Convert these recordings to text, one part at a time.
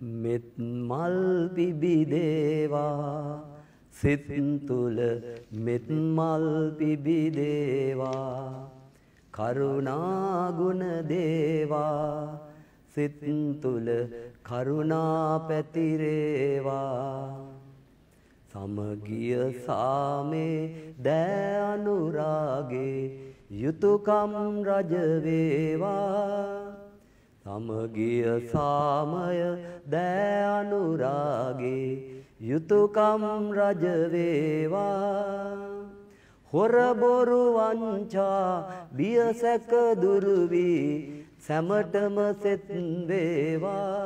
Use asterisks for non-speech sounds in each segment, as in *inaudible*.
මෙත් මල් පිබිදේවා සිත් තුල මෙත් මල් පිබිදේවා කරුණා ගුණ දේවා සිත් තුල කරුණා පැතිරේවා සමගිය සාමේ දෑ අනුරාගේ යුතුයකම් රජ වේවා සමගිය සාමය දෑ අනුරාගේ යුතුයකම් රජ වේවා හොර බොරු වංචා බියසක දුරු වී සැමටම සෙත් වේවා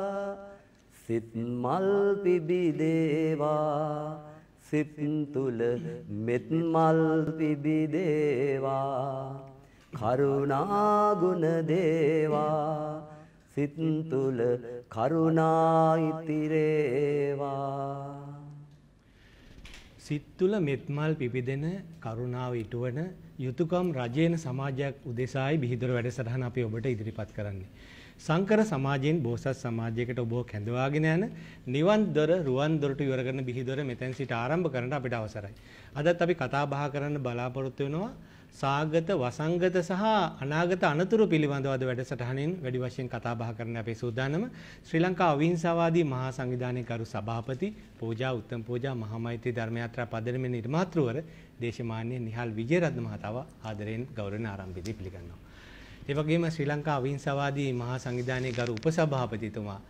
සිත් මල් පිබිදේවා සිත් තුල මෙත් මල් පිබිදේවා කරුණා ගුණ දේවා සිත් තුල කරුණා ඉතිරේවා සිත් තුල මෙත්මල් පිපිදෙන කරුණාව ඉටවන යුතුයකම් රජයන සමාජයක් උදෙසායි බිහිදොර වැඩසටහන අපි ඔබට ඉදිරිපත් කරන්නේ. සංකර සමාජයෙන් බෝසත් සමාජයකට ඔබ කැඳවාගෙන යන නිවන් දොර රුවන් දොරට ඉවර කරන බිහිදොර මෙතෙන් සිට ආරම්භ කරන්න අපිට අවසරයි. අදත් අපි කතා බහ කරන්න බලාපොරොත්තු වෙනවා සාගත වසංගත සහ අනාගත අනතුරු පිළිබඳවද වැඩසටහනෙන් වැඩි වශයෙන් කතා බහ කරන්න අපේ සූදානම ශ්‍රී ලංකා අවිහිංසාවාදී මහා සංවිධානයේ ගරු සභාපති පූජා උත්තම පූජා මහාමෛත්‍රී ධර්මයාත්‍රා පදනමේ නිර්මාතෘවර දේශමාන්‍ය නිහල් විජේරත්න මහතාව ආදරයෙන් ගෞරවයෙන් ආරම්භයේදී පිළිගන්නවා. ඒ වගේම ශ්‍රී ලංකා අවිහිංසාවාදී මහා සංවිධානයේ ගරු උපසභාපතිතුමා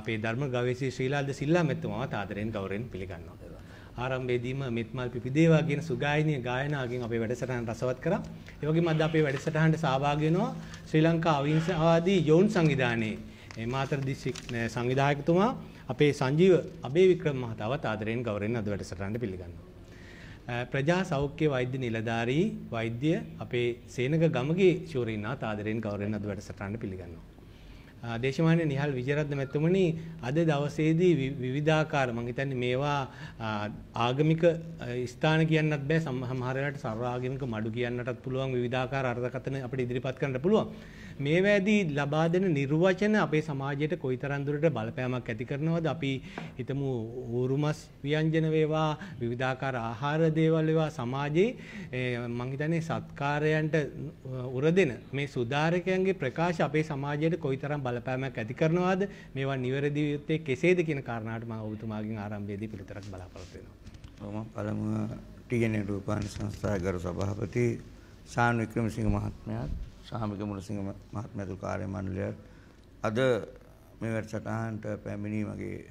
අපේ ධර්ම ගවේෂී ශ්‍රීලාද සිල්ලා මෙතුමාවත් ආදරයෙන් ගෞරවයෙන් පිළිගන්නවා. ආරම්භයේදීම මෙත්මල් පිපිදේවා කියන සුගායනීය ගායනාගෙන් අපේ වැඩසටහන රසවත් කරා. ඒ වගේම අද අපේ වැඩසටහනට සහභාගී වෙනවා ශ්‍රී ලංකා අවිංසවාදී යෝන් සංවිධානයේ මාතර දිස්ත්‍රික් සංවිධායකතුමා අපේ සංජීව අබේවික්‍රම මහතාවත් ආදරයෙන් ගෞරවයෙන් අද වැඩසටහනට පිළිගන්නවා. ප්‍රජා සෞඛ්‍ය වෛද්‍ය නිලධාරී වෛද්‍ය අපේ සේනක ගමගේ ශූරීන්නා ආදරයෙන් ගෞරවයෙන් අද වැඩසටහන පිළිගන්නවා. දේශමාන්‍ය නිහල් විජයරත්න මැතිතුමනි අද දවසේදී විවිධාකාර මම හිතන්නේ මේවා ආගමික ස්ථාන කියන්නත් බෑ සමහර වෙලාවට සර්ව ආගමික මඩු කියන්නටත් පුළුවන් විවිධාකාර අර්ථකථන අපිට ඉදිරිපත් කරන්න පුළුවන්. මේවැදී ලබා දෙන නිර්වචන අපේ සමාජයට කොයිතරම් දුරට බලපෑමක් ඇති කරනවද අපි හිතමු ඌරුමස් ව්‍යංජන වේවා විවිධාකාර ආහාර දේවල් වේවා සමාජයේ මම හිතන්නේ සත්කාරයන්ට උරදෙන මේ සුධාරකයන්ගේ ප්‍රකාශ අපේ සමාජයට කොයිතරම් බලපෑමක් ඇති කරනවද මේවා නිවැරදි යුත්තේ කෙසේද කියන කාරණාවට මම ඔබතුමාගෙන් ආරම්භයේදී පිළිතුරක් බලාපොරොත්තු වෙනවා. මම පළමුව ටීඑන්ඒ රූපාන් සංස්ථා ගරු සභාපති සාන් වික්‍රමසිංහ මහත්මයාත් සාමික මුරසිංහ මහත්මයාතු කාර්ය මණ්ඩලයත් අද මේ වැඩසටහනට පැමිණි මගේ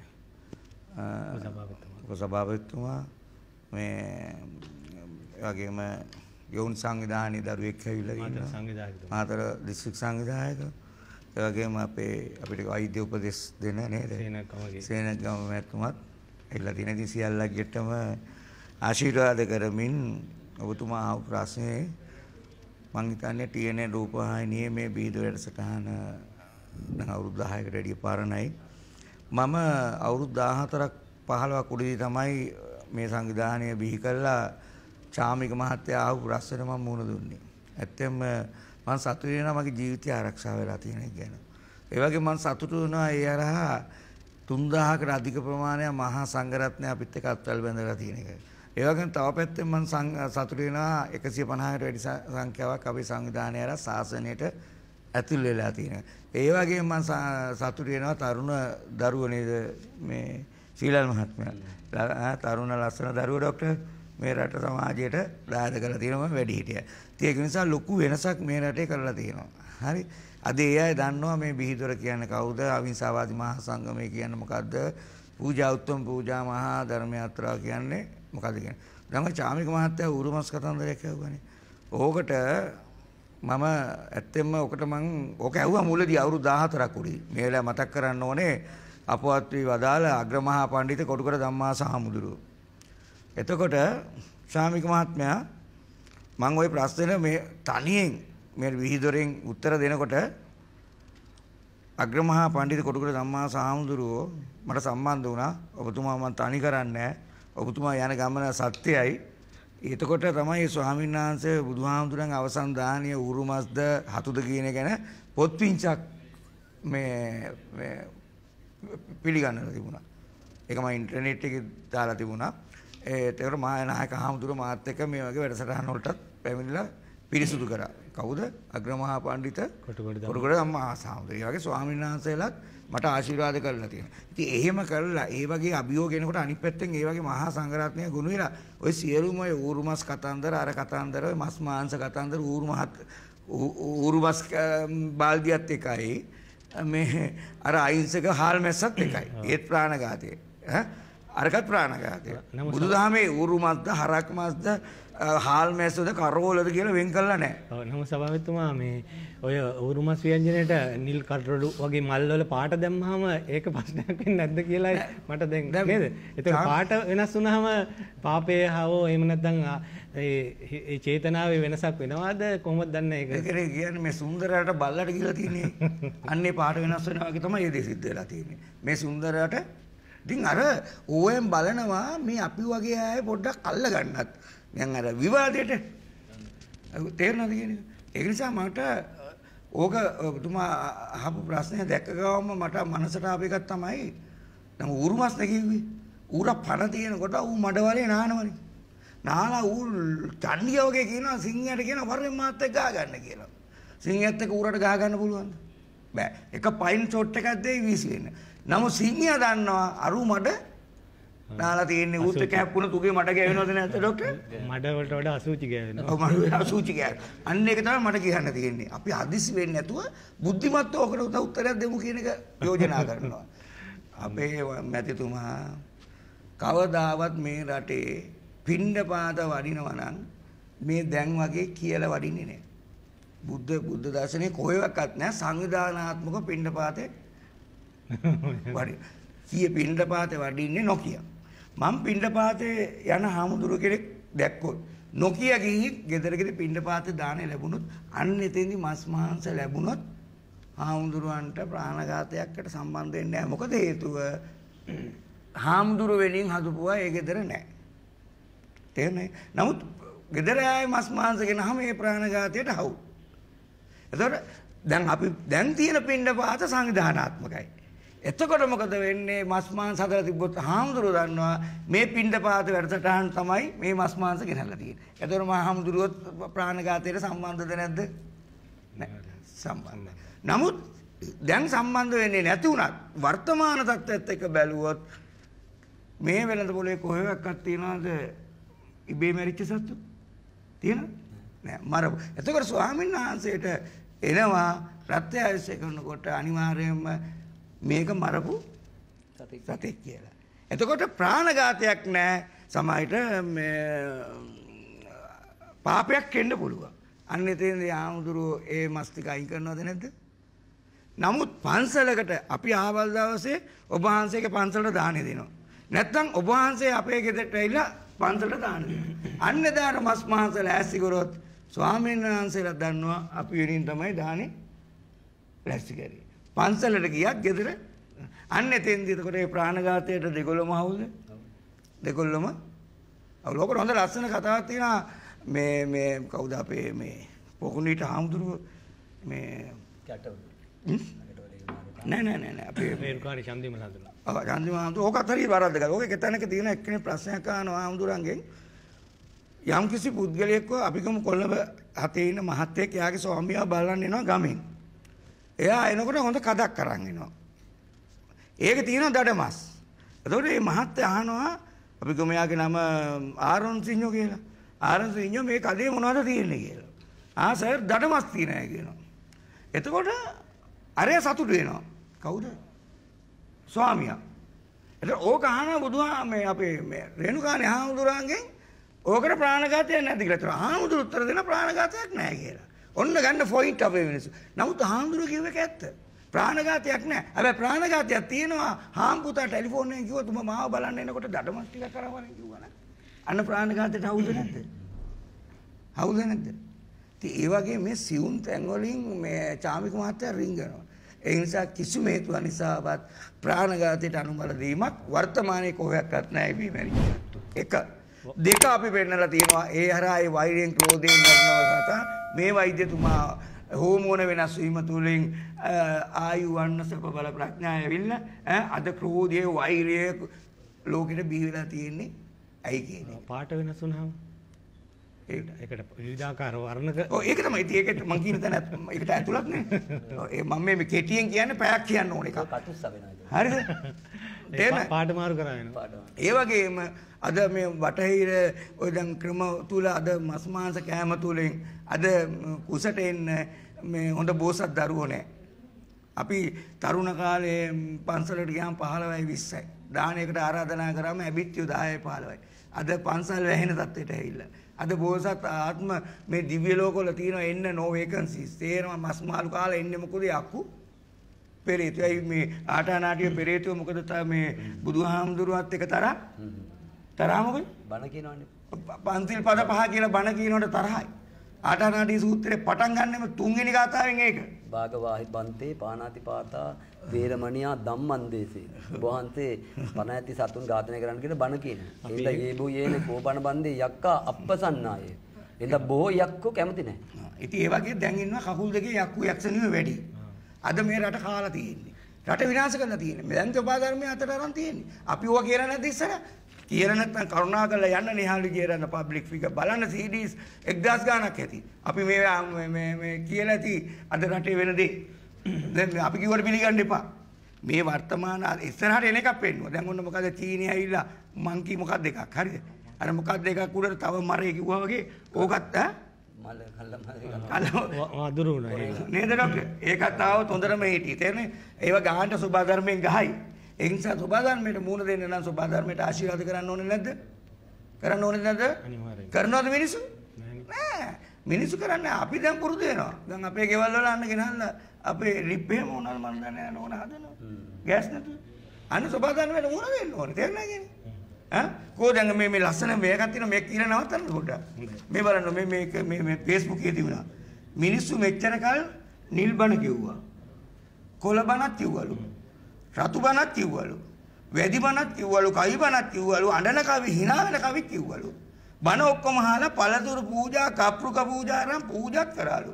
සභාපතිතුමා මේ වගේම යොවුන් සංවිධානයේ දරුවෙක් ඇවිල්ලා ඉන්නවා මාතර දිස්ත්‍රික් සංවිධායක ඒ වගේම අපේ අපිට වෛද්‍ය උපදෙස් දෙන නේද සේනගම මහත්මයාත් එල්ලා තියෙන ඉතින් සියල්ලගෙටම ආශිර්වාද කරමින් ඔබතුමා ආපු ප්‍රශ්නේ මං හිතන්නේ TNA රූපවාහිනියේ මේ බීද වැඩසටහන දැන් අවුරුදු 10කට වැඩිය පරණයි. මම අවුරුදු 14ක් 15ක් උඩදී තමයි මේ සංවිධානය බිහි කළා චාමික මහත්තයා ආපු ප්‍රශ්නෙට මම මුහුණ දුන්නේ. ඇත්තෙන්ම මම සතුටු වෙනවා මගේ ජීවිතය ආරක්ෂා වෙලා තියෙන එක ගැන. ඒ වගේ මම සතුටු වෙනවා ඒ හරහා 3000කට අධික ප්‍රමාණයක් මහා සංඝරත්නය අපිත් එක්ක අත්වල බැඳලා තියෙන එක. ඒ වගේම තව පැත්තෙන් මම සතුටු වෙනවා 150කට වැඩි සංඛ්‍යාවක් අපේ සංවිධානය හරහා සාසනයට ඇතුල් වෙලා තියෙනවා. ඒ වගේම මම සතුටු වෙනවා තරුණ දරුවෝ නේද මේ ශීලල් මහත්මයා. තරුණ ලස්සන දරුවෝ ડોක්ටර් මේ රට සමාජයට දායක කරලා තියෙනවා වැඩි හිටිය. ඉතින් ඒක නිසා ලොකු වෙනසක් මේ රටේ කරලා තියෙනවා. හරි. අද ඒ අය දන්නවා මේ බිහිදොර කියන්නේ කවුද? අවිංසාවාදී මහා සංගමය කියන්නේ මොකද්ද? පූජා උත්තම පූජා මහා ධර්මයාත්‍රා කියන්නේ මොකද කියන්නේ. දැන් චාමික මහත්තයා ඌරුමස් කතන්දරයක් ඇහුවානේ. ඕකට මම ඇත්තෙන්ම ඔකට මං ඕක ඇහුවා මුලදී අවුරුදු 14ක් උඩි. මේ වෙලාව මතක් කරන්න ඕනේ අපවත් වී වදාළ අග්‍රමහා පඬිත කොටුකර ධම්මාස හාමුදුරුව. එතකොට ශාමික මහත්මයා මං ওই ප්‍රශ්නෙ මේ තනියෙන් මේ විහිදොරෙන් උත්තර දෙනකොට අග්‍රමහා පඬිත කොටුකර ධම්මාස හාමුදුරුව මට සම්බන්ධ වුණා. ඔබතුමා මං තනි කරන්නේ නැහැ. ඔබතුමා යන ගමන සත්‍යයි. එතකොට තමයි ස්වාමීන් වහන්සේ බුදුහාමුදුරන් අවසන් දානීය උරුමස්ද හතුද කියන ගැන පොත් පිංචක් මේ මේ පිළිගන්නලා තිබුණා. ඒක මම ඉන්ටර්නෙට් එකේ දාලා තිබුණා. ඒතකොට මා නායක හාමුදුර මාත් එක්ක මේ වගේ වැඩසටහන් වලටත් පැමිණිලා පිරිසුදු කරා. කවුද? අග්‍රමහා පඬිත කොටගොඩ ධම්මහාස හාමුදුර. ඒ වගේ ස්වාමීන් වහන්සේලාත් මට ආශිර්වාද කරලා තියෙනවා. ඉතින් එහෙම කරලා ඒ වගේ අභියෝග එනකොට අනිත් පැත්තෙන් ඒ වගේ මහා සංගරත්නය ගුණ වෙලා ওই සියලුම ওই ඌරුමස් කතන්දර අර කතන්දර ওই මස් මාංශ කතන්දර ඌරුමහත් ඌරුමස් බාල්දියත් එකයි මේ අර අහිංසක හාල් මැස්සත් එකයි. ඒත් ප්‍රාණඝාතය. ඈ අරකත් ප්‍රාණඝාතය. බුදුදහමේ ඌරු මස්ද හරක් මස්ද හාල් මැස්සද කරෝලද කියලා වෙන් කළා නැහැ. නම සභාවෙතුමා මේ ඔය ඌරු මස් ව්‍යංජනයට නිල් කටරොඩු වගේ මල් වල පාට දැම්මහම ඒක ප්‍රශ්නයක් වෙන්නේ නැද්ද කියලා මට දැන් නේද? ඒක පාට වෙනස් වුනහම පාපය හවෝ එහෙම නැත්නම් ඒ චේතනාවේ වෙනසක් වෙනවද කොහොමද දන්නේ ඒක? ඒකනේ කියන්නේ මේ සුන්දරයට බල්ලට කියලා තියෙන්නේ. අන්නේ පාට වෙනස් වෙනවා වගේ තමයි ඒ දේ සිද්ධ වෙලා තියෙන්නේ. මේ සුන්දරයට ඉතින් අර ඕයෙන් බලනවා මේ අපි වගේ අය පොඩ්ඩක් අල්ල ගන්නත්. දැන් අර විවාදයට තේරෙනවද කියන්නේ? ඒක නිසා මට ඕක ඔබතුමා අහපු ප්‍රශ්නය දැක්ක ගවම මට මනසට ආපු එකක් තමයි දැන් ඌරුමස්න කිව්වේ. ඌර පණ තියෙනකොට ඌ මඩ වලේ නානවනේ. නාලා ඌ චණ්ඩිය වගේ කියනවා සිංහයට කියනවා වරෙන් මාත් එක්ක ගා ගන්න කියලා. සිංහයත් එක්ක ඌරට ගා ගන්න පුළුවන්ද? බෑ. එක පයින් ෂොට් එකක් දෙයි 20 වෙන. නමුත් සිංහයා දන්නවා අරු මඩ නාලා තියෙන්නේ ඌත් කැප්පුණ තුගේ මඩ ගෑවෙනවද නැද්ද ડોක්ටර්? මඩ වලට වඩා අසුචි ගෑවෙනවා. ඔව් මඩ වල අසුචි ගෑවෙනවා. අන්න ඒක තමයි මට කියන්න තියෙන්නේ. අපි හදිස්සි වෙන්නේ නැතුව බුද්ධිමත්ව ඔකට උත්තරයක් දෙමු කියන එක යෝජනා කරනවා. අපේ මැතිතුමා කවදාවත් මේ රටේ පින්නපාත වඩිනවා නම් මේ දැන් වගේ කියලා වඩින්නේ නැහැ. බුද්ධ බුද්ධ දර්ශනේ කොහෙවත් නැහැ සංවිධානාත්මක පින්නපාතේ වඩි. කීය පිණ්ඩපාතේ වඩින්නේ නොකිය. මම පිණ්ඩපාතේ යන හාමුදුරු කෙනෙක් දැක්කොත් නොකිය ගිහින් ගෙදරකදී පිණ්ඩපාතේ දාණය ලැබුණොත් අන්න එතෙන්දි මස් මාංශ ලැබුණොත් හාමුදුරුවන්ට ප්‍රාණඝාතයක්කට සම්බන්ධ වෙන්නේ නැහැ. මොකද හේතුව හාමුදුරු වෙලින් හදපුවා ඒ ගෙදර නැහැ. තේරෙන්නේ? නමුත් ගෙදර ආයේ මස් මාංශ ගෙනහම ඒ ප්‍රාණඝාතයට හවු. එතකොට දැන් අපි දැන් තියෙන පිණ්ඩපාත සංවිධානාත්මකයි. එතකොට මොකද වෙන්නේ මස් මාංශ හදලා තිබ්බොත් හාමුදුරුවෝ දන්නවා මේ පිණ්ඩපාත වැඩසටහන තමයි මේ මස් මාංශ ගෙනල්ලා තියෙන්නේ. එතකොට මා හාමුදුරුවොත් ප්‍රාණඝාතයට සම්බන්ධද නැද්ද? නැහැ. සම්බන්ධ. නමුත් දැන් සම්බන්ධ වෙන්නේ නැති වුණත් වර්තමාන තත්ත්වයත් එක්ක බැලුවොත් මේ වෙළඳ පොලේ කොහෙවත්ක්වත් තියනවද ඉබේ මැරිච්ච සත්තු? තියෙනවද? නෑ මරපු. එතකොට ස්වාමීන් වහන්සේට එනවා ප්‍රත්‍යයස කරනකොට අනිවාර්යයෙන්ම මේක මරපු සතෙක් කියලා. එතකොට ප්‍රාණඝාතයක් නෑ සමයිට පාපයක් කෙන්ඩ පුළුව. අන්න එතේද යාමුදුරුව ඒ මස්තික අයින් කරනවද නැද්ද. නමුත් පන්සලකට අපි ආවල් දවසේ ඔබහන්සේක පන්සලට දානය දෙනවා. නැත්තං ඔබහන්සේ අපේ ගෙදෙට ඇල්ලා පන්සලට දාන. අන්න දාට මස් මහන්සල ඇස්සිකොරොත් ස්වාමීන් වහන්සේලා දන්නවා අපි වෙනින් තමයි දානේ ලැස්සිකරේ. පන්සලට ගියත් ගෙදර අන්න එතෙන්දී එතකොට ඒ ප්‍රාණඝාතයට දෙගොල්ලම අවුල්ද? දෙගොල්ලම අවුල්. ඔකට හොඳ ලස්සන කතාවක් තියෙනවා මේ මේ කවුද අපේ මේ පොකුණීට හාමුදුරුව මේ නෑ නෑ නෑ නෑ අපේ රේරුකාරී චන්දිම හඳුනා. ඔව් චන්දිම හඳුනා. ඕකත් හරිය වරද්ද ගන්න. ඕකේ තැනක තියෙන එක්කෙනෙක් ප්‍රශ්නයක් අහන හාමුදුරන්ගෙන් යම්කිසි පුද්ගලයෙක්ව අපිකම කොළඹ හතේ ඉන්න මහත්තයෙක් එයාගේ ස්වාමියා බලන්න එනවා ගමෙන්. එයා එනකොට හොඳ කඩක් අරන් එනවා. ඒක තියෙනවා දඩමස්. එතකොට මේ මහත්තයා අහනවා අපි කොහොම යාගේ නම ආරොන් සිඤ්ඤෝ කියලා. ආරොන් සිඤ්ඤෝ මේ කඩේ මොනවද තියෙන්නේ කියලා. ආ සර් දඩමස් තියෙනවා කියනවා. එතකොට අරය සතුටු වෙනවා. කවුද? ස්වාමියා. එතකොට ඕක අහන බුදුහා මේ අපේ මේ රේණුකානේ ආමුදුරාංගෙන් ඕකට ප්‍රාණඝාතයක් නැද්ද කියලා. ඒතර ආමුදුර උත්තර දෙන ප්‍රාණඝාතයක් නැහැ කියලා. ඔන්න ගන්න ෆොයින්ට් අපේ මිනිස්සු. නමුත් හාමුදුරුව කිව්ව එක ඇත්ත. ප්‍රාණඝාතයක් නෑ. හැබැයි ප්‍රාණඝාතයක් තියෙනවා. හාම්පුතා ටෙලිෆෝන් එකෙන් කිව්වා තුම මාව බලන්න එනකොට දඩමක් ටිකක් කරවන්න කිව්වා නේද? අන්න ප්‍රාණඝාතයට හවුද නැද්ද? හවුද නැද්ද? ඉතින් ඒ වගේ මේ සියුම් තැන් වලින් මේ චාමික මහත්තයා රිංගනවා. ඒ නිසා කිසිම හේතුවක් නිසාවත් ප්‍රාණඝාතයට අනුබල දීමක් වර්තමානයේ කොහොමවත් නැහැ මේ මැරිච්ච එක දෙක අපි පෙන්නලා තියෙනවා ඒ හරහා ඒ වෛරයෙන් ක්‍රෝධයෙන් ගන්නව කතා මේ වෛද්‍යතුමා හෝමෝන වෙනස් වීම තුළින් ආයු වන්න සැප බල ප්‍රඥා ඇවිල්ලා අද ක්‍රෝධය වෛරය ලෝකෙට බිහි වෙලා තියෙන්නේ ඇයි කියන්නේ පාට වෙනස් වුණාම ඒකට විවිධාකාර වර්ණක ඔව් ඒක තමයි ඉතින් ඒකත් මම කියන තැන ඒකට ඇතුළත් නේ ඒ මම මේ කෙටියෙන් කියන්නේ පැයක් කියන්න ඕන එකක් අතුස්ස වෙනවා හරිද *laughs* තේන පාට මාරු කරා වෙනවා ඒ වගේම අද මේ වටහිර ඔය දැන් ක්‍රම තුල අද මස් මාංශ කෑම තුලින් අද කුසට එන්න මේ හොඳ බෝසත් දරුවෝ නැහැ. අපි තරුණ කාලේ පන්සලට ගියාම 15යි 20යි. දානයකට ආරාධනා කරාම ඇබිත්‍යෝ 10යි 15යි. අද පන්සල් වැහෙන තත්ත්වයට ඇවිල්ලා. අද බෝසත් ආත්ම මේ දිව්‍ය ලෝකවල තියෙන එන්න no vacancies. තේරෙනවා මස් මාළු කාලා එන්නේ මොකද යක්කු? පෙරේතය. ඒ මේ ආටානාටිය පෙරේතය මොකද මේ බුදුහාමුදුරුවත් එක තරහ? තරහ මොකද? බණ කියනවනේ. පන්තිල් පද පහ කියලා බණ කියනවට තරහයි. ආටානාටි සූත්‍රයේ පටන් ගන්නෙම තුන්වෙනි ගාථාවෙන් ඒක. භාගවාහි බන්තේ පානාති පාතා වේරමණියා ධම්මං දේසේ. වහන්සේ පණ ඇති සතුන් ඝාතනය කරන්න කියන බණ කියන. එඳ යේබු යේන කෝපණ බන්දේ යක්කා අප්පසන්නාය. එඳ බොහෝ යක්කෝ කැමති නැහැ. ඉතින් ඒ වගේ දැන් ඉන්න කකුල් දෙකේ යක්කු යක්ෂණිය වැඩි. අද මේ රට කාලා තියෙන්නේ. රට විනාශ කරලා තියෙන්නේ. මෙලන්ත උපාධර්මයේ අතට අරන් තියෙන්නේ. අපි ඕවා කියලා නැද්ද ඉස්සර? කියලා නැත්නම් කරුණාකරලා යන්න නිහාලි ගේරන්න පබ්ලික් ෆිගර් බලන්න CDs 1000 ගාණක් ඇති. අපි මේ මේ මේ කියලා ඇති අද රටේ වෙන දේ. දැන් අපි කිව්වට පිළිගන්න එපා. මේ වර්තමාන ඉස්සරහට එන එකක් පෙන්නුවා. දැන් ඔන්න මොකද චීනය ඇවිල්ලා මංකි මොකක්ද එකක් හරිද? අර මොකක්ද එකක් උඩට තව මරේ කිව්වා වගේ ඕකත් ඈ වදුරුණ නේදරක් ඒකත් ආව තොඳරම හිටිය තෙරන ඒව ගාන්ට සුභාධර්මයෙන් ගහයි ඒ නිසා සෝබාධර්මයට මූණ දෙන්න නම් සෝබාධර්මයට ආශිර්වාද කරන්න ඕනේ නැද්ද? කරන්න ඕනේ නැද්ද? අනිවාර්යයෙන්. කරනවද මිනිස්සු? නෑ. මිනිස්සු කරන්නේ අපි දැන් පුරුදු වෙනවා. දැන් අපේ ගෙවල් වල අන්න ගෙනහල්ලා අපේ රිප් එහෙම උනල් මන් දන්නේ නෑ නෝන හදනවා. ගෑස් නැතුව. අන්න සෝබාධර්මයට මූණ දෙන්න ඕනේ. තේරුණා කියන්නේ? ඈ? කෝ දැන් මේ මේ ලස්සන මේකක් තියෙනවා මේක කියලා නවත්තන්න පොඩ. මේ බලන්න මේ මේක මේ මේ Facebook එකේ තිබුණා. මිනිස්සු මෙච්චර කල් නිල්බන කිව්වා. කොළබනක් කිව්වලු. රතු බණක් කිව්වලු. වැදි බණක් කිව්වලු, කවි බණක් කිව්වලු, අඬන කවි, hina වෙන කවි කිව්වලු. බණ ඔක්කොම අහලා පළතුරු පූජා, කප්රුක පූජාරම් පූජා කරාලු.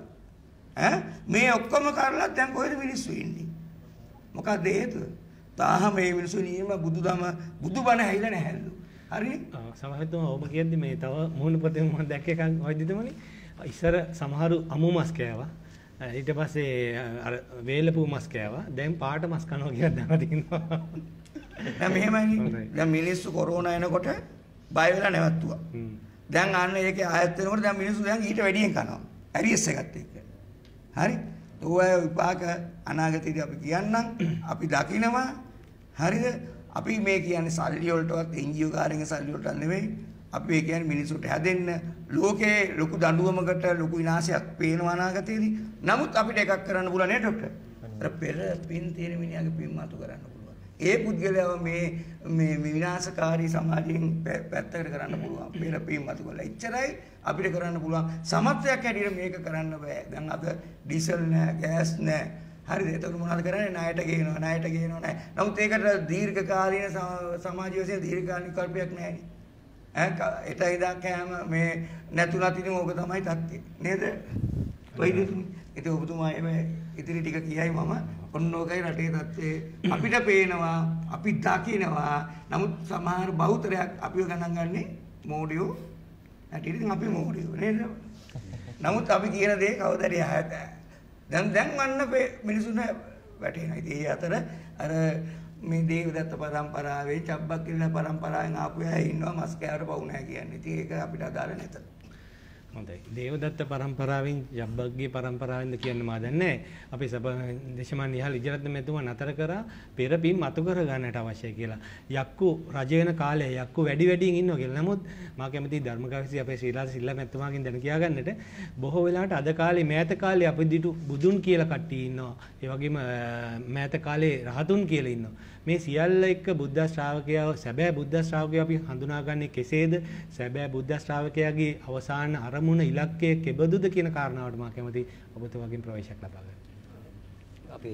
ඈ මේ ඔක්කොම කරලා දැන් කොහෙද මිනිස්සු ඉන්නේ? මොකක්ද හේතුව? තාම මේ මිනිස්සු නියම බුදුදම බුදුබණ ඇහිලා නැහැලු. හරිනේ? ඔව් සමහරවිට ඔබ කියද්දි මේ තව මූණපතේ මම දැක්ක එකක් හොයද්දිදමනේ. ඉස්සර සමහරු අමුමස් කෑවා. ඊට පස්සේ අර වේලපු මස් කෑවා. දැන් පාට මස් කනවා කියලා දාලා තිනවා. දැන් මෙහෙමයි. දැන් මිනිස්සු කොරෝනා එනකොට බය වෙලා නැවතුවා. දැන් අන්න ඒකේ ආයත් වෙනකොට දැන් මිනිස්සු දැන් ඊට වැඩියෙන් කනවා. ඇරියස් එකත් එක්ක. හරි. ඔය විපාක අනාගතයේදී අපි කියන්නම්. අපි දකිනවා. හරිද? අපි මේ කියන්නේ සල්ලි වලටවත් එන්ජියෝ කාරෙන් සල්ලි වලට නෙවෙයි. අපි මේ කියන්නේ මිනිසුන්ට හැදෙන්න ලෝකේ ලොකු දඬුවමකට ලොකු විනාශයක් පේනවා අනාගතේදී. නමුත් අපිට එකක් කරන්න පුළුවන් නේද ડોක්ටර්? අර පෙර පින් තියෙන මිනිහාගේ පින් මතු කරන්න පුළුවන්. ඒ පුද්ගලයාව මේ මේ විනාශකාරී සමාජයෙන් පැත්තකට කරන්න පුළුවන්. පෙර පින් මතු කරලා. එච්චරයි අපිට කරන්න පුළුවන්. සමත්වයක් හැටියට මේක කරන්න බෑ. දැන් අද ඩීසල් නෑ, ගෑස් නෑ. හරිද? එතකොට මොනවද කරන්නේ? ණයට ගේනවා, ණයට ගේනවා නෑ. නමුත් ඒකට දීර්ඝකාලීන සමාජ විශ්ේ දීර්ඝකාලීන කල්පයක් නෑනේ. එතයි දා කෑම මේ නැතුණා තිනු ඕක තමයි තත්ති නේද වෛද්‍යතුමනි ඉතින් ඔබතුමා මේ ඉදිරි ටික කියයි මම ඔන්න ඕකයි රටේ තත්ත්වය අපිට පේනවා අපි දකිනවා නමුත් සමහර බහුතරයක් අපිව ගණන් ගන්නෙ මෝඩියෝ හැටියට ඉතින් අපි මෝඩියෝ නේද නමුත් අපි කියන දේ කවදාද යහත දැන් දැන් වන්න මිනිසුන් වැටෙනවා ඉතින් ඒ අතර අර මේ දේවදත්ත පරම්පරාවේ චබ්බක් කියලා පරම්පරාවෙන් ආපු අය ඉන්නවා මස් කෑවට පවු නැහැ කියන්නේ. ඉතින් ඒක අපිට අදාළ නැත. හොඳයි. දේවදත්ත පරම්පරාවෙන් යබ්බග්ගේ පරම්පරාවෙන්ද කියන්න මා දන්නේ අපි සබ දේශමාන් ඉහළ ඉජරත් මෙතුමා නතර කරා පෙර පින් මතු කර ගන්නට අවශ්‍යයි කියලා. යක්කු රජ වෙන කාලේ යක්කු වැඩි වැඩියෙන් ඉන්නවා කියලා. නමුත් මා කැමති ධර්මකාවිසි අපේ ශ්‍රීලාස සිල්ලා මෙතුමාගෙන් දැන කියා ගන්නට බොහෝ වෙලාවට අද කාලේ මෑත කාලේ අපි දිටු බුදුන් කියලා කට්ටිය ඉන්නවා. ඒ වගේම මෑත කාලේ රහතුන් කියලා ඉන්නවා. මේ සියල්ල එක්ක බුද්ධ ශ්‍රාවකයා සැබෑ බුද්ධ ශ්‍රාවකයා අපි හඳුනාගන්නේ කෙසේද? සැබෑ බුද්ධ ශ්‍රාවකයාගේ අවසාන අරමුණ ඉලක්කය කෙබඳුද කියන කාරණාවට මම කැමති ඔබතුමාගෙන් ප්‍රවේශයක් ලබා ගන්න. අපි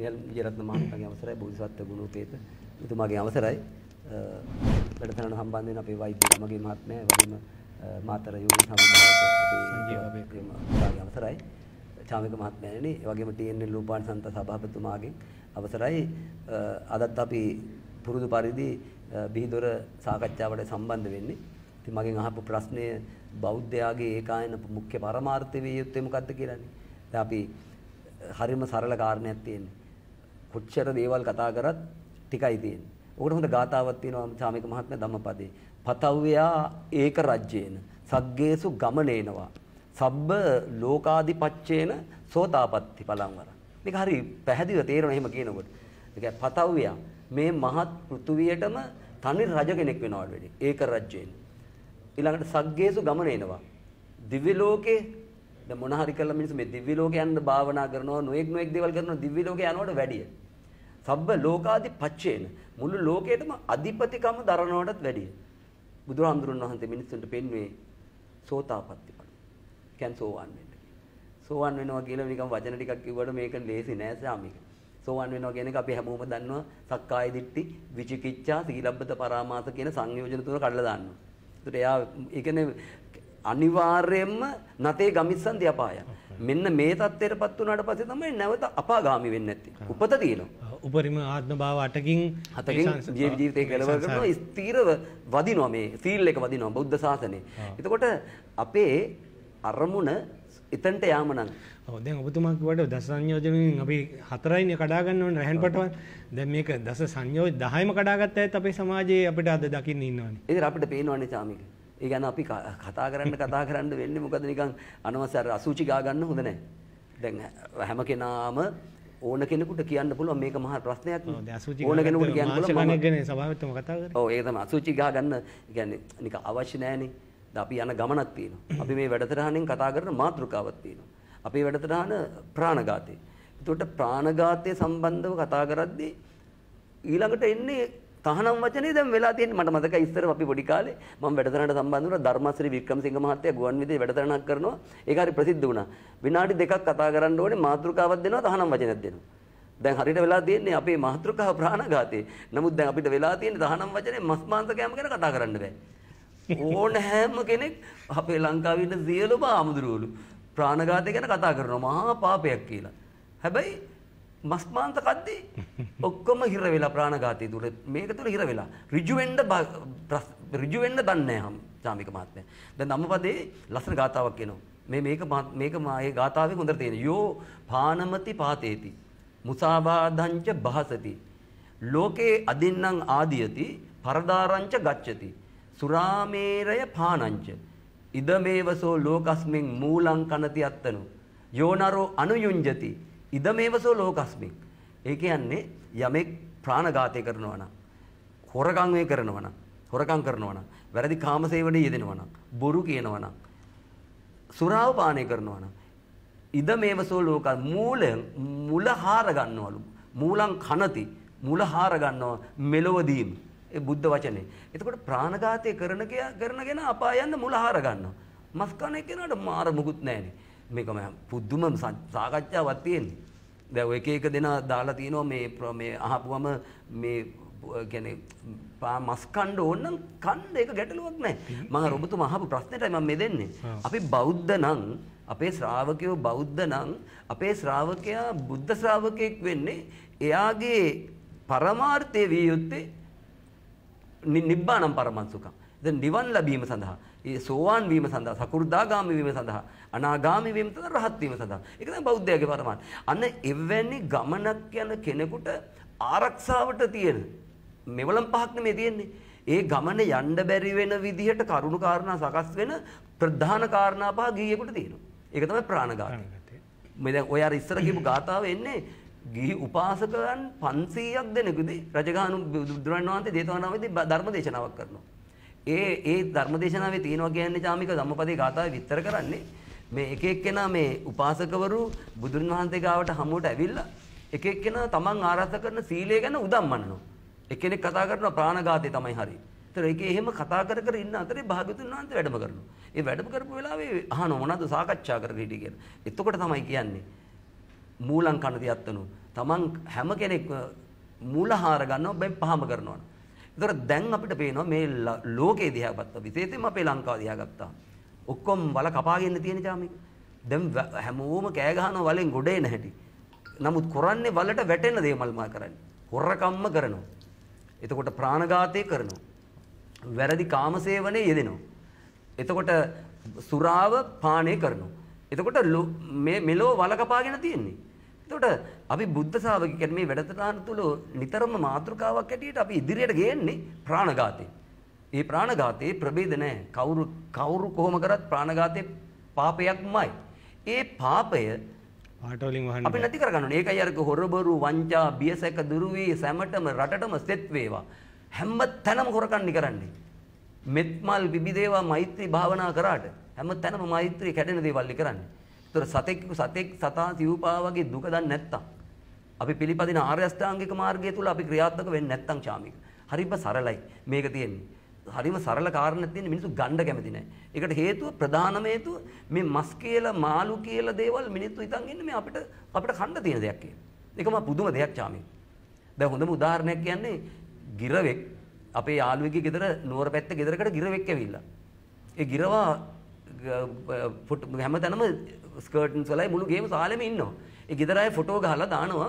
නිල් විජයරත්න මහත්මයාගේ අවසරයි බෝධිසත්ව ගුණෝපේත එතුමාගේ අවසරයි වැඩසටහන සම්බන්ධ වෙන අපේ වෛද්‍ය මගේ මහත්මයා වගේම මාතර යෝගී සමුදායක අපේ අවසරයි චාමික මහත්මයාණෙනි ඒ වගේම TNL ලූපාන් සන්ත සභාපතිතුමාගෙන් අවසරයි අදත් අපි පුරුදු පරිදි බිහිදොර සාකච්ඡාවට සම්බන්ධ වෙන්නේ. ඉතින් මගෙන් අහපු ප්‍රශ්නය බෞද්ධයාගේ ඒකායන මුඛ්‍ය පරමාර්ථය විය යුත්තේ මොකද්ද කියලානේ. දැන් අපි හරිම සරල කාරණයක් තියෙන්නේ. කොච්චර දේවල් කතා කරත් ටිකයි තියෙන්නේ. උකට හොඳ ගාතාවක් තියෙනවා සාමික මහත්මයා ධම්මපදේ. පතව්‍යා ඒක රජ්‍යේන සග්ගේසු ගමනේනවා. සබ්බ ලෝකාදිපච්චේන සෝතාපට්ටි පලංවර. මේක හරි පැහැදිලිව තේරෙනවා එහෙම කියනකොට. ඒ කියන්නේ පතව්‍යා මේ මහත් පෘථුවියටම තනි රජ කෙනෙක් වෙනවලු වෙන්නේ. ඒක රජ්‍යයෙන්. ඊළඟට සග්ගේසු ගමන එනවා. දිව්‍ය ලෝකේ දැන් මොන හරි කළා මිනිස්සු මේ දිව්‍ය ලෝකේ යන්න භාවනා කරනවා නොඑක් නොඑක් දේවල් කරනවා දිව්‍ය ලෝකේ යනවට වැඩිය. සබ්බ ලෝකාදි පච්චේන මුළු ලෝකයටම අධිපතිකම දරනවටත් වැඩිය. බුදුහාමුදුරන් වහන්සේ මිනිස්සුන්ට පෙන්වුවේ සෝතාපට්ටි පණ. කැන්සෝවන් සෝවන් වෙනවා කියලා නිකන් වචන ටිකක් කිව්වට මේක ලේසි නෑ සාමික. සෝවන් වෙනවා කියන එක අපි හැමෝම දන්නවා සක්කාය දිට්ඨි, විචිකිච්ඡා, සීලබ්බත පරාමාස කියන සංයෝජන තුන කඩලා දානවා. ඒකට එයා ඒ කියන්නේ අනිවාර්යයෙන්ම නැතේ ගමිස්සන් දියපාය. මෙන්න මේ தත්ත්වයටපත් වුණාට පස්සේ තමයි නැවත අපාගාමි වෙන්නේ නැත්තේ. උපත තියෙනවා. උපරිම ආත්ම භාව අටකින් අටකින් ජීවිතේ කෙලවර කරනවා ස්ථීරව වදිනවා මේ සීල් එක වදිනවා බුද්ධ ශාසනය. එතකොට අපේ අරමුණ එතන්ට යාම නම්. ඔව් දැන් ඔබතුමා කිව්වට දස සංයෝජනෙන් අපි හතරයිනේ කඩා ගන්න ඕනේ රැහන් පටවන්. දැන් මේක දස සංයෝජන 10ම කඩාගත්ත ඇත් අපේ සමාජයේ අපිට අද දකින්න ඉන්නවනේ. ඉතින් අපිට පේනවනේ චාමික. ඒ කියන්නේ අපි කතා කරන්න කතා කරන්න වෙන්නේ මොකද නිකන් අනවසර අසුචි ගා ගන්න හොඳ නැහැ. දැන් හැම කෙනාම ඕන කෙනෙකුට කියන්න පුළුවන් මේක මහා ප්‍රශ්නයක් ඕන කෙනෙකුට කියන්න පුළුවන් මම ගැන සභාවෙත් මම කතා කරේ. ඔව් ඒක තමයි අසුචි ගහ ගන්න يعني නික අවශ්‍ය නැහැනේ. අපි යන ගමනක් තියෙනවා. අපි මේ වැඩසටහනෙන් කතා කරන මාතෘකාවක් තියෙනවා. අපේ වැඩසටහන ප්‍රාණඝාතය. එතකොට ප්‍රාණඝාතය සම්බන්ධව කතා කරද්දී ඊළඟට එන්නේ තහනම් වචනේ දැන් වෙලා තියෙන්නේ මට මතකයි ඉස්සර අපි පොඩි කාලේ මම වැඩසටහනට සම්බන්ධ වුණා ධර්මශ්‍රී වික්‍රමසිංහ මහත්තයා ගුවන් විදුලි වැඩසටහනක් කරනවා ඒක හරි ප්‍රසිද්ධ වුණා විනාඩි දෙකක් කතා කරන්න ඕනේ මාතෘකාවක් දෙනවා තහනම් වචනයක් දෙනවා දැන් හරියට වෙලා තියෙන්නේ අපේ මාතෘකාව ප්‍රාණඝාතේ නමුත් දැන් අපිට වෙලා තියෙන්නේ තහනම් වචනේ මස් මාංශ කෑම ගැන කතා කරන්න බෑ ඕන හැම කෙනෙක් අපේ ලංකාවන්න සියලුම ආමුදුරුවලු ප්‍රාණඝාතය ගැන කතා කරන මහා පාපයක් කියලා. හැබැයි මස්මාන්ත කද්දී ඔක්කොම හිර වෙලා ප්‍රාණඝාතය තුර මේක තුර හිර වෙලා ඍජුවෙන්ඩ ඍජුවෙන්ඩ දන්නේ හම් සාමික මහත්මයා. දැන් අම්මපදේ ලස්සන ගාතාවක් එනවා. මේ මේක මේක මායේ ගාතාවේ හොඳට තියෙන. යෝ පානමති පාතේති මුසාවාදංච බහසති ලෝකේ අදින්නම් ආදීයති පරදාරංච ගච්ඡති සුරාමේරය පානංච ඉදමේවසෝ ලෝකස්මින් මූලං කනති අත්තනු යෝනරෝ අනුයුංජති ඉදමේවසෝ ලෝකස්මින් ඒ කියන්නේ යමෙක් ප්‍රාණඝාතය කරනවා නම් හොරකම් වේ කරනවා නම් හොරකම් කරනවා නම් වැරදි කාමසේවනයේ යෙදෙනවා නම් බොරු කියනවා නම් සුරාව පානය කරනවා නම් ඉදමේවසෝ ලෝක මූලෙන් මුල හාර ගන්නවලු මූලං කනති මුල හාර ගන්නවා මෙලොවදීම ඒ බුද්ධ වචනේ. එතකොට ප්‍රාණඝාතය කරන කරනගෙන අපායන්ද මුල හාර ගන්නවා. මස් කන එක්කෙනාට මාර මුකුත් නැහැනේ. මේකම පුදුම සාකච්ඡාවක් තියෙන්නේ. දැන් ඔය එක එක දෙනා දාලා තිනවා මේ මේ අහපුවම මේ කියන්නේ මස් කණ්ඩ ඕනනම් කණ්ඩ ඒක ගැටලුවක් නැහැ. මම රොබතුමා අහපු ප්‍රශ්නෙටයි මම මේ දෙන්නේ. අපි බෞද්ධ නම් අපේ ශ්‍රාවකයෝ බෞද්ධ නම් අපේ ශ්‍රාවකයා බුද්ධ ශ්‍රාවකෙක් වෙන්නේ එයාගේ පරමාර්ථය විය යුත්තේ නිබ්බානම් පරමංසුකම්. දැන් නිවන් ලැබීම සඳහා, ඒ සෝවාන් වීම සඳහා, සකු르දාගාමි වීම සඳහා, අනාගාමි වීම සඳහා, රහත් වීම සඳහා. ඒක තමයි බෞද්ධයාගේ පරමාර්ථය. අන්න එවැනි ගමනක් යන කෙනෙකුට ආරක්ෂාවට තියෙන මෙවලම් පහක් නෙමෙයි තියෙන්නේ. ඒ ගමන යන්න බැරි වෙන විදිහට කරුණු කාරණා සකස් වෙන ප්‍රධාන කාරණා පහ ගීයකට තියෙනවා. ඒක තමයි ප්‍රාණඝාතය. මේ දැන් ඔය අර ඉස්සර කියපු ගාතාව එන්නේ ගිහි උපාසකයන් 500ක් දෙනෙකුදී රජගහනු බුදුරන් වහන්සේ දේතවනාවේදී ධර්ම දේශනාවක් කරනවා. ඒ ඒ ධර්ම දේශනාවේ තියෙනවා කියන්නේ චාමික ධම්මපදේ ගාථාවේ විස්තර කරන්නේ මේ එක එක්කෙනා මේ උපාසකවරු බුදුන් වහන්සේ ගාවට හමුවට ඇවිල්ලා එක එක්කෙනා තමන් ආරාධනා කරන සීලය ගැන උදම්මනනවා. එක්කෙනෙක් කතා කරනවා ප්‍රාණඝාතය තමයි හරියි. ඒතර ඒකේ එහෙම කතා කර කර ඉන්න අතරේ භාග්‍යතුන් වහන්සේ වැඩම කරනවා. ඒ වැඩම කරපු වෙලාවේ අහනවා මොනවද සාකච්ඡා කරගෙන හිටියේ කියලා. එතකොට තමයි කියන්නේ මූලං කණදියත්වනු. තමන් හැම කෙනෙක්ම මූලහාර ගන්නවා බයි පහම කරනවා. ඒතර දැන් අපිට පේනවා මේ ලෝකේ දිහා ගත්තා. විශේෂයෙන්ම අපේ ලංකාව දිහා ගත්තා. ඔක්කොම වල කපාගෙන තියෙන ජාමික. දැන් හැමෝම කෑ ගහනවා වලෙන් ගොඩේ නැහැටි. නමුත් කරන්නේ වලට වැටෙන දේමල් මා කරන්නේ. හොරකම්ම කරනවා. එතකොට ප්‍රාණඝාතය කරනවා. වැරදි කාමසේවනයේ යෙදෙනවා. එතකොට සුරාව පානය කරනවා. එතකොට මෙලෝ වලකපාගෙන තියෙන්නේ. එතකොට අපි බුද්ධ ශාවකයන් කියන්නේ මේ වැඩසටහන තුල නිතරම මාතෘකාවක් ඇටියට අපි ඉදිරියට ගේන්නේ ප්‍රාණඝාතය. මේ ප්‍රාණඝාතයේ ප්‍රභේද නැහැ. කවුරු කවුරු කොහොම කරත් ප්‍රාණඝාතේ පාපයක්මයි. ඒ පාපය පාට වලින් වහන්න අපි නැති කරගන්න ඕනේ. ඒකයි අර හොරබරු වංචා බියසක දුරුවේ සැමටම රටටම සෙත් වේවා. හැම තැනම හොරකම් නිකරන්නේ. මෙත්මල් විවිධේවා මෛත්‍රී භාවනා කරාට හැමතැනම මෛත්‍රිය කැඩෙන දේවල් කරන්නේ. ඒතර සතෙක් සතෙක් සතා සිව්පා වගේ දුක දන්නේ නැත්තම් අපි පිළිපදින ආර්ය අෂ්ටාංගික මාර්ගය තුල අපි ක්‍රියාත්මක වෙන්නේ නැත්තම් චාමික. හරිම සරලයි මේක තියෙන්නේ. හරිම සරල කාරණයක් තියෙන මිනිස්සු ගණ්ඩ කැමති නැහැ. ඒකට හේතුව ප්‍රධානම හේතුව මේ මස් කියලා මාළු කියලා දේවල් මිනිස්සු හිතන් ඉන්නේ මේ අපිට අපිට කන්න තියෙන දෙයක් කියලා. ඒකම පුදුම දෙයක් චාමේ. දැන් හොඳම උදාහරණයක් කියන්නේ ගිරවෙක් අපේ යාළුවෙක්ගේ ගෙදර නුවර පැත්තේ ගෙදරකට ගිරවෙක් ඇවිල්ලා. ඒ ගිරවා ෆොට් හැම තැනම ස්කර්ටන් සලයි මුළු ගේම සාලෙම ඉන්නවා. ඒ ගෙදර අය ෆොටෝ ගහලා දානවා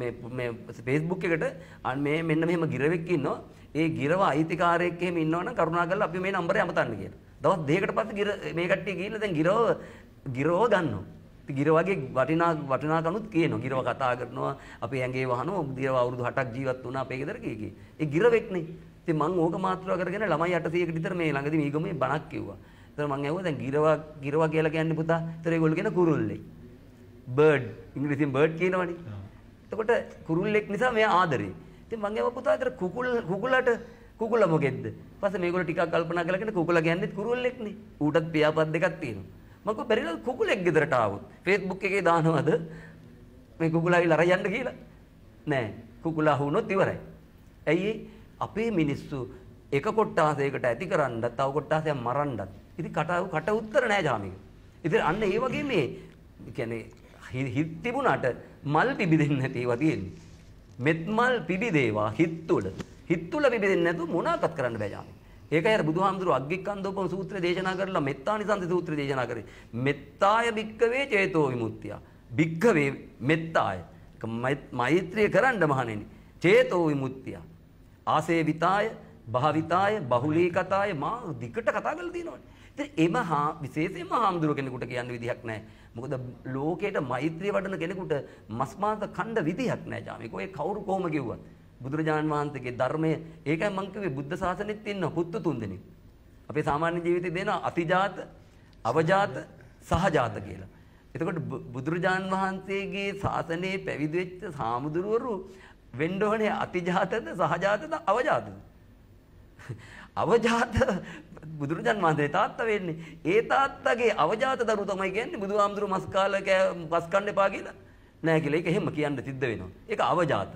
මේ මේ Facebook එකට අන්න මේ මෙන්න මෙහෙම ගිරවෙක් ඉන්නවා. ඒ ගිරව අයිතිකාරයෙක් එහෙම ඉන්නවනම් කරුණාකරලා අපි මේ නම්බරය අමතන්න කියලා. දවස් දෙකකට පස්සේ ගිර මේ කට්ටිය ගිහිල්ලා දැන් ගිරව ගිරව ගන්නවා. ගිරවගේ වටිනා වටිනාකනුත් කියනවා. ගිරව කතා කරනවා. අපි ඇඟේ වහනවා. ගිරව අවුරුදු 8ක් ජීවත් වුණා අපේ ගෙදර කීකේ. ඒ ගිරවෙක්නේ. ඉතින් මං ඕක මාත්‍රා කරගෙන ළමයි 800කට විතර මේ ළඟදී මීගමේ බණක් කිව්වා. ඒතර මං ඇහුවා දැන් ගිරවා ගිරවා කියලා කියන්නේ පුතා. ඒතර ඒගොල්ලෝ කියන කුරුල්ලෙක්. බර්ඩ් ඉංග්‍රීසියෙන් බර්ඩ් කියනවනේ. එතකොට කුරුල්ලෙක් නිසා මෙයා ආදරේ. ඉතින් මං ඇහුවා පුතා ඒතර කුකුල් කුකුලට කුකුල මොකෙද්ද? පස්සේ මේගොල්ලෝ ටිකක් කල්පනා කරලා කියන කුකුල කියන්නේ කුරුල්ලෙක්නේ. ඌටත් පියාපත් දෙකක් තියෙනවා. මම කිව්වා බැරිලා කුකුලෙක් ගෙදරට ආවොත් Facebook එකේ දානවද මේ කුකුලා ඇවිල්ලා අර යන්න කියලා? නෑ. කුකුලා වුණොත් ඉවරයි. ඇයි අපේ මිනිස්සු එක කොට්ටාසයකට ඇති කරන්නත් තව කොට්ටාසයක් මරන්නත් ඉතින් කට කට උත්තර නෑ ජාමික. ඉතින් අන්න ඒ වගේ මේ කියන්නේ හිත තිබුණාට මල් පිබිදෙන්නේ නැති ඒවා තියෙන්නේ. මෙත් මල් පිබිදේවා හිත තුළ. හිත තුළ පිබිදෙන්නේ නැතු මොනවාක්වත් කරන්න බෑ ජාමික. ඒකයි අර බුදුහාමුදුරුවෝ අග්ගික්කන්දෝපම සූත්‍රය දේශනා කරලා මෙත්තානිසන්ති සූත්‍රය දේශනා කරේ. මෙත්තාය භික්කවේ චේතෝ විමුක්තිය. භික්කවේ මෙත්තාය. මෛත්‍රිය කරන්න මහණෙනි. චේතෝ විමුක්තිය. ආසේවිතාය භාවිතාය බහුලීකතාය මා දිකට කතා කරලා තියෙනවනේ. එම හා විශේෂයෙන්ම හාමුදුරුව කෙනෙකුට කියන්න විදිහක් නැහැ. මොකද ලෝකයට මෛත්‍රිය වඩන කෙනෙකුට මස් මාස කණ්ඩ විදිහක් නැහැ ජාමික. ඔය කවුරු කොහොම කිව්වත්. බුදුරජාණන් වහන්සේගේ ධර්මය ඒකයි මං කිව්වේ බුද්ධ ශාසනෙත් ඉන්න පුත්තු තුන්දෙනෙක්. අපේ සාමාන්‍ය ජීවිතේ දෙන අතිජාත, අවජාත, සහජාත කියලා. එතකොට බුදුරජාණන් වහන්සේගේ ශාසනයේ පැවිදි වෙච්ච සාමුදුරවරු වෙන්න ඕනේ අතිජාතද, සහජාතද, අවජාතද? *laughs* අවජාත බුදුරජාන් වහන්සේ තාත්තා වෙන්නේ. ඒ තාත්තගේ අවජාත දරුවෝ තමයි කියන්නේ බුදුහාමුදුරු මස් කාලා පස් කන්න එපා කියලා. නෑ කියලා. ඒක එහෙම කියන්න සිද්ධ වෙනවා. ඒක අවජාත.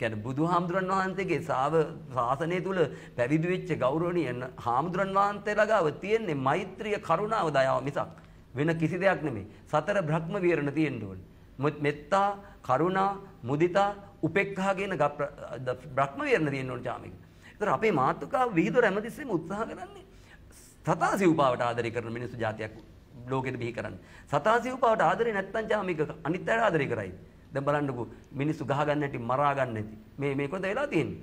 කියන්නේ බුදුහාමුදුරන් වහන්සේගේ ශාව ශාසනය තුල පැවිදි වෙච්ච ගෞරවණීය හාමුදුරන් වහන්සේලා ගාව තියෙන්නේ මෛත්‍රිය, කරුණාව, දයාව මිසක් වෙන කිසි දෙයක් නෙමෙයි. සතර බ්‍රහ්ම විහරණ තියෙන්න ඕනේ. මෙත්තා, කරුණා, මුදිතා, උපේක්ඛා කියන බ්‍රහ්ම විහරණ තියෙන්න ඕනේ චාමික. ඒතර අපේ මාතෘකාව විහිදුර හැමතිස්සෙම උත්සාහ කරන්නේ සතාසිව්පාවට ආදරය කරන මිනිස්සු జాතියක් ලෝකෙට බිහි කරන්න. සතාසිව්පාවට ආදරේ නැත්තම් චා මේක අනිත් අයට ආදරය කරයි. දැන් බලන්නකෝ මිනිස්සු ගහ ගන්න නැටි මරා ගන්න නැති. මේ මේක කොහෙද වෙලා තියෙන්නේ?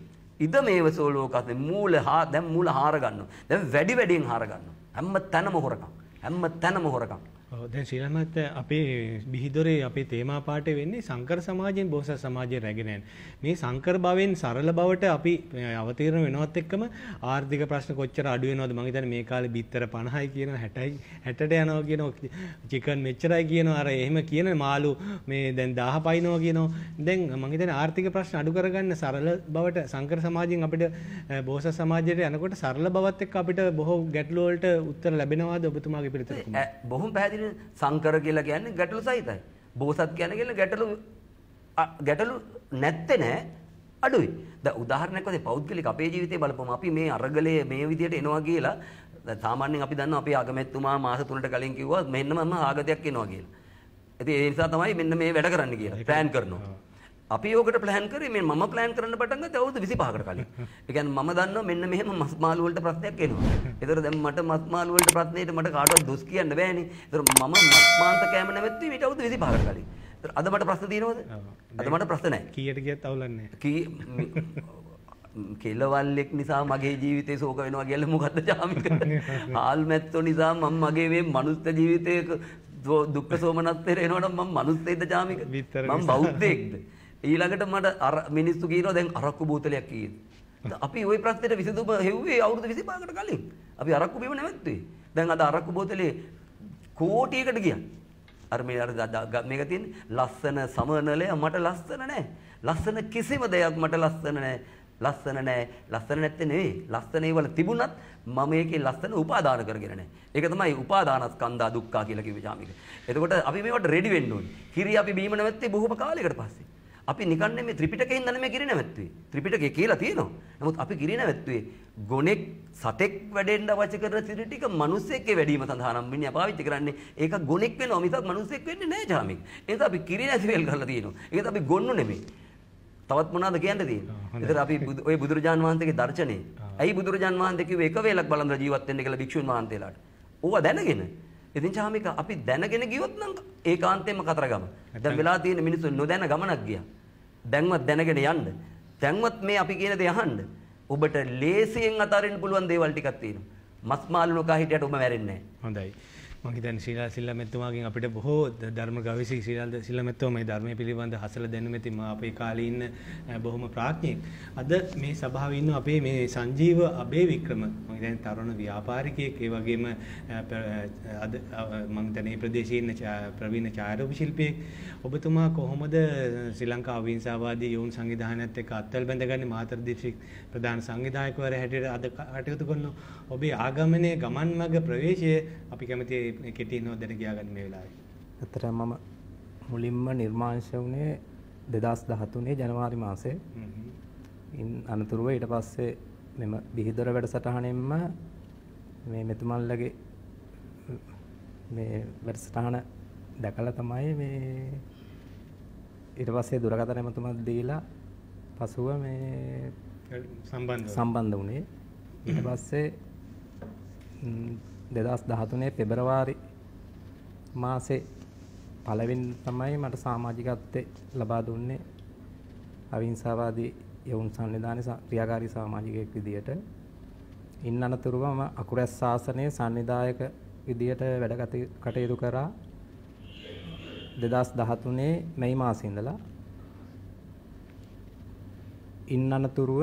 ඉද මේවසෝ ලෝකස් මූල හා දැන් මූල හාර ගන්නවා. දැන් වැඩි වැඩියෙන් හාර ගන්නවා. හැම තැනම හොරකම්. හැම තැනම හොරකම්. දැන් ශ්‍රීලමත් අපේ බිහිදොරේ අපේ තේමා පාඩේ වෙන්නේ සංකර සමාජයෙන් බෝසත් සමාජයෙන් රැගෙන යන මේ සංකර භවෙන් සරල බවට අපි අවතීර්ණ වෙනවත් එක්කම ආර්ථික ප්‍රශ්න කොච්චර අඩු වෙනවද මම හිතන්නේ මේ කාලේ බිත්තර 50යි කියනවා 60යි 60ට යනවා කියනවා චිකන් මෙච්චරයි කියනවා අර එහෙම කියන මාළු මේ දැන් 1000 පයින්නවා කියනවා දැන් මම හිතන්නේ ආර්ථික ප්‍රශ්න අඩු කරගන්න සරල බවට සංකර සමාජයෙන් අපිට බෝසත් සමාජයට යනකොට සරල බවත් එක්ක අපිට බොහෝ ගැටලු වලට උත්තර ලැබෙනවාද ඔබතුමාගේ පිළිතුර කොහොමද බොහොම පැහැදිලි ඇතින සංකර කියලා කියන්නේ ගැටලු සහිතයි. බෝසත් කියන්නේ කියලා ගැටලු ගැටලු නැත්තේ නෑ අඩුයි. දැන් උදාහරණයක් වශයෙන් පෞද්ගලික අපේ ජීවිතේ බලපුවම අපි මේ අරගලයේ මේ විදියට එනවා කියලා දැන් සාමාන්‍යයෙන් අපි දන්නවා අපේ ආගමැතිතුමා මාස 3කට කලින් කිව්වා මෙන්න මම ආගතයක් එනවා කියලා. ඉතින් ඒ නිසා තමයි මෙන්න මේ වැඩ කරන්න කියලා ප්ලෑන් කරනවා. අපි ඕකට ප්ලෑන් කරේ මේ මම ප්ලෑන් කරන්න පටන් ගත්තේ අවුරුදු 25කට කලින්. ඒ කියන්නේ මම දන්නවා මෙන්න මෙහෙම මස් මාළු වලට ප්‍රශ්නයක් එනවා. ඒතර දැන් මට මස් මාළු වලට ප්‍රශ්නෙට මට කාටවත් දොස් කියන්න බෑනේ. ඒතර මම මස් මාංශ කෑම නැවැත්තුවේ මීට අවුරුදු 25කට කලින්. ඒතර අද මට ප්‍රශ්න තියෙනවද? අද මට ප්‍රශ්න නැහැ. කීයට ගියත් අවුලන්නේ නැහැ. කෙලවල්ලෙක් නිසා මගේ ජීවිතේ සෝක වෙනවා කියලා මොකද්ද ජාමික? ආල්මැත්තෝ *laughs* නිසා මම මගේ මේ මනුස්ස ජීවිතයක දුක්ඛ සෝමනස්තේ එනවනම් මම මනුස්සෙක්ද ජාමික? මම බෞද්ධයෙක්ද? ඊළඟට මට අර මිනිස්සු කියනවා දැන් අරක්කු බෝතලයක් කීයද? අපි ওই ප්‍රශ්නෙට විසඳුම හෙව්වේ අවුරුදු 25කට කලින්. අපි අරක්කු බීම නැවැත්තුවේ. දැන් අද අරක්කු බෝතලේ කෝටියකට ගියා. අර මේ අර මේක තියෙන්නේ ලස්සන සමනලය මට ලස්සන නැහැ. ලස්සන කිසිම දෙයක් මට ලස්සන නැහැ. ලස්සන නැහැ. ලස්සන නැත්තේ නෙවෙයි. ලස්සන ඒවල තිබුණත් මම ඒකේ ලස්සන උපාදාන කරගෙන නැහැ. ඒක තමයි උපාදානස්කන්ධා දුක්ඛා කියලා කිව්වේ ජාමික. එතකොට අපි මේවට රෙඩි වෙන්න ඕනේ. කිරි අපි බීම නැවැත්තේ බොහොම කාලයකට පස්සේ. අපි නිකන් නෙමෙයි ත්‍රිපිටකයෙන් ඉඳන් මේ ගිරි නැවැත්තුවේ. ත්‍රිපිටකය කියලා තියෙනවා. නමුත් අපි ගිරි නැවැත්තුවේ ගොනෙක් සතෙක් වැඩෙන්න අවශ්‍ය කරන සිරි ටික මිනිස්සෙක්ගේ වැඩිම සඳහා නම් මිනිහා පාවිච්චි කරන්නේ. ඒක ගොනෙක් වෙනවා මිසක් මිනිස්සෙක් වෙන්නේ නැහැ ජාමික්. ඒක අපි කිරි නැති වෙල් කරලා තියෙනවා. ඒක අපි ගොන්නු නෙමෙයි. තවත් මොනවද කියන්න තියෙන්නේ? ඒතර අපි ওই බුදුරජාන් වහන්සේගේ දර්ශනේ. ඇයි බුදුරජාන් වහන්සේ කිව්වේ එක වේලක් බලන් ජීවත් වෙන්න කියලා භික්ෂුන් වහන්සේලාට. ඕවා දැනගෙන ඉතින් ජාමික අපි දැනගෙන ගියොත් නම් ඒකාන්තයෙන්ම කතරගම. දැන් වෙලා තියෙන මිනිස්සු නොදැන ගමනක් ගියා. දැන්වත් දැනගෙන යන්න. දැන්වත් මේ අපි කියන දේ අහන්න. ඔබට ලේසියෙන් අතාරින්න පුළුවන් දේවල් ටිකක් තියෙනවා. මස් මාළු නොකා හිටියට ඔබ මැරෙන්නේ නැහැ. හොඳයි. මහිතන් ශීලා සිල්ලමැත්තුමාගෙන් අපිට බොහෝ ධර්ම ගවේෂක ශීලා සිල්ලමැත්තුම මේ ධර්මය පිළිබඳ හසල දැනුම තිම අපේ කාලේ ඉන්න බොහොම ප්‍රඥෙක්. අද මේ සභාවේ ඉන්න අපේ මේ සංජීව අබේ වික්‍රම මම දැන් තරුණ ව්‍යාපාරිකයෙක් ඒ වගේම අද මම දැන් මේ ප්‍රදේශයේ ඉන්න ප්‍රවීණ ඡායාරූප ශිල්පියෙක්. ඔබතුමා කොහොමද ශ්‍රී ලංකා අවිංසාවාදී යෝන් සංවිධානයත් එක්ක අත්වල බැඳගන්නේ මාතර දිස්ත්‍රික් ප්‍රධාන සංවිධායකවරයා හැටියට අද කටයුතු කරන ඔබේ ආගමනයේ ගමන් මඟ ප්‍රවේශය අපි කැමති මේ කෙටි නෝදන ගියාගන්න මේ වෙලාවේ. අතරම මම මුලින්ම නිර්මාංශ වුණේ 2013 ජනවාරි මාසේ. ඉන් අනතුරුව ඊට පස්සේ මෙම බිහිදොර වැඩසටහනෙන්ම මේ මෙතුමල්ලගේ මේ වැඩසටහන දැකලා තමයි මේ ඊට පස්සේ දුරකථන එමතුමත් දීලා පසුව මේ සම්බන්ධ සම්බන්ධ වුණේ ඊට පස්සේ දෙදස් දහතුනේ පෙබරවාරි මාසේ පළවෙන් තමයි මට සාමාජිකත්වය ලබා දුන්නේ අවිංසාවාදී යවුන් සංවිධානයේ ක්‍රියාකාරී සමාජිකයෙක් විදියට ඉන් අනතුරුව මම අකුරැස් ශාසනයේ සංවිධායක විදියට වැඩ කටයුතු කරා 2013 මැයි මාසේ ඉඳලා ඉන් අනතුරුව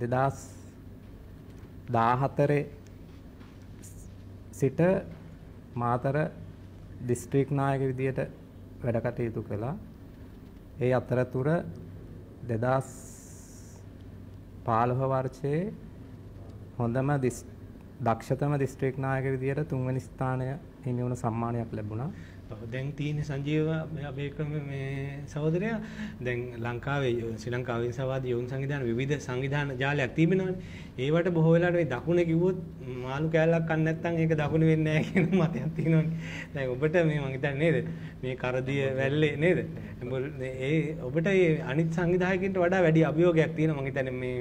2014 සිට මාතර දිස්ත්‍රික් නායක විදියට වැඩ කටයුතු කළා. ඒ අතරතුර 2015 වර්ෂයේ හොඳම දක්ෂතම දිස්ත්‍රික් නායක විදියට තුන්වෙනි ස්ථානය හිමි වුණ සම්මානයක් ලැබුණා. දැන් තියෙන සංජීව අපේ ක්‍රම මේ සහෝදරයා දැන් ලංකාවේ ශ්‍රී ලංකාවේ සවාද යෝන් සංවිධාන විවිධ සංවිධාන ජාලයක් තිබෙනවානේ. ඒවට බොහෝ වෙලාවට මේ දකුණ කිව්වොත් මාළු කෑල්ලක් කන්න නැත්නම් ඒක දකුණ වෙන්නේ නැහැ කියන *laughs* මතයක් තියෙනවානේ. දැන් ඔබට මේ මං හිතන්නේ නේද? මේ කරදිය වැල්ලේ නේද? ඒ ඔබට මේ අනිත් සංවිධායකින්ට වඩා වැඩි අභියෝගයක් තියෙනවා මං හිතන්නේ මේ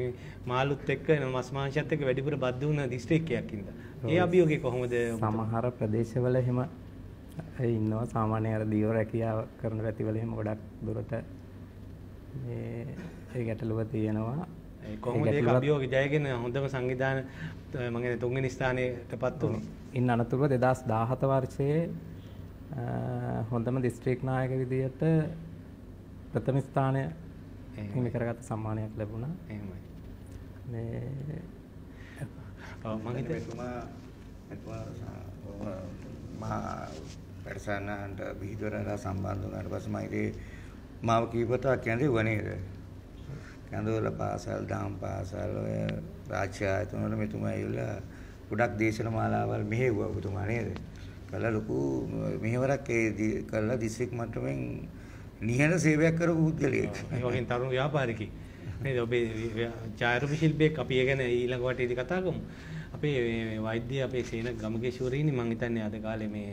මාළුත් එක්ක මස් මාංශයත් එක්ක වැඩිපුර බද්ධ වුණ දිස්ත්‍රික්කයක් ඉඳලා. ඒ අභියෝගේ කොහොමද සමහර ප්‍රදේශවල එහෙම ඉන්නවා සාමාන්‍ය අර දීව රැකියාව කරන පැතිවලම ගොඩක් දුරට ඒ ගැටලුව තියෙනවා කොමදෝග ජයගෙන හොඳම සංවිධාන මගේ තුන්ගෙන ස්ථානයට පත් වුණ ඉන් අනතුරුව දෙදස් දාහත වර්ෂයේ හොඳම දිස්ත්‍රීක් නායක විදියට ප්‍රථම ස්ථානය හිමි කරගත සම්මානයක් ලැබුණා එමයි මගේ තුමා මා වැඩසටහනට විහිදුවලා සම්බන්ධ වුණාට පස්සේ මම ඉතින් මාව කීපතාවක් කැඳෙව්වා නේද? කැඳවලා පාසල් දාම් පාසල් ඔය රාජ්‍ය ආයතන වල මෙතුමා ඇවිල්ලා ගොඩක් දේශන මාලාවල් මෙහෙව්වා ඔබතුමා නේද? කළා ලොකු මෙහෙවරක් ඒ කළා දිස්ත්‍රික් මට්ටමින් නිහඬ සේවයක් කරපු පුද්ගලයෙක්. ඒ වගේ තරුණ ව්‍යාපාරිකයෙක්. නේද? ඔබේ ඡායාරූප ශිල්පියෙක් අපි ඒ ගැන ඊළඟ වටේදී කතා කරමු. අපේ වෛද්‍ය අපේ සේන ගමකේශවරීනි මම හිතන්නේ අද කාලේ මේ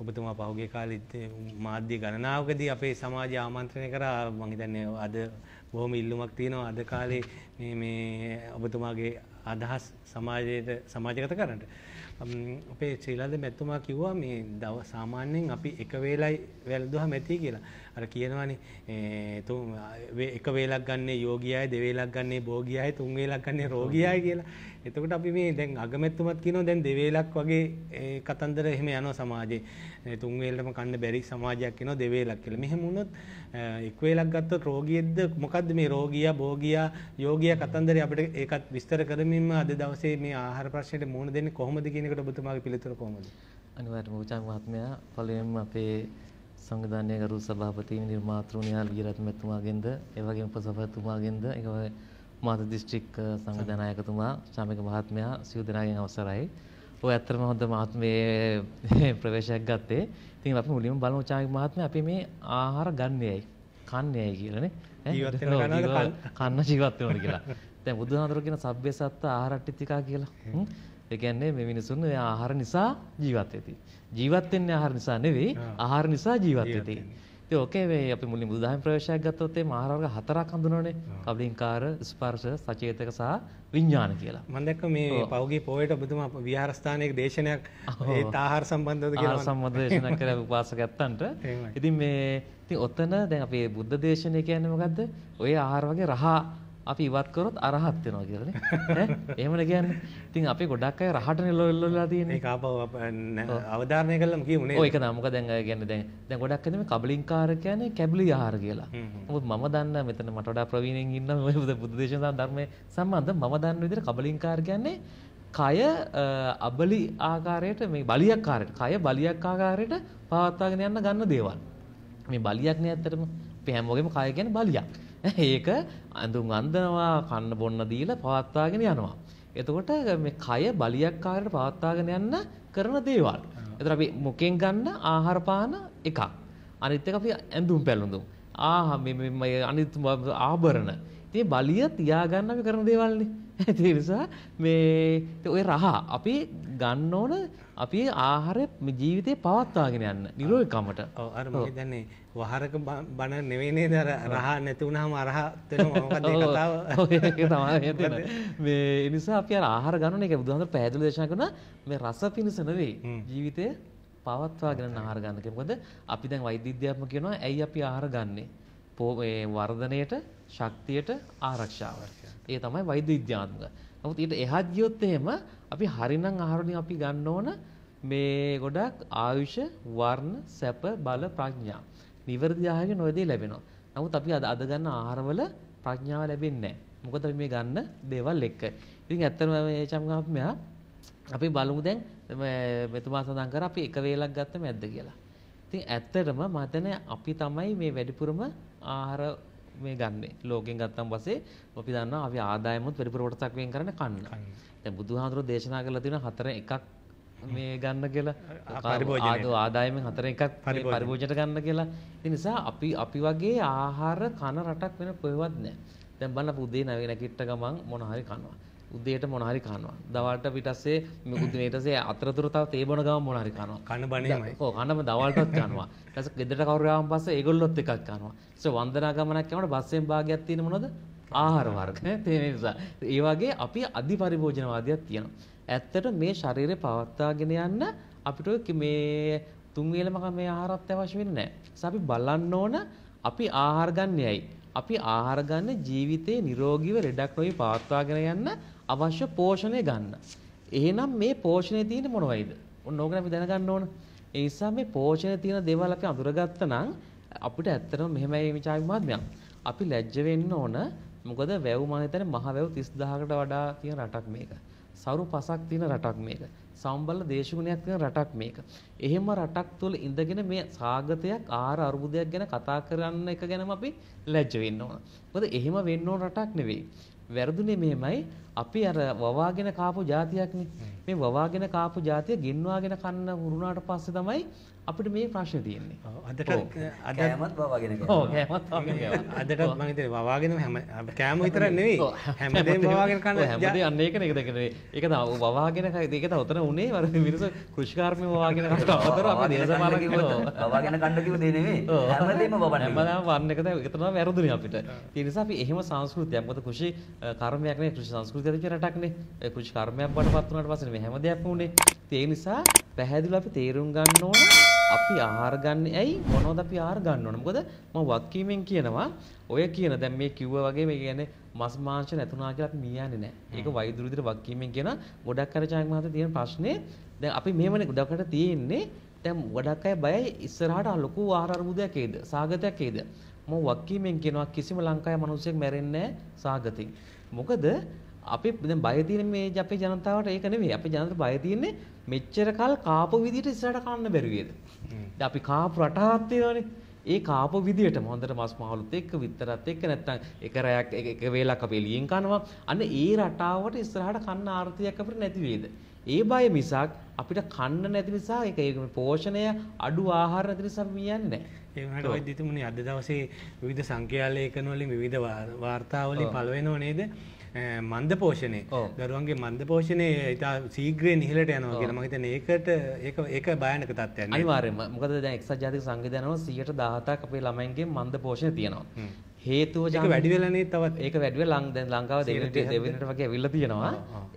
ඔබතුමා පහුගේ කාලේ මාධ්‍ය ගණනාවකදී අපේ සමාජය ආමන්ත්‍රණය කරා මම හිතන්නේ අද බොහොම ඉල්ලුමක් තියෙනවා අද කාලේ මේ මේ ඔබතුමාගේ අදහස් සමාජයට සමාජගත කරන්න. අපේ ශ්‍රීලාද මැත්තුමා කිව්වා මේ දව සාමාන්‍යයෙන් අපි එක වේලයි වැළඳුවම ඇති කියලා. අර කියනවානේ එක වේලක් ගන්න යෝගියයි දෙවේලක් ගන්න භෝගියයි තුන් වේලක් ගන්න රෝගියයි කියලා. එතකොට අපි මේ දැන් අගමැත්තුමත් කියනවා දැන් දෙවේලක් වගේ කතන්දර එහෙම යනවා සමාජේ. තුන් වේලටම කන්න බැරි සමාජයක් කියනවා දෙවේලක් කියලා. මෙහෙම වුණොත් එක් වේලක් ගත්තොත් රෝගියෙක්ද මොකද්ද මේ රෝගියා භෝගියා යෝගියා කතන්දරේ අපිට ඒකත් විස්තර කරමින්ම අද දවසේ පස්සේ මේ ආහාර ප්‍රශ්නෙට මුහුණ දෙන්නේ කොහොමද කියන එකට ඔබතුමාගේ පිළිතුර කොහොමද? අනිවාර්යයෙන්ම පූජා මහත්මයා පළවෙනිම අපේ සංවිධානයේ ගරු සභාපති නිර්මාතෘණියා ලීරත් මැතිතුමාගෙන්ද ඒ වගේම උපසභාපතිතුමාගෙන්ද ඒකම මාත දිස්ත්‍රික් සංවිධානායකතුමා ශාමික මහත්මයා සියලු දෙනාගෙන් අවසරයි. ඔය ඇත්තටම හොඳ මහත්මයේ *laughs* ප්‍රවේශයක් ගත්තේ. ඉතින් අපි මුලින්ම බලමු චාමික මහත්මයා අපි මේ ආහාර ගන්නේයි කන්නේයි කියලානේ. ජීවත් වෙනවා කන්න ජීවත් වෙනවා කියලා. දැන් බුදුහාඳුර කියන සබ්බේ සත්ත ආහාරට්ටිතිකා කියලා. ඒ කියන්නේ මේ මිනිසුන් ඒ ආහාර නිසා ජීවත් වෙති. ජීවත් වෙන්නේ ආහාර නිසා නෙවෙයි ආහාර නිසා ජීවත් වෙති. ඉතින් ඕකේ මේ අපි මුලින් බුදුදහම ප්‍රවේශයක් ගත්තොත් මේ ආහාර වර්ග හතරක් හඳුනනනේ. කබලින්කාර, ස්පර්ශ, සචේතක සහ විඥාන කියලා. මම දැක්ක මේ පෞගේ පොයට බුදුම විහාරස්ථානයක දේශනයක් ඒ ආහාර සම්බන්ධවද කියලා. ආහාර සම්බන්ධ දේශනයක් කරලා උපාසකයන්ට. ඉතින් මේ ඉතින් ඔතන දැන් අපේ බුද්ධ දේශනය කියන්නේ මොකද්ද? ඔය ආහාර වගේ රහා අපි ඉවත් කරොත් අරහත් වෙනවා කියලා නේ එහෙමනේ කියන්නේ ඉතින් අපි ගොඩක් අය රහටනේ ලොල්ලලා තියෙන්නේ ඒක ආපහු අවධාරණය කළාම කියමු නේද ඔය ඒක නම මොකද දැන් කියන්නේ දැන් දැන් ගොඩක් අය මේ කබලින්කාර කියන්නේ කැබලි ආහාර කියලා මොකද මම දන්න මෙතන මට වඩා ප්‍රවීණෙන් ඉන්න මේ බුද්ධ දේශනා ධර්මයේ සම්බන්ධ මම දන්න විදිහට කබලින්කාර කියන්නේ කය අබලි ආකාරයට මේ බලියක් ආකාරයට කය බලියක් ආකාරයට පවත්වාගෙන යන්න ගන්න දේවල් මේ බලියක් නේ ඇත්තටම අපි හැමෝගෙම කය කියන්නේ බලියක් *laughs* ඒක ඇඳුම් අඳනවා කන්න බොන්න දීලා පවත්වාගෙන යනවා. එතකොට මේ කය බලියක් ආකාරයට පවත්වාගෙන යන්න කරන දේවල්. එතකොට අපි මුකෙන් ගන්න ආහාර පාන එකක්. අනිත් එක අපි ඇඳුම් පැළඳුම්. ආහ මේ මේ අනිත් ආභරණ. ඉතින් බලිය තියාගන්න අපි කරන දේවල්නේ. *laughs* ඒ නිසා මේ ඔය රහ අපි ගන්න ඕන අපි ආහාරය ජීවිතේ පවත්වාගෙන යන්න නිරෝගීකමට. ඔව් අර මම දන්නේ වහරක බණ නෙවෙනේ දර රහා නැතිවුණහම අරහත්තම මේ එනිසා අප ආහර ගණන එක බුදුහඳ පැදිල දේශකන මේ රස පිණිස නෙවෙයි ජීවිතය පවත්වාගෙන ආහර ගන්නකමකද අපි දැන් වෛද්‍යද්‍යාත්ම කියනවා ඇයි අපි ආහර ගන්නේ පෝ වර්ධනයට ශක්තියට ආරක්ෂාවට ඒ තමයි වෛද්‍ය විද්‍යාත්මක නමුත් ඊට එහත් ගියොත් එහෙම අපි හරිනම් ආහාරණිය අපි ගන්න ඕන මේ ගොඩක් ආයුෂ වර්ණ සැප බල ප්‍රඥා නිවැරදි ආහාරය නොයදී ලැබෙනවා. නමුත් අපි අද අද ගන්න ආහාරවල ප්‍රඥාව ලැබෙන්නේ නැහැ. මොකද අපි මේ ගන්න දේවල් එක්ක. ඉතින් ඇත්තම මේ චම්ගාප් මෙයා අපි බලමු දැන් මෙතුමා සඳහන් කර අපි එක වේලක් ගත්ත මැද්ද කියලා. ඉතින් ඇත්තටම මම අපි තමයි මේ වැඩිපුරම ආහාර මේ ගන්න ලෝකෙන් ගත්තන් පස්සේ අපි දන්නවා අපි ආදායමුත් වැඩිපුර කොටසක් වෙන් කරන කන්න. දැන් බුදුහාඳුරෝ දේශනා කරලා තියෙන හතර එකක් මේ ගන්න කියලා ආදු ආදායමෙන් හතර එකක් පරිභෝජනයට ගන්න කියලා. ඒ නිසා අපි අපි වගේ ආහාර කන රටක් වෙන කොහෙවත් නැහැ. දැන් බලන්න උදේ නැවි නැගිට ගමන් මොන හරි කනවා. උදේට මොන හරි කනවා. දවල්ට පිටස්සේ උදේ ඊටසේ අතරතුර තව තේ බොන ගමන් මොන හරි කනවා. කන බණේමයි. ඔව් කනම දවල්ටත් කනවා. ඊට පස්සේ ගෙදරට කවුරු ආවම පස්සේ ඒගොල්ලොත් එකක් කනවා. ඊට වන්දනා ගමනක් යනකොට බස්සෙන් භාගයක් තියෙන මොනවද? ආහාර වර්ග. *laughs* ඒ නිසා ඒ වගේ අපි අධිපරිභෝජනවාදියක් තියෙනවා. ඇත්තට මේ ශරීරය පවත්වාගෙන යන්න අපිට මේ තුන් වේලමක මේ ආහාරත් අවශ්‍ය වෙන්නේ නැහැ. අපි බලන්න ඕන අපි ආහාර ගන්නේයි. අපි ආහාර ගන්න ජීවිතේ නිරෝගීව ලෙඩක් නොවි පවත්වාගෙන යන්න අවශ්‍ය පෝෂණය ගන්න. එහෙනම් මේ පෝෂණය තියෙන්නේ මොනවයිද? ඔන්න ඕක අපි දැනගන්න ඕන. ඒ නිසා මේ පෝෂණය තියෙන දේවල් අපි අඳුරගත්තා අපිට ඇත්තටම මෙහෙමයි විචාරි මාත්මයක්. අපි ලැජ්ජ වෙන්න ඕන. මොකද වැව් මම හිතන්නේ මහ වැව් 30000කට වඩා තියෙන රටක් මේක. සරු පසක් තියෙන රටක් මේක. සම්බල දේශගුණයක් තියෙන රටක් මේක. එහෙම රටක් තුළ ඉඳගෙන මේ සාගතයක් ආහාර අර්බුදයක් ගැන කතා කරන්න එක ගැනම අපි ලැජ්ජ වෙන්න ඕන. මොකද එහෙම වෙන්න ඕන රටක් නෙවෙයි. වැරදුනේ මෙහෙමයි අපි අර වවාගෙන කාපු જાතියක්නේ මේ වවාගෙන කාපු જાතිය ගෙන්වාගෙන කන්න වුණාට පස්සේ තමයි අපිට මේ ප්‍රශ්න තියෙන්නේ. අදට අද කෑමත් වවාගෙන ගියා. ඔව් කෑමත් වවාගෙන ගියා. අදටත් මම හිතන්නේ වවාගෙන හැම කෑම විතර නෙවෙයි හැමදේම වවාගෙන කන හැමදේ අන්න ඒකනේ ඒක දැකන ඒක තමයි වවාගෙන ඒක තමයි උතන උනේ වරද මිනිස්සු කෘෂිකාර්මිය වවාගෙන කනට අවතර අපි දේශපාලන කිව්වද වවාගෙන කන්න කිව්ව දේ නෙවෙයි හැමදේම වවන හැමදාම වන්න එක තමයි ඒක තමයි වැරදුනේ අපිට. ඒ නිසා අපි එහෙම සංස්කෘතියක් මොකද කෘෂි කර්මයක් නේ කෘෂි සංස්කෘතිය තිබෙන රටක්නේ. කෘෂි කර්මයක් බඩපත් වුණාට පස්සේ මේ හැම දෙයක්ම උනේ. ඒ නිසා පැහැදිලිව අපි තේරුම් ගන්න ඕනේ අපි ආහාර ගන්න ඇයි මොනවද අපි ආහාර ගන්න ඕන මොකද මම වක්කීමෙන් කියනවා ඔය කියන දැන් මේ කිව්වා වගේ මේ කියන්නේ මස් මාංශ නැතුණා කියලා අපි මියන්නේ නැහැ. ඒක වෛද්‍ය විදිහට වක්කීමෙන් කියන ගොඩක් අර චායක මහත්තයා තියෙන ප්‍රශ්නේ දැන් අපි මෙහෙමනේ ගොඩකට තියෙන්නේ දැන් ගොඩක් අය බයයි ඉස්සරහට ලොකු ආහාර අර්බුදයක් එයිද සාගතයක් එයිද මම වක්කීමෙන් කියනවා කිසිම ලංකාවේ මිනිස්සෙක් මැරෙන්නේ නැහැ සාගතින්. මොකද අපි දැන් බය තියෙන මේ අපේ ජනතාවට ඒක නෙමෙයි. අපේ ජනතාවට බය තියෙන්නේ මෙච්චර කල් කාපු විදියට ඉස්සරහට කන්න බැරිවේද? අපි කාපු රටාවක් තියෙනවානේ. ඒ කාපු විදියටම හොඳට මස් මහලුත් එක්ක විතරත් එක්ක නැත්තම් එක රැයක් එක වේලක් අපි එළියෙන් කනවා. අන්න ඒ රටාවට ඉස්සරහට කන්න ආර්ථිකයක් අපිට නැති වේද? ඒ බය මිසක් අපිට කන්න නැති නිසා ඒක ඒක පෝෂණය අඩු ආහාර නැති නිසා මියන්නේ නැහැ. ඒ වුණාට ඔය දිතුමුනේ අද දවසේ විවිධ සංඛ්‍යාලේඛන වලින් විවිධ වාර්තා වලින් පළවෙනව නේද? මන්ද පෝෂණය දරුවන්ගේ මන්ද පෝෂණය ඉතා සීග්‍රය නිහලට යනවා කියලා මහිතන ඒකට ඒක බයනක තත්වය අනිවාරයම මොකද දැන් එක්සත් ජාතික සංවිධානව සියයට දහතාක් අපේ ළමයින්ගේ මන්ද පෝෂණය තියෙනවා හේතුව වැඩිවෙලනේ තවත් ඒක වැඩිව ලං දැන් ලංකාව දෙවිට දෙවිනට වගේ ඇවිල්ලා තියෙනවා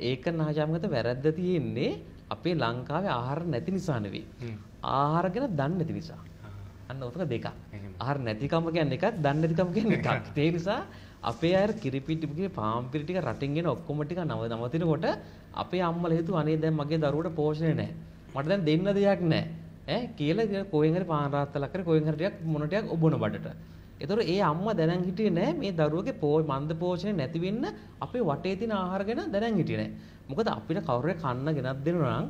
ඒක නාජාමගත වැරද්ද තියෙන්නේ අපේ ලංකාවේ ආහාර නැති නිසා නෙවෙයි ආහාර ගැන දන්නේ නැති නිසා අන්න ඔතන දෙකක් ආහාර නැතිකම කියන්නේ එකක් දන්නේ නැතිකම කියන්නේ එකක් *laughs* ඒ නිසා අපේ අය කිරිපිටිගේ පාම්පිරි ටික රටින් ගෙන ඔක්කොම ටික නව නවතිනකොට අපේ අම්මලා හිතුව අනේ දැන් මගේ දරුවට පෝෂණය නැහැ. මට දැන් දෙන්න දෙයක් නැහැ. ඈ කියලා ඉතින් කොහෙන් හරි පාන් රාත්තලක් කරේ කොහෙන් හරි ටිකක් මොන ටිකක් ඔබන බඩට. ඒතර ඒ අම්මා දැනන් හිටියේ නැහැ මේ දරුවගේ පෝ මන්ද පෝෂණය නැති වෙන්න අපේ වටේ තියෙන ආහාර ගැන දැනන් හිටියේ නැහැ. මොකද අපිට කවුරුරේ කන්න ගෙනත් දෙනවා නම්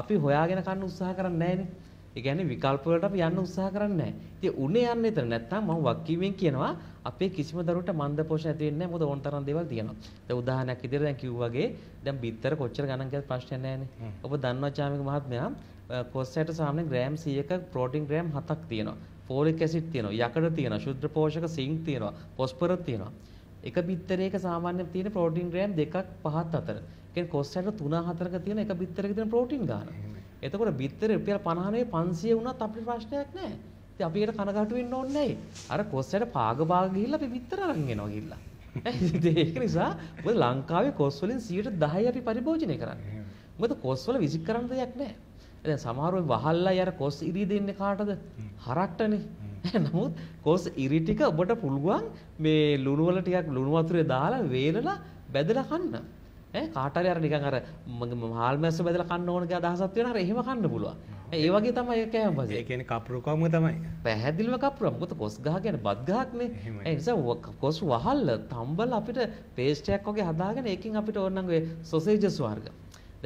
අපි හොයාගෙන කන්න උත්සාහ කරන්නේ නැහැනේ. ඒ කියන්නේ විකල්ප වලට අපි යන්න උත්සාහ කරන්නේ නැහැ. ඉතින් උනේ යන්නේ එතන නැත්තම් මම වක්කීමෙන් කියනවා අපේ කිසිම දරුවට මන්ද පෝෂණ ඇති වෙන්නේ නැහැ මොකද ඕන තරම් දේවල් තියෙනවා. දැන් උදාහරණයක් විදිහට දැන් කිව්වාගේ දැන් බිත්තර කොච්චර ගණන් කියලා ප්‍රශ්නයක් නැහැනේ. ඔබ දන්නවා චාමික මහත්මයා කොස්සයට සාමාන්‍ය ග්‍රෑම් 100ක ප්‍රෝටීන් ග්‍රෑම් 7ක් තියෙනවා. ෆෝලික් ඇසිඩ් තියෙනවා, යකඩ තියෙනවා, ශුද්ධ පෝෂක සිංක් තියෙනවා, ෆොස්ෆරස් තියෙනවා. එක බිත්තරයක සාමාන්‍යයෙන් තියෙන ප්‍රෝටීන් ග්‍රෑම් 2ක් 5ක් 4. කියන්නේ කොස්සයට 3 4ක තියෙන එක බිත්තරයක තියෙන ප්‍රෝටීන් ගාන. එතකොට බිත්තර රුපියල් 50 නෙවෙයි 500 වුණත් අපිට ප්‍රශ්නයක් නැහැ. ඉතින් අපි ඒකට කනගාටු වෙන්න ඕනේ නැහැ. අර කොස්සට පාග බාග ගිහිල්ලා අපි විතර අරන් එනවා ගිහිල්ලා. ඒක නිසා මොකද ලංකාවේ කොස් වලින් 10% අපි පරිභෝජනය කරන්නේ. මොකද කොස් වල විසික් කරන්න දෙයක් නැහැ. දැන් සමහරව වහල්ලා අර කොස් ඉරි දෙන්නේ කාටද? හරට්ටනේ. නමුත් කොස් ඉරි ටික ඔබට පුළුවන් මේ ලුණු වල ටිකක් ලුණු වතුරේ දාලා වේලලා බැදලා කන්න. ඈ කාට හරි අර නිකන් අර මහල් මැස්ස බැදලා කන්න ඕන කියලා අදහසක් තියෙනවා. අර එහෙම කන්න පුළුවන්. ඒ වගේ තමයි ඒ කෑම බස. ඒ කියන්නේ කපුරු කවම තමයි. පැහැදිලිව කපුරු. මොකද කොස් ගහ කියන්නේ බත් ගහක්නේ. ඒ නිසා කොස් වහල්ල තම්බල අපිට පේස්ට් එකක් වගේ හදාගෙන ඒකෙන් අපිට ඕනනම් ඔය සොසේජස් වර්ග.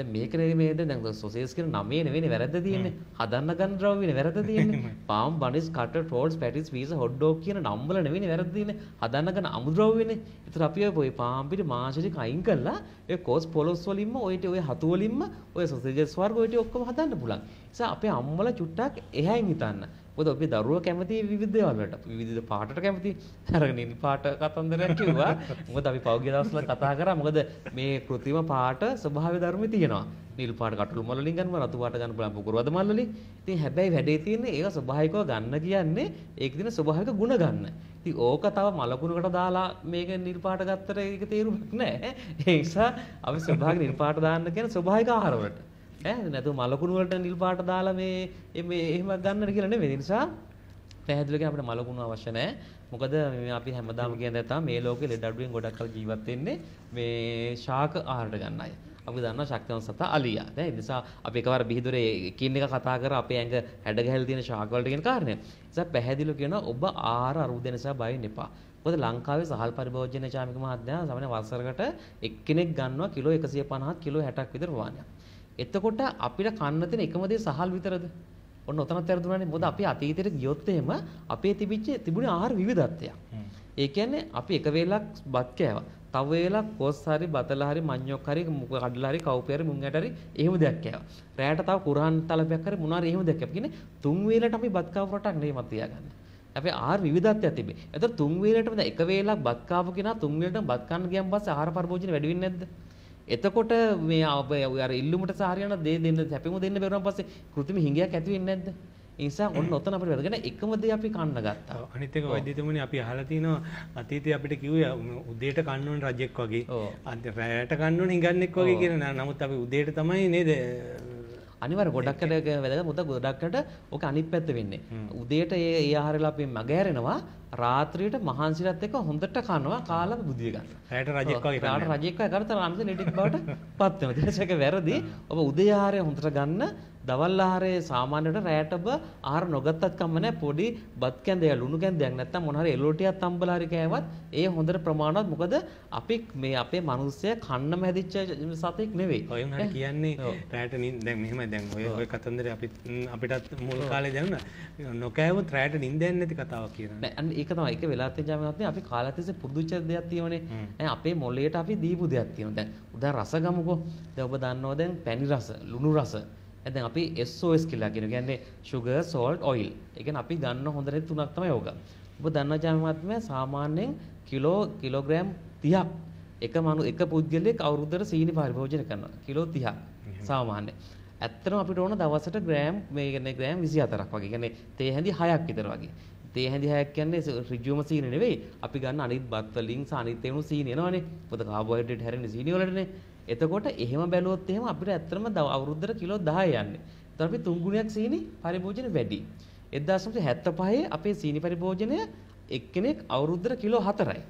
දැන් මේක නෙමෙයිද දැන් සොසේස් කියන නමේ නෙවෙයිනේ *laughs* වැරද්ද තියෙන්නේ. හදන්න ගන්න ද්‍රව්‍යනේ වැරද්ද තියෙන්නේ. පාම් බනිස් කට rolls patties pizza hot dog කියන නම් වල නෙවෙයිනේ වැරද්ද තියෙන්නේ. හදන්න ගන්න අමුද්‍රව්‍යනේ. ඒතර අපි ඔය පාම් පිටි මාංශ ටික අයින් කරලා ඔය කෝස් පොලොස් වලින්ම ඔය ඔය හතු වලින්ම ඔය සොසේජස් වර්ග ඔය ටික ඔක්කොම හදන්න පුළුවන්. ඒ නිසා අපේ අම්මලා චුට්ටක් එහායින් හිතන්න. මොකද අපි දරුවෝ කැමති විවිධ දේවල්වලට. විවිධ පාටට කැමති. අරගෙන ඉන්න පාට කතන්දරයක් කිව්වා. මොකද අපි පෞද්ගලික දවස්වල කතා කරා. මොකද මේ કૃතිම පාට ස්වභාව ධර්ම තියෙනවා. නිල් පාට කටළු මල් වලින් ගන්නවා රතු පාට ගන්න බලන්න පුකුරවද මල් වලින්. ඉතින් හැබැයි වැඩේ තියෙන්නේ ඒක ස්වභාවිකව ගන්න කියන්නේ ඒක දින ස්වභාවික ගුණ ගන්න. ඉතින් ඕක තව මලකුණකට දාලා මේක නිල් පාට ගත්තට ඒක තේරුමක් නැහැ. ඒ නිසා අපි ස්වභාවික නිල් පාට දාන්න කියන ස්වභාවික ආහාර වලට. ඈ නැතු මලකුණු වලට නිල් පාට දාලා මේ මේ එහෙම ගන්නට කියලා නෙමෙයි. ඒ නිසා පැහැදිලිවකින් අපිට මලකුණු අවශ්‍ය නැහැ. මොකද මේ අපි හැමදාම කියන දේ තමයි මේ ලෝකේ ලෙඩ අඩුවෙන් ගොඩක් කල් ජීවත් වෙන්නේ මේ ශාක ආහාරට ගන්න අය. අපි දන්නවා ශක්තිවන්ත සතා අලියා. දැන් ඒ නිසා අපි එකවර බිහිදුරේ එකින් එක කතා කර අපේ ඇඟ හැඩ ගැහැලි තියෙන ශාක වලට කියන කාරණය. ඒ නිසා පැහැදිලිව කියනවා ඔබ ආහාර අරුද නිසා බය වෙන්න එපා. මොකද ලංකාවේ සහල් පරිභෝජන චාමික මහත්මයා සමහර වසරකට එක්කෙනෙක් ගන්නවා කිලෝ 150 කිලෝ 60ක් විතර වාහනයක්. එතකොට අපිට කන්න තියෙන එකම දේ සහල් විතරද? ඔන්න ඔතනත් වැරදුනානේ. මොකද අපි අතීතයට ගියොත් එහෙම අපේ තිබිච්ච තිබුණේ ආහාර විවිධත්වයක්. ඒ කියන්නේ අපි එක වේලක් බත් කෑවා. තව වේලක් කොස් හරි බතල හරි මඤ්ඤොක් හරි කඩලා හරි කව්පේ හරි මුංගට හරි එහෙම දෙයක් කෑවා. රැයට තව කුරහන් තලපයක් හරි මොනවා හරි එහෙම දෙයක් කෑවා. කියන්නේ තුන් වේලට අපි බත් කව රටක් නෙමෙයි මත තියාගන්නේ. අපේ ආර් විවිධත්වයක් තිබේ. එතකොට තුන් වේලටම දැන් එක වේලක් බත් කාපු කෙනා තුන් වේලටම බත් කන්න ගියන් පස්සේ ආහාර පරිභෝජන වැඩි වෙන්නේ නැද්ද? එතකොට මේ අප අර ඉල්ලුමට සාහරයන දේ දෙන්න සැපිම දෙන්න බැරුවන් පස්සේ කෘතිම හිඟයක් ඇති වෙන්නේ නැද්ද? නිසා ඔන්න ඔතන අපිට වැදගෙන එකම දේ අපි කන්න ගත්තා. අනිත් එක වෛද්‍යතුමනි අපි අහලා තිනවා අතීතයේ අපිට කිව්වේ උදේට කන්න ඕන රජෙක් වගේ, අන්තිම රැයට කන්න ඕන හිඟන්නේක් වගේ කියලා. නමුත් අපි උදේට තමයි නේද අනිවර ගොඩක්කට වැදගත් මොකද ගොඩක්කට ඔක අනිත් පැත්ත වෙන්නේ. උදේට ඒ ඒ ආහාරලා අපි මගහැරෙනවා රාත්‍රියට මහන්සිලත් එක්ක හොඳට කනවා කාලා බුදිය ගන්න. රැයට රජෙක් වගේ කරනවා. රාත්‍රියට රජෙක් වගේ කරතර අන්තිමට ලෙඩෙක් බවට පත් වෙනවා. ඒක වැරදි. ඔබ උදේ ආහාරය හොඳට ගන්න දවල් ආහාරයේ සාමාන්‍යයට රැයට ඔබ ආහාර නොගත්තත් කම නැහැ පොඩි බත් කැඳයක් ලුණු කැඳයක් නැත්නම් මොන හරි එළෝ ටිකක් තම්බලා හරි කෑවත් ඒ හොඳට ප්‍රමාණවත් මොකද අපි මේ අපේ මිනිස්සය කන්නම හැදිච්ච සතෙක් නෙවෙයි. ඔය උනාට කියන්නේ රැයට දැන් මෙහෙමයි දැන් ඔය ඔය කතන්දරේ අපි අපිටත් මුල් කාලේ දැනුණා නොකෑවොත් රැයට නිින්ද යන්නේ නැති කතාවක් කියනවා. නෑ ඒක තමයි ඒක වෙලා තියෙන ජාමකත් නේ අපි කාලා තිස්සේ පුරුදුච්ච දෙයක් තියෙනනේ. දැන් අපේ මොළයට අපි දීපු දෙයක් තියෙනවා. දැන් උදා රස ගමුකෝ. දැන් ඔබ දන්නවා දැන් පැණි රස, ලුණු රස දැන් අපි SOS කියලා කියන කියන්නේ sugar salt oil. ඒ කියන්නේ අපි ගන්න හොඳ රේට තුනක් තමයි ඕක. ඔබ දන්නා ජනමාත්මය සාමාන්‍යයෙන් කිලෝ කිලෝග්‍රෑම් 30ක් එක මනු එක පුද්ගලයෙක් අවුරුද්දට සීනි පරිභෝජනය කරනවා. කිලෝ 30ක් සාමාන්‍ය. ඇත්තටම අපිට ඕන දවසට ග්‍රෑම් මේ කියන්නේ ග්‍රෑම් 24ක් වගේ. කියන්නේ තේ හැඳි 6ක් විතර වගේ. තේ හැඳි හයක් කියන්නේ ඍජුවම සීනි නෙවෙයි. අපි ගන්න අනිත් බත් වලින් සානිත් ඒනු සීනි එනවනේ. මොකද කාබෝහයිඩ්‍රේට් හැරෙන්නේ සීනි වලටනේ. එතකොට එහෙම බැලුවොත් එහෙම අපිට ඇත්තටම අවුරුද්දට කිලෝ 10 යන්නේ. ඒතර අපි තුන් ගුණයක් සීනි පරිභෝජන වැඩි. 1975 අපේ සීනි පරිභෝජනය එක්කෙනෙක් අවුරුද්දට කිලෝ 4යි.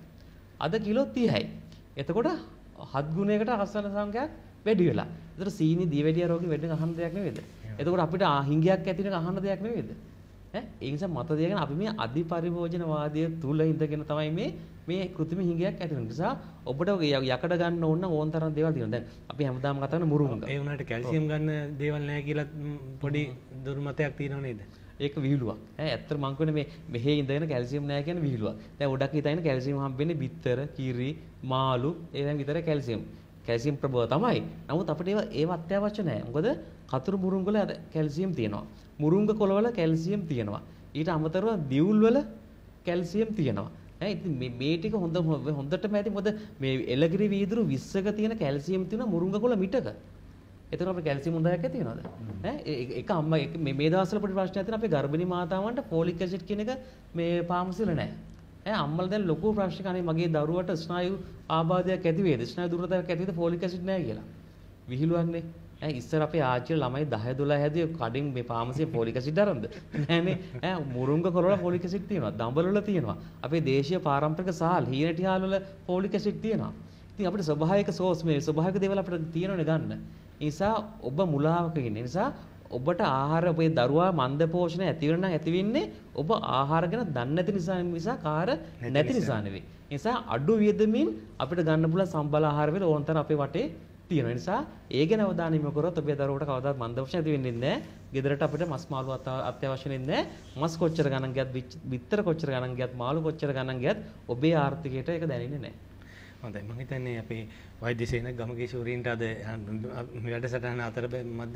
අද කිලෝ 30යි. එතකොට හත් ගුණයකට ආසන සංඛ්‍යාවක් වැඩි වෙලා. ඒතර සීනි දියවැඩිය රෝගී වෙන්න අහන්න දෙයක් නෙවෙයිද? එතකොට අපිට හිඟයක් ඇති වෙන අහන්න දෙයක් නෙවෙයිද? ඈ ඒ නිසා මත දෙයගෙන අපි මේ අධිපරිභෝජනවාදය තුල ඉඳගෙන තමයි මේ මේ કૃතිම හිඟයක් ඇති වෙන නිසා ඔබට යකඩ ගන්න ඕන ඕන තරම් දේවල් තියෙනවා. දැන් අපි හැමදාම කතා කරන මුරුංග. ඒ වුණාට කැල්සියම් ගන්න දේවල් නැහැ කියලා පොඩි දුර්මතයක් තියෙනව නේද? ඒක විහිළුවක්. ඈ ඇත්තට මං කියන්නේ මේ මෙහි ඉඳගෙන කැල්සියම් නැහැ කියන විහිළුවක්. දැන් ගොඩක් හිතන්නේ කැල්සියම් හම්බෙන්නේ බිත්තර, කිරි, මාළු ඒවා විතර කැල්සියම්. කැල්සියම් ප්‍රබව තමයි. නමුත් අපිට ඒවා ඒව අත්‍යවශ්‍ය නැහැ. මොකද කතුරු මුරුංග වල කැල්සියම් තියෙනවා. මුරුංග කොළ වල කැල්සියම් තියෙනවා. ඊට අමතරව දිවුල් වල කැල්සියම් තියෙනවා. ඈ ඉතින් මේ මේ ටික හොඳ හොඳටම ඇති මොකද මේ එළගිරි වීදුරු 20ක තියෙන කැල්සියම් තියෙන මුරුංගකොළ මිටක. එතන අපේ කැල්සියම් හොඳයක් ඇති වෙනවද? ඈ ඒක අම්මා මේ මේ දවස්වල පොඩි ප්‍රශ්නයක් තියෙන අපේ ගර්භණී මාතාවන්ට ෆෝලික් ඇසිඩ් කියන එක මේ පාමසිල නැහැ. ඈ අම්මලා දැන් ලොකු ප්‍රශ්නයක් අනේ මගේ දරුවට ස්නායු ආබාධයක් ඇති වේද? ස්නායු දුර්වලතාවයක් ඇති වේද? ෆෝලික් ඇසිඩ් නැහැ කියලා. විහිළුවක්නේ. ඈ ඉස්සර අපේ ආච්චිල ළමයි 10 12 හැදුවේ කඩින් මේ ෆාමසියේ ෆෝලික් ඇසිඩ් අරන්ද නෑනේ ඈ මුරුංග කොළවල ෆෝලික් ඇසිඩ් තියෙනවා දඹලවල තියෙනවා අපේ දේශීය පාරම්පරික සාල් හීනටි හාල් වල ෆෝලික් ඇසිඩ් තියෙනවා ඉතින් අපිට ස්වභාවික සෝස් මේ ස්වභාවික දේවල් අපිට තියෙනවනේ ගන්න නිසා ඔබ මුලාවක ඉන්නේ නිසා ඔබට ආහාර ඔබේ දරුවා මන්ද පෝෂණ ඇති වෙන නම් ඇති වෙන්නේ ඔබ ආහාර ගැන දන්නේ නැති නිසා නිසා කාර නැති නිසා නෙවෙයි. නිසා අඩු වියදමින් අපිට ගන්න පුළුවන් සම්බල ආහාර වල ඕනතර අපේ වටේ තියෙන නිසා ඒ ගැන අවධානය යොමු කරොත් ඔබේ දරුවට කවදාවත් මන්දෝෂණ ඇති වෙන්නේ නැහැ. ගෙදරට අපිට මස් මාළු අත්‍යවශ්‍ය වෙන්නේ මස් කොච්චර ගණන් ගියත්, බිත්තර කොච්චර ගණන් ගියත්, මාළු කොච්චර ගණන් ගියත් ඔබේ ආර්ථිකයට ඒක දැනෙන්නේ නැහැ. හොඳයි මම හිතන්නේ අපේ වෛද්‍ය සේනක ගමගේ ශූරීන්ට අද වැඩසටහන අතර මැද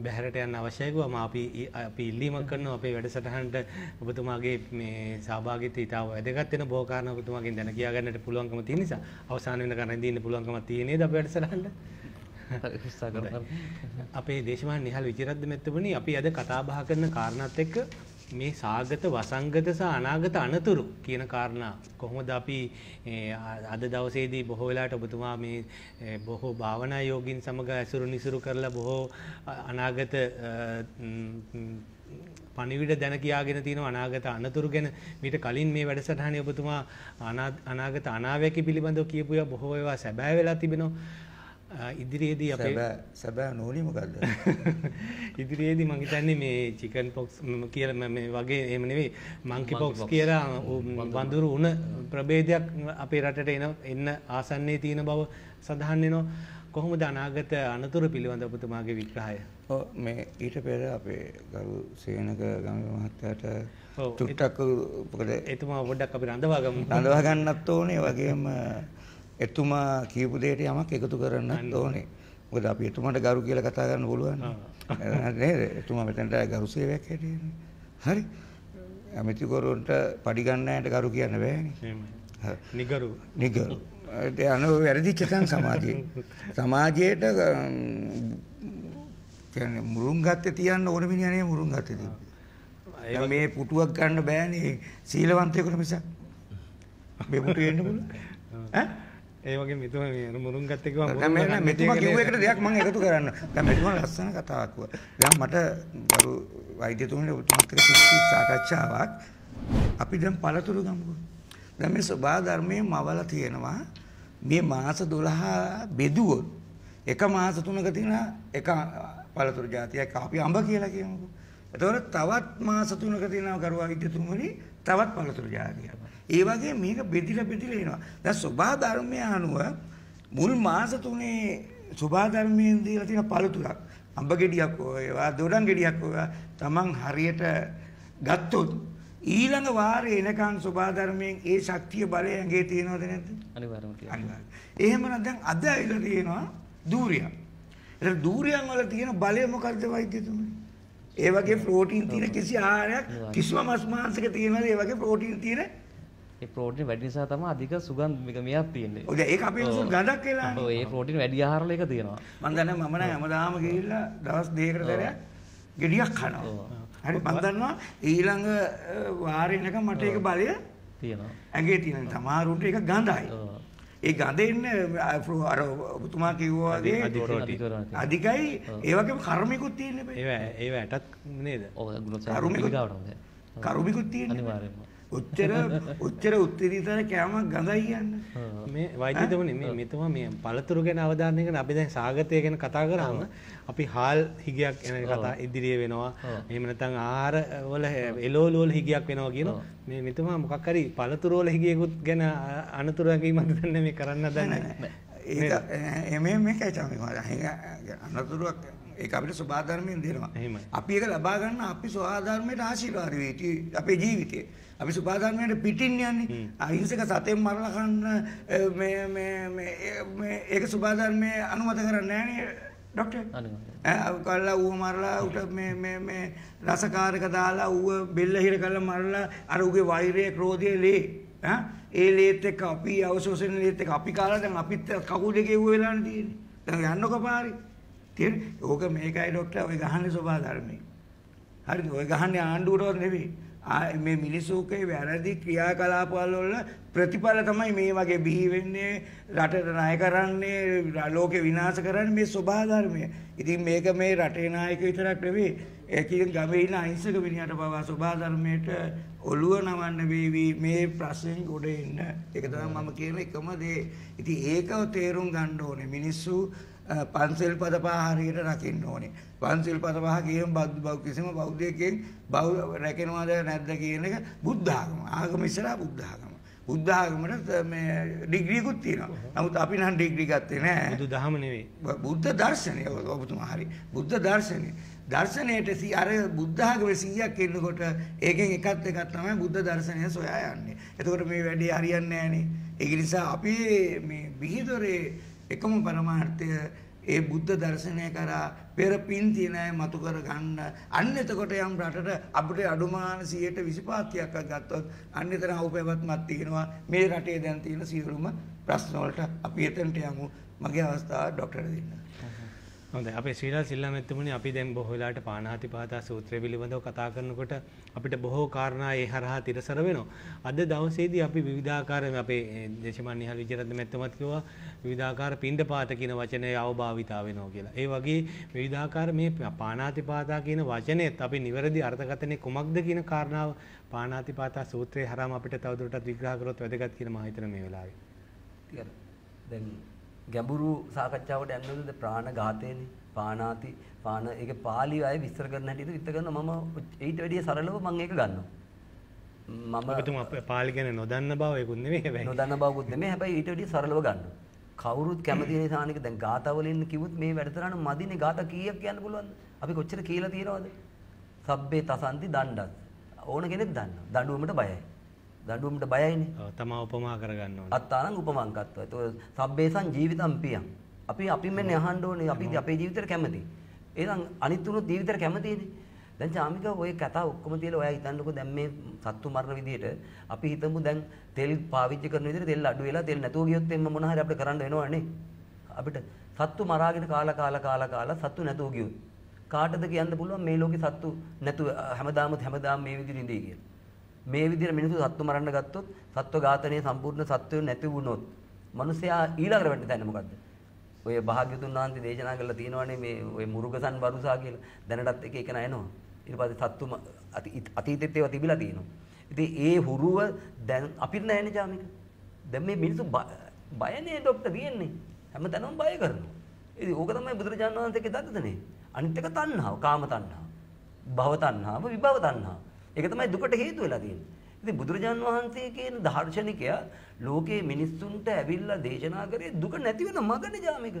බැහැරට යන්න අවශ්‍යයි ගුවා අපි අපි ඉල්ලීමක් කරනවා අපේ වැඩසටහනට ඔබතුමාගේ මේ සහභාගීත්වය ඉතාම වැදගත් වෙන බොහෝ කාරණා ඔබතුමාගෙන් දැන කියා ගන්නට පුළුවන්කම තියෙන නිසා අවසාන වෙනකන් රැඳී ඉන්න පුළුවන්කමක් තියෙනේද අපේ වැඩසටහනට අපේ දේශමාන නිහල් විජිරද්ද මෙත්තුමනි අපි අද කතා බහ කරන කාරණාත් එක්ක මේ සාගත වසංගත සහ අනාගත අනතුරු කියන කාරණා කොහොමද අපි අද දවසේදී බොහෝ වෙලාට ඔබතුමා මේ බොහෝ භාවනා යෝගින් සමග ඇසුරු නිසුරු කරලා බොහෝ අනාගත පණිවිඩ දැන කියාගෙන තියෙන අනාගත අනතුරු ගැන මීට කලින් මේ වැඩසටහනේ ඔබතුමා අනාගත අනාවැකි පිළිබඳව කියපු ඒවා බොහෝ ඒවා සැබෑ වෙලා තිබෙනවා ඉදිරියේදී අපේ සැබෑ නෝලි මොකද්ද? *laughs* ඉදිරියේදී මං හිතන්නේ මේ chicken pox කියලා මේ වගේ එහෙම නෙවෙයි monkey pox කියලා වඳුරු උණ ප්‍රභේදයක් අපේ රටට එන එන්න ආසන්නයේ තියෙන බව සඳහන් වෙනවා. කොහොමද අනාගත අනතුරු පිළිබඳ ඔබතුමාගේ විග්‍රහය? ඔව් මේ ඊට පෙර අපේ ගරු සේනක ගමේ මහත්තයාට චුට්ටක් මොකද එතුමා පොඩ්ඩක් අපි රඳවා ගමු. රඳවා ගන්නත් ඕනේ වගේම එතුමා කියපු දෙයට යමක් එකතු කරන්න ඕනේ. මොකද අපි එතුමාට ගරු කියලා කතා කරන්න පුළුවන්. නේද? එතුමා මෙතනට ගරු සේවයක් හැටියෙන්නේ. හරි. ඇමතිවරුන්ට පඩි ගන්න ඇයට ගරු කියන්න බෑනේ. නිගරු. නිගරු. ඒ අනෝ වැරදිච්ච තැන් සමාජයේ. සමාජයේට කියන්නේ මුරුන් ගත්තේ තියන්න ඕන මිනිහා නේ මුරුන් ගත්තේ තිබ්බේ. මේ පුටුවක් ගන්න බෑනේ සීලවන්තයෙකුට මිසක්. මේ පුටුව එන්න බුණා. ඈ ඒවගේ මෙතුම මුරුන් ගත්තක මෙතුම කිව්වකට දෙයක් මම එකතු කරන්න දැන් මෙතුම ලස්සන කතාවක්ව දැන් මට ගරු වෛද්‍යතුමනි උතුමත් එක්ක සාකච්ඡාවක් අපි දැන් පළතුරු ගමුකෝ දැන් මේ සබා ධර්මයේ මවලා තියෙනවා මේ මාස 12 බෙදුවොත් එක මාස තුනක තියෙන එක පළතුරු జాතියක් අපි අඹ කියලා කියමුකෝ එතකොට තවත් මාස තුනක තියෙනවා ගරු වෛද්‍යතුමනි තවත් පළතුරු జాතියක් ඒ වගේ මේක බෙදිලා බෙදිලා එනවා. දැන් සබා ධර්මයේ අනුව මුල් මාස තුනේ සබා ධර්මයෙන් දීලා තියෙන පළතුරක් අඹ ගෙඩියක් ඒවා දොඩම් ගෙඩියක් ඒවා Taman හරියට ගත්තොත් ඊළඟ වාරේ එනකන් සබා ධර්මයෙන් ඒ ශක්තිය බලය ඇඟේ තියෙනවද නැද්ද? අනිවාර්යම තියෙනවා. අනිවාර්යයෙන්. එහෙමනම් දැන් අද ඇවිල්ලා තියෙනවා ධූරියක්. ඒතර ධූරියන් වල තියෙන බලය මොකද්ද වෛද්‍යතුමනි? ඒ වගේ ප්‍රෝටීන් තියෙන කිසි ආහාරයක් කිසිම මස් මාංශක තියෙනවද? ඒ වගේ ප්‍රෝටීන් තියෙන ඒ ප්‍රෝටීන් වැඩි නිසා තමයි අධික සුගන්ධ මේක මෙයක් තියෙන්නේ. ඔය ඒක අපේ උසු ගඳක් වෙලානේ. ඔව් ඒ ප්‍රෝටීන් වැඩි ආහාරවල ඒක තියෙනවා. මම දන්නේ මම නම් හැමදාම ගිහිල්ලා දවස් දෙකකට සැරයක් ගෙඩියක් කනවා. හරි මම දන්නවා ඊළඟ වාරේ නැකම් මට ඒක බලය තියෙනවා. ඇඟේ තියෙන තමාරුන්ට ඒක ගඳයි. ඒ ගඳෙන් අර ඔබතුමා කිව්වා වගේ අධිකයි ඒ වගේම කර්මිකුත් තියෙන්නේ. ඒව ඒව ඇටක් නේද? ඔව් ගුණසාර කර්මිකුත් තියෙන්නේ. අනිවාර්යයෙන්ම. ඔච්චර ඔච්චර උත්තරීතර කෑමක් ගඳයි කියන්න මේ වෛද්‍යතුමනි මේ මෙතුමා මේ පළතුරු ගැන අවධානය කරන අපි දැන් සාගතය ගැන කතා කරාම අපි හාල් හිගයක් ගැන කතා ඉදිරියේ වෙනවා එහෙම නැත්නම් ආහාර වල එලෝල වල හිගයක් වෙනවා කියන මේ මෙතුමා මොකක් හරි පළතුරු වල හිගයකුත් ගැන අනතුරු ඇගීමක් දන්නේ මේ කරන්න දන්නේ ඒක එමේ මේකයි තමයි මම අනතුරුක් ඒක අපිට සබාධර්මයෙන් දෙනවා. අපි ඒක ලබා ගන්න අපි සබාධර්මයට ආශිර්වාද වෙයි අපේ ජීවිතේ. අපි සුපාදානයට පිටින් යන්නේ අහිංසක සතෙන් මරලා කන්න මේ මේ මේ ඒක සුපාදානයේ අනුමත කරන්නේ නැහනේ ඩොක්ටර් කල්ලා ඌව මරලා උට මේ මේ මේ රසකාරක දාලා ඌව බෙල්ල හිර කරලා මරලා අර ඌගේ වෛරය ක්‍රෝධය ලේ ඈ ඒ ලේත් එක්ක අපි අවශෝෂණ ලේත් එක්ක අපි කාලා දැන් අපිත් කකුල් දෙකේ ඌ වෙලානේ තියෙන්නේ දැන් යන්නකෝ පාරේ තියෙන්නේ ඕක මේකයි ඩොක්ටර් ඔය ගහන්නේ සුපාදානයේ හරිද ඔය ගහන්නේ ආණ්ඩුවටවත් නෙවෙයි මේ මිනිසුකේ වැරදි ක්‍රියාකලාපවල වල ප්‍රතිඵල තමයි මේ වගේ බිහි වෙන්නේ රටට ණය කරන්නේ ලෝකෙ විනාශ කරන්නේ මේ ස්වභාව ධර්මය. ඉතින් මේක මේ රටේ නායක විතරක් නෙවෙයි ඒකකින් ගමේ ඉන්න අහිංසක මිනිහට පවා ස්වභාව ධර්මයට ඔළුව නමන්න වේවි මේ ප්‍රශ්නෙන් ගොඩ එන්න. ඒක තමයි මම කියන එකම දේ. ඉතින් ඒකව තේරුම් ගන්න ඕනේ මිනිස්සු පන්සල් පද පහ හරියට රකින්න ඕනේ. පන්සල් පද පහ කියම බෞද්ධ කිසිම බෞද්ධයෙක්ගෙන් බෞද්ධ රැකෙනවද නැද්ද කියන එක බුද්ධ ආගම. ආගම ඉස්සරහා බුද්ධ ආගම. බුද්ධ ආගමට මේ ඩිග්‍රියකුත් තියෙනවා. නමුත් අපි නම් ඩිග්‍රී ගත්තේ නෑ. බුදු දහම නෙවෙයි. බුද්ධ දර්ශනය ඔබතුමා හරි. බුද්ධ දර්ශනය. දර්ශනයට අර බුද්ධාගමේ 100ක් ඉන්නකොට ඒකෙන් එකක් එකක් තමයි බුද්ධ දර්ශනය සොයා යන්නේ. එතකොට මේ වැඩේ හරියන්නේ නෑනේ. ඒක නිසා අපි මේ විහිදොරේ එකම පරමාර්ථය ඒ බුද්ධ දර්ශනය කරා පෙර පින් තියෙන අය මතු කර ගන්න. අන්න එතකොට යම් රටට අපිට අඩුමාන 125ක් ගත්තොත් අන්න එතන අවපෑමක්වත් තියෙනවා. මේ රටේ දැන් තියෙන සියලුම ප්‍රශ්න වලට අපි එතනට යමු. මගේ අවස්ථාව ડોක්ටර දෙන්න. හොඳයි අපේ ශ්‍රීලා සිල්ලාමෙත්තුමනි අපි දැන් බොහෝ වෙලාවට පාණාතිපාතා සූත්‍රය පිළිබඳව කතා කරනකොට අපිට බොහෝ කාරණා ඒ හරහා තිරසර වෙනවා. අද දවසේදී අපි විවිධාකාර අපේ දේශමාන් නිහල් විජයරත්න මැතිතුමත් කිව්වා විවිධාකාර පින්ඩපාත කියන වචනය අවභාවිතා වෙනවා කියලා. ඒ වගේ විවිධාකාර මේ පාණාතිපාතා කියන වචනයත් අපි නිවැරදි අර්ථකථනය කුමක්ද කියන කාරණාව පාණාතිපාතා සූත්‍රය හරහාම අපිට තවදුරටත් විග්‍රහ කරොත් වැදගත් කියලා මම හිතන මේ වෙලාවේ. දැන් ගැඹුරු සාකච්ඡාවට යන්න ඕනද ප්‍රාණඝාතයනේ පානාති පාන ඒක පාලි අය විස්තර කරන හැටියට විස්තර කරනවා මම ඊට වැඩිය සරලව මම ඒක ගන්නවා මම ඔබතුමා පාලි ගැන නොදන්න බව ඒකුත් නෙමෙයි හැබැයි නොදන්න බවකුත් නෙමෙයි හැබැයි ඊට වැඩිය සරලව ගන්නවා කවුරුත් කැමති නේ සානික දැන් ગાතා වලින් කිව්වොත් මේ වැඩතරන මදිනේ ગાතා කීයක් කියන්න පුළුවන්ද අපි කොච්චර කියලා තියනවද සබ්බේ තසන්ති දණ්ඩත් ඕන කෙනෙක් දන්නවා දඬුවමට බයයි දඬුවමට බයයිනේ. ඔව් තමා උපමා කරගන්න ඕනේ. අත්තානම් උපමංකත්ව. ඒක සබ්බේසං ජීවිතම් පියං. අපි අපි මෙන්න අහන්න ඕනේ අපි අපේ ජීවිතේට කැමති. එහෙනම් අනිත් උනොත් ජීවිතේට කැමතිනේ. දැන් චාමික ඔය කතා ඔක්කොම තියලා ඔයා හිතන්නකෝ දැන් මේ සත්තු මරන විදිහට අපි හිතමු දැන් තෙල් පාවිච්චි කරන විදිහට තෙල් අඩු වෙලා තෙල් නැතුව ගියොත් එන්න මොන හරි අපිට කරන්න වෙනවනේ. අපිට සත්තු මරාගෙන කාලා කාලා කාලා කාලා සත්තු නැතුව ගියොත් කාටද කියන්න පුළුවන් මේ ලෝකේ සත්තු නැතුව හැමදාම හැමදාම මේ විදිහට ඉඳී කියලා. මේ විදිහට මිනිස්සු සත්තු මරන්න ගත්තොත් සත්ව ඝාතනයේ සම්පූර්ණ සත්වයෝ නැති වුණොත් මිනිස්සයා ඊළඟට වෙන්න තැන මොකද්ද? ඔය භාග්‍යතුන් වහන්සේ දේශනා කළා තියෙනවානේ මේ ඔය මුරුගසන් වරුසා කියලා. දැනටත් එක එක නයනවා. ඊට පස්සේ සත්තු අතීතෙත් ඒවා තිබිලා තියෙනවා. ඉතින් ඒ හුරුව දැන් අපිට නැහැනේ ජාමික. දැන් මේ මිනිස්සු බයනේ ડોක්ටර් තියෙන්නේ. හැමතැනම බය කරනවා. ඉතින් ඕක තමයි බුදුරජාණන් වහන්සේගේ දත්තනේ. අනිත් එක තණ්හාව, කාම තණ්හාව, භව තණ්හාව, විභව තණ්හාව. ඒක තමයි දුකට හේතු වෙලා තියෙන්නේ. ඉතින් බුදුරජාන් වහන්සේ කියන දාර්ශනිකයා ලෝකයේ මිනිස්සුන්ට ඇවිල්ලා දේශනා කරේ දුක නැති වෙන මගනේ ජාමේක.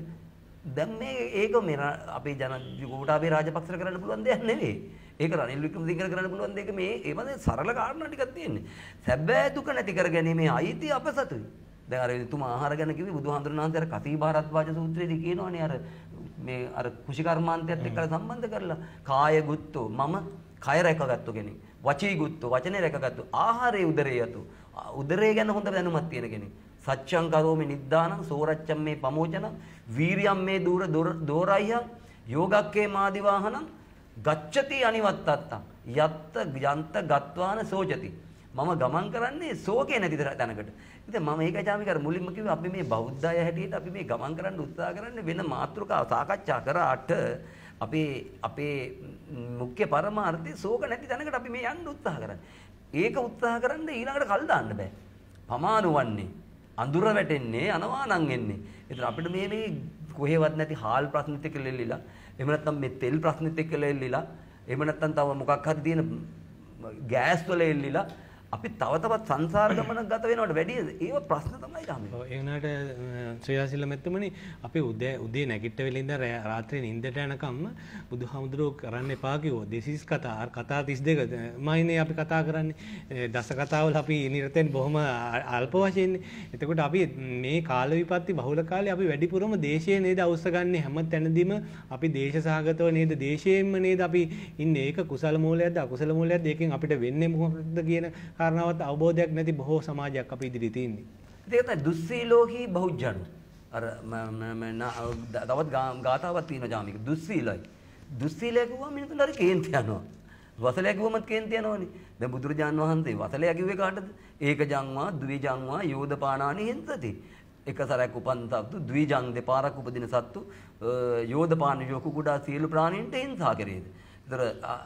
දැන් මේ ඒක මේ අපේ ජන ගෝඨාභය රාජපක්ෂර කරන්න පුළුවන් දෙයක් නෙවෙයි. ඒක රනිල් වික්‍රමසිංහට කරන්න පුළුවන් දෙයක මේ ඒ වගේ සරල කාරණා ටිකක් තියෙන්නේ. සැබෑ දුක නැති කරගැනීමේ අයිතිය අපසතුයි. දැන් අර එතුමා ආහාර ගැන කිව්වේ බුදුහාඳුනන අන්තර කතී භාරත්වාජ සූත්‍රයේදී කියනවනේ අර මේ අර කුෂිකර්මාන්තයත් එක්ක සම්බන්ධ කරලා කාය ගුත්තෝ මම කය රැකගත්තු කෙනෙක්. වචීගුත්තු වචනේ රැකගත්තු ආහාරයේ උදරේ යතු උදරේ ගැන හොඳ දැනුමක් තියෙන කෙනෙක් සච්ඡං කරෝමි නිද්දානං සෝරච්ඡම් මේ පමෝචනං වීරියම් මේ දුර දෝරයිහං යෝගක්කේ මාදිවාහනං ගච්ඡති අනිවත්තත්තං යත්ත යන්ත ගත්වාන සෝචති මම ගමන් කරන්නේ සෝකේ නැති තැනකට. ඉතින් මම ඒකයි ජාමි කර මුලින්ම කිව්වේ අපි මේ බෞද්ධය හැටියට අපි මේ ගමන් කරන්න උත්සාහ කරන්නේ වෙන මාත්‍රක සාකච්ඡා කරාට අපේ අපේ මුඛ්‍ය පරමාර්ථය ශෝක නැති තැනකට අපි මේ යන්න උත්සාහ කරන්නේ. ඒක උත්සාහ කරන්න ඊළඟට කල් දාන්න බෑ. පමානුවන්නේ අඳුර වැටෙන්නේ අනවානං එන්නේ. ඒතර අපිට මේ මේ කොහෙවත් නැති හාල් ප්‍රශ්නෙත් එක්ක ලෙල්ලිලා, එහෙම නැත්නම් මේ තෙල් ප්‍රශ්නෙත් එක්ක ලෙල්ලිලා, එහෙම නැත්නම් තව මොකක් හරි තියෙන ගෑස් වල එල්ලිලා අපි තව තවත් සංසාර ගමනක් ගත වෙනවට වැඩිය ඒව ප්‍රශ්න තමයි ගහන්නේ. ඔව් ඒ වුණාට ශ්‍රීආශිල මෙතුමනි අපි උදේ උදේ නැගිට වෙලා ඉඳන් රාත්‍රියේ නිින්දට යනකම් බුදුහාමුදුරුවෝ කරන්න එපා කිව්වෝ. දෙසිස් කතා කතා 32 මයිනේ අපි කතා කරන්නේ. දස කතාවල අපි නිරතෙන් බොහොම අල්ප වශයෙන්නේ. එතකොට අපි මේ කාල විපත්ති බහුල කාලේ අපි වැඩිපුරම දේශයේ නේද අවශ්‍ය ගන්න හැම තැනදීම අපි දේශසහගතව නේද දේශයෙන්ම නේද අපි ඉන්නේ. ඒක කුසල මූලයක්ද අකුසල මූලයක්ද? ඒකෙන් අපිට වෙන්නේ මොකක්ද කියන කාරණාවත් අවබෝධයක් නැති බොහෝ සමාජයක් අප ඉදිරි තියන්නේ. ඒකත දුස්සීලෝහි බෞද්ධජනු. අර තවත් ගාතාවක් තියෙනවා ජාමික දුස්සීලයි. දුස්සීලය කිව්වම මිනිතුන්ට හරි කේන්ති යනවා. වසලය කිව්වමත් කේන්ති යනවනේ. දැන් බුදුරජාන් වහන්සේ වසලය කිව්වේ කාටද? ඒක ජංවා, ද්වි ජංවා, යෝධපානානි හින්සති. එක සැරයක් උපන්තත්තු ද්විජං දෙපාරක් උපදින සත්තු යෝධපාන යෝකු කුඩා සියලු ප්‍රාණීන්ට හිංසා කරේද. ඒතර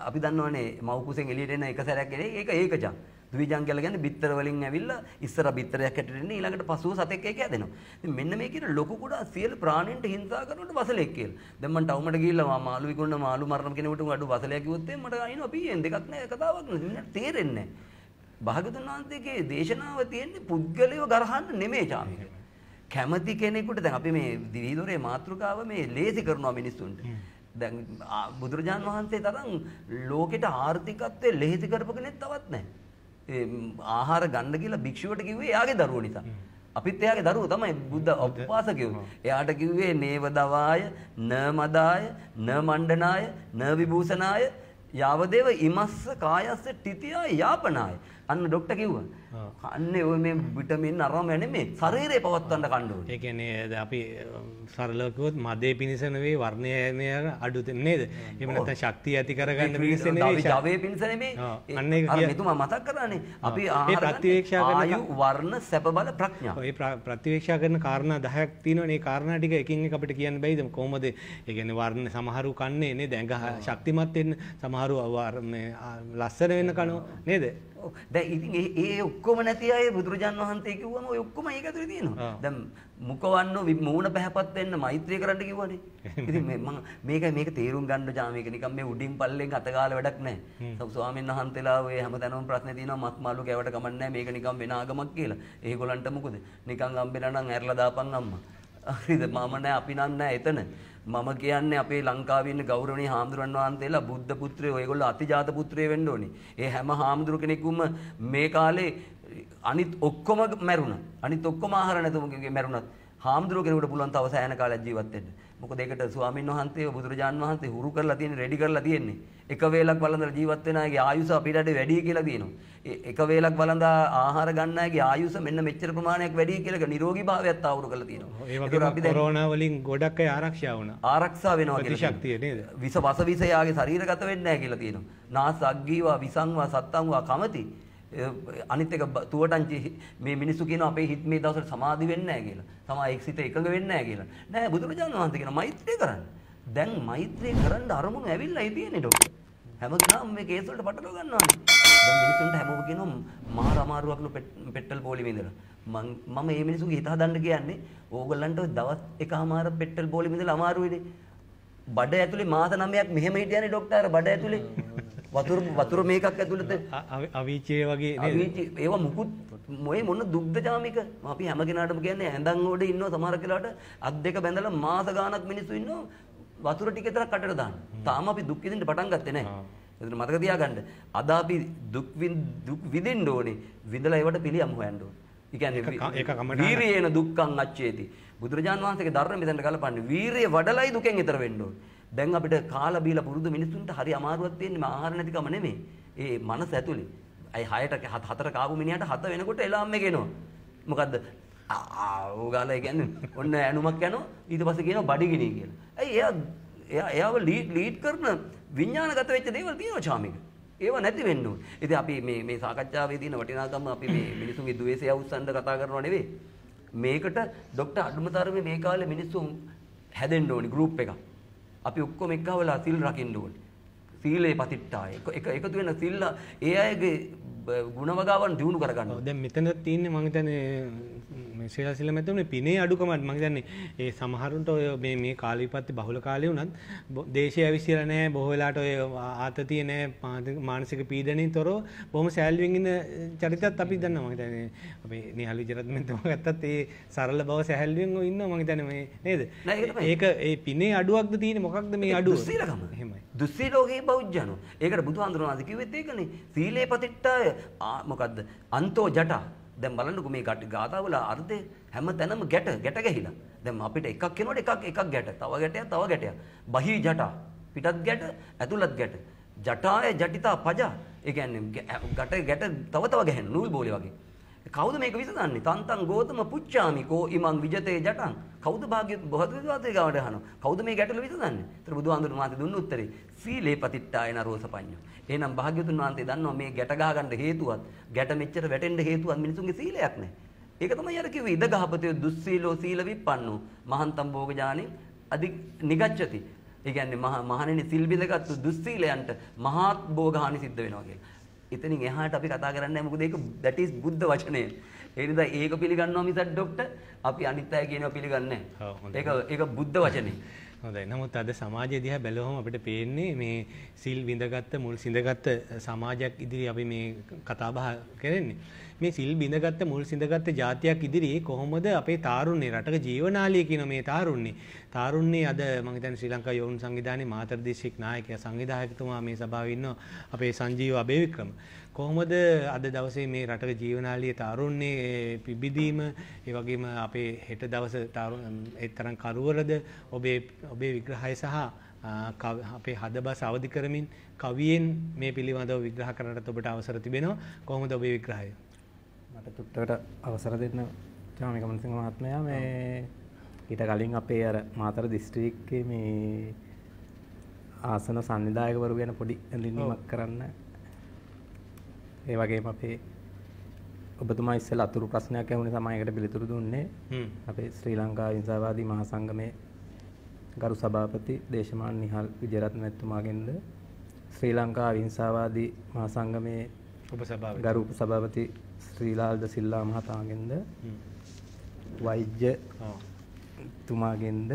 අපි දන්නවනේ මව් කුසෙන් එළියට එන එක සැරයක් එනේ ඒක ඒකජං. ද්විජංගල කියන්නේ බිත්තර වලින් ඇවිල්ලා ඉස්සර බිත්තරයක් හැටියට ඉන්නේ ඊළඟට පසුව සතෙක් ඒක ඇදෙනවා. ඉතින් මෙන්න මේ කියන ලොකු කුඩා සියලු ප්‍රාණීන්ට හිංසා කරනකොට වසලෙක් කියලා. දැන් මම ටවුමට ගිහිල්ලා මා මාළු විකුණන මාළු මරන කෙනෙකුට අඩු වසලයක් කිව්වොත් එහෙනම් මට අයිනවා පීයෙන් දෙකක් නෑ කතාවක් නෑ. මට තේරෙන්නේ නෑ. භාගතුන් වහන්සේගේ දේශනාව තියෙන්නේ පුද්ගලයව ගරහන්න නෙමෙයි චාමිකට. කැමති කෙනෙකුට දැන් අපි මේ දිවිදොරේ මාතෘකාව මේ ලේසි කරනවා මිනිස්සුන්ට. දැන් බුදුරජාන් වහන්සේ තරම් ලෝකෙට ආර්ථිකත්වයේ ලේසි කරපු කෙනෙක් තවත් නැහැ. ආහාර ගන්න කියලා භික්ෂුවට කිව්වේ එයාගේ දරුව නිසා. අපිත් එයාගේ දරුව තමයි බුද්ධ උපවාස කිව්වේ. එයාට කිව්වේ නේව දවාය, න මදාය, න මණ්ඩනාය, න විභූෂණාය, යාවදේව ඉමස්ස කායස්ස තිතියා යාපනාය. අන්න ડોක්ටර් කිව්වා. කන්න ඔය මේ විටමින් අරම යන මේ ශරීරය පවත්වන්න කන්න ඕනේ. ඒ කියන්නේ අපි සරලව කිව්වොත් මදේ පිණිස නෙවෙයි වර්ණය අඩු නේද? එහෙම නැත්නම් ශක්තිය ඇති කරගන්න පිණිස නෙවෙයි. ජවයේ පිණිස නෙමෙයි. අන්න ඒක කියන්නේ. මෙතුමා මතක් කරානේ. අපි ආහාර ප්‍රතිවේක්ෂා කරන ආයු වර්ණ සැප බල ප්‍රඥා. ඔය ප්‍රතිවේක්ෂා කරන කාරණා 10ක් තියෙනවනේ. මේ කාරණා ටික එකින් එක අපිට කියන්න බැයිද? කොහොමද? ඒ කියන්නේ වර්ණ සමහරු කන්නේ නේද? ඇඟ ශක්තිමත් වෙන්න සමහරු වර්ණ ලස්සන වෙන්න කනවා නේද? දැන් ඉතින් ඒ ඔක්කොම ඔක්කොම නැති අය බුදුරජාන් වහන්සේ කිව්වම ඔය ඔක්කොම ඒක ඇතුලේ තියෙනවා. දැන් මුකවන්න මූණ පැහැපත් වෙන්න මෛත්‍රිය කරන්න කිව්වනේ. ඉතින් මම මේක මේක තේරුම් ගන්න ජා මේක නිකන් මේ උඩින් පල්ලෙන් අත ගාලා වැඩක් නැහැ. සම් ස්වාමීන් වහන්සේලා ඔය හැමතැනම ප්‍රශ්න තියෙනවා මත් මාළු කෑවට කමක් නැහැ මේක නිකන් වෙන ආගමක් කියලා. ඒගොල්ලන්ට මොකද? නිකන් අම්බෙලා නම් ඇරලා දාපන් අම්මා. හරිද මම නෑ අපි නන්නෑ එතන මම කියන්නේ අපේ ලංකාවේ ඉන්න ගෞරවනීය හාමුදුරන් වහන්සේලා බුද්ධ පුත්‍රයෝ ඒගොල්ලෝ අතිජාත පුත්‍රයෝ වෙන්න ඕනේ. ඒ හැම හාමුදුරු කෙනෙකුම මේ කාලේ අනිත් ඔක්කොම මැරුණ අනිත් ඔක්කොම ආහාර නැතුමගේ මැරුණත් හාමුදුරුව කෙනෙකුට පුළුවන් තව සෑයන කාලයක් ජීවත් වෙන්න. මොකද ඒකට ස්වාමින් වහන්සේ බුදුරජාන් වහන්සේ හුරු කරලා තියෙන්නේ රෙඩි කරලා තියෙන්නේ. එක වේලක් වළඳලා ජීවත් වෙන අයගේ ආයුෂ අපිට වඩා වැඩි කියලා කියනවා. එක වේලක් වළඳා ආහාර ගන්න අයගේ ආයුෂ මෙන්න මෙච්චර ප්‍රමාණයක් වැඩි කියලා නිරෝගී භාවයත් ආවුරු කරලා තියෙනවා. ඒ වගේම කොරෝනා වලින් ගොඩක් අය ආරක්ෂා වුණා. ආරක්ෂා වෙනවා කියලා. ප්‍රතිශක්තිය නේද? විස වස විස යාගේ ශරීරගත වෙන්නේ නැහැ කියලා තියෙනවා. නාස අග්ගීවා විසංවා සත්තංවා කමති අනිත් එක තුවටංචි මේ මිනිස්සු කියන අපේ හිත මේ දවසට සමාධි වෙන්නේ නැහැ කියලා. තමා එක් සිත එකඟ වෙන්නේ නැහැ කියලා. නෑ බුදුරජාණන් වහන්සේ කියන මෛත්‍රිය කරන්න. දැන් මෛත්‍රිය කරන්න අරමුණු ඇවිල්ලායි තියෙන්නේ ඩොක්ටර්. හැමදාම මේ කේස් වලට පටලව ගන්නවානේ. දැන් මිනිස්සුන්ට හැමෝම කියනවා මාර අමාරුවක්ලු පෙට්‍රල් පොලිමේ ඉඳලා. මම මම මේ මිනිස්සුන්ගේ හිත හදන්න කියන්නේ ඕගොල්ලන්ට දවස් එකමාර පෙට්‍රල් පොලිමේ ඉඳලා අමාරු වෙන්නේ. බඩ ඇතුලේ මාස 9ක් මෙහෙම හිටියනේ ඩොක්ටර් බඩ ඇතුලේ. වතුර වතුර මේකක් ඇතුළත අවීචය වගේ ඒවා මුකුත් මොය මොන දුග්ධජාමික අපි හැම කෙනාටම කියන්නේ හැඳන් ඕඩ ඉන්නවා සමහර කෙනාට අත් දෙක බැඳලා මාස ගාණක් මිනිස්සු ඉන්නවා වතුර ටික විතරක් කටට දාන්න. තාම අපි දුක් විඳින්න පටන් ගත්තේ නැහැ. එතන මතක තියාගන්න. අද අපි දුක් දුක් විඳින්න ඕනේ. විඳලා ඒවට පිළියම් හොයන්න ඕනේ. ඒ කියන්නේ වීරියේන දුක්ඛං අච්චේති. බුදුරජාන් වහන්සේගේ ධර්මය මෙතනට ගලපන්නේ වීරිය වඩලයි දුකෙන් ඈතර වෙන්න ඕනේ. දැන් අපිට කාලා බීලා පුරුදු මිනිස්සුන්ට හරි අමාරුවක් තියෙන්නේ මේ ආහාර නැතිකම නෙමෙයි. ඒ මනස ඇතුලේ. අයි 6ට 4ට කාපු මිනිහට 7 වෙනකොට එලාම් එක එනවා. මොකද්ද? ඕගාලා කියන්නේ ඔන්න ඇනුමක් යනවා ඊට පස්සේ කියනවා බඩගිනි කියලා. ඇයි එයා එයා එයාව ලීඩ් ලීඩ් කරන විඥානගත වෙච්ච දේවල් තියෙනවා චාමික. ඒවා නැති වෙන්න ඕනේ. ඉතින් අපි මේ මේ සාකච්ඡාවේ තියෙන වටිනාකම අපි මේ මිනිසුන්ගේ द्वේෂය උස්සන්න කතා කරනව නෙවෙයි. මේකට ડોක්ටර් අඩුමතරමේ මේ කාලේ මිනිස්සු හැදෙන්න ඕනේ ගෲප් එකක්. අපි ඔක්කොම එක්ගවලා සිල් රකින්න ඕනේ. සීලේ පතිට්ටාය. එක එකතු වෙන සිල්ල ඒ අයගේ ගුණවගාවන් දියුණු කරගන්න. දැන් මෙතන තියෙන්නේ මම හිතන්නේ මිශ්‍රලා සිලමැතුනේ පිනේ අඩුකමක් මම කියන්නේ ඒ සමහරුන්ට ඔය මේ මේ කාල විපත්ති බහුල කාලේ වුණත් දේශය ඇවිස්සලා නැහැ බොහෝ වෙලාට ඔය ආතතිය නැහැ මානසික පීඩණයෙන් තොරව බොහොම සෑල්වෙන් ඉන්න චරිතත් අපි දන්නවා මම කියන්නේ අපේ නිහල් විජරත් මෙතුම ගත්තත් ඒ සරල බව සෑහල්වෙන් ඉන්නවා මම කියන්නේ මේ නේද ඒක ඒ පිනේ අඩුවක්ද තියෙන්නේ මොකක්ද මේ අඩුව දුස්සීලකම එහෙමයි දුස්සීලෝකේ බෞද්ධයනෝ ඒකට බුදුහාඳුනනවාද කිව්වෙත් ඒකනේ සීලේ පතිට්ඨාය මොකද්ද අන්තෝ ජටා දැන් බලන්නකෝ මේ ගාතාවල අර්ථය හැම තැනම ගැට ගැට ගැහිලා. දැන් අපිට එකක් කියනකොට එකක් එකක් ගැට, තව ගැටයක් තව ගැටයක්. බහි ජටා පිටත් ගැට, ඇතුළත් ගැට. ජටාය ජටිතා පජා. ඒ කියන්නේ ගැට ගැට තව තව ගැහෙන නූල් බෝලේ වගේ. කවුද මේක විසඳන්නේ? තන්තං ගෝතම පුච්චාමිකෝ ඉමං විජතේ ජටං. කවුද භාග්‍යවත් බෝධිසත්වයේ ගාවට අහනවා. කවුද මේ ගැටලුව විසඳන්නේ? ඒතර බුදුහාඳුන වහන්සේ දුන්න උත්තරේ සීලේ පතිට්ඨායන රෝසපඤ්ඤෝ. එහෙනම් භාග්‍යවතුන් වහන්සේ දන්නවා මේ ගැට ගහ ගන්න හේතුවත්, ගැට මෙච්චර වැටෙන්න හේතුවත් මිනිසුන්ගේ සීලයක් නැහැ. ඒක තමයි අර කිව්වේ ඉදගහපතේ දුස්සීලෝ සීල විප්පන්නෝ. මහන්තම් භෝග ඥානෙන් අධි නිගච්ඡති. ඒ කියන්නේ මහණෙනි සිල් බිඳගත්තු දුස්සීලයන්ට මහත් භෝගහානි සිද්ධ වෙනවා කියලා. එතනින් එහාට අපි කතා කරන්නේ මොකද ඒක that is බුද්ධ වචනය. ඒ නිසා ඒක පිළිගන්නවා මිසක් ડોක්ටර් අපි අනිත් අය කියනවා පිළිගන්නේ නැහැ. ඒක ඒක බුද්ධ වචනේ. හොඳයි. නමුත් අද සමාජය දිහා බැලුවම අපිට පේන්නේ මේ සිල් විඳගත්ත මුල් සිඳගත්ත සමාජයක් ඉදිරියේ අපි මේ කතාබහ කරන්නේ. මේ සිල් බිඳගත්ත මුල් සිඳගත්ත ජාතියක් ඉදිරියේ කොහොමද අපේ තාරුණ්‍ය රටක ජීවනාලිය කියන මේ තාරුණ්‍ය තාරුණ්‍ය අද මම හිතන්නේ ශ්‍රී ලංකා යෝන් සංවිධානයේ මාතර දිස්ත්‍රික් නායකයා සංවිධායකතුමා මේ සභාවේ ඉන්නවා අපේ සංජීව අබේවික්‍රම කොහොමද අද දවසේ මේ රටක ජීවනාලිය තාරුණ්‍ය පිබිදීම ඒ වගේම අපේ හෙට දවස ඒ තරම් කරුවරද ඔබේ ඔබේ විග්‍රහය සහ අපේ හදබස් අවධි කරමින් කවියෙන් මේ පිළිබඳව විග්‍රහ කරන්නට ඔබට අවසර තිබෙනවා කොහොමද ඔබේ විග්‍රහය මට තුත්තකට අවසර දෙන්න චාමිකමන්සිංහ මහත්මයා මේ ඊට කලින් අපේ අර මාතර දිස්ත්‍රික්කේ මේ ආසන සංවිධායකවරු ගැන පොඩි ඇඳින්වීමක් කරන්න ඒ වගේම අපේ ඔබතුමා ඉස්සෙල් අතුරු ප්‍රශ්නයක් ඇහුණේ සමායකට පිළිතුරු දුන්නේ අපේ ශ්‍රී ලංකා හිංසාවාදී මහා සංගමේ ගරු සභාපති දේශමාන නිහල් විජයරත්න මැතිතුමාගෙන්ද ශ්‍රී ලංකා හිංසාවාදී මහා සංගමේ උපසභාපති ගරු උපසභාපති ශ්‍රීලාල්ද සිල්ලා මහතාගෙන්ද වෛද්‍ය තුමාගෙන්ද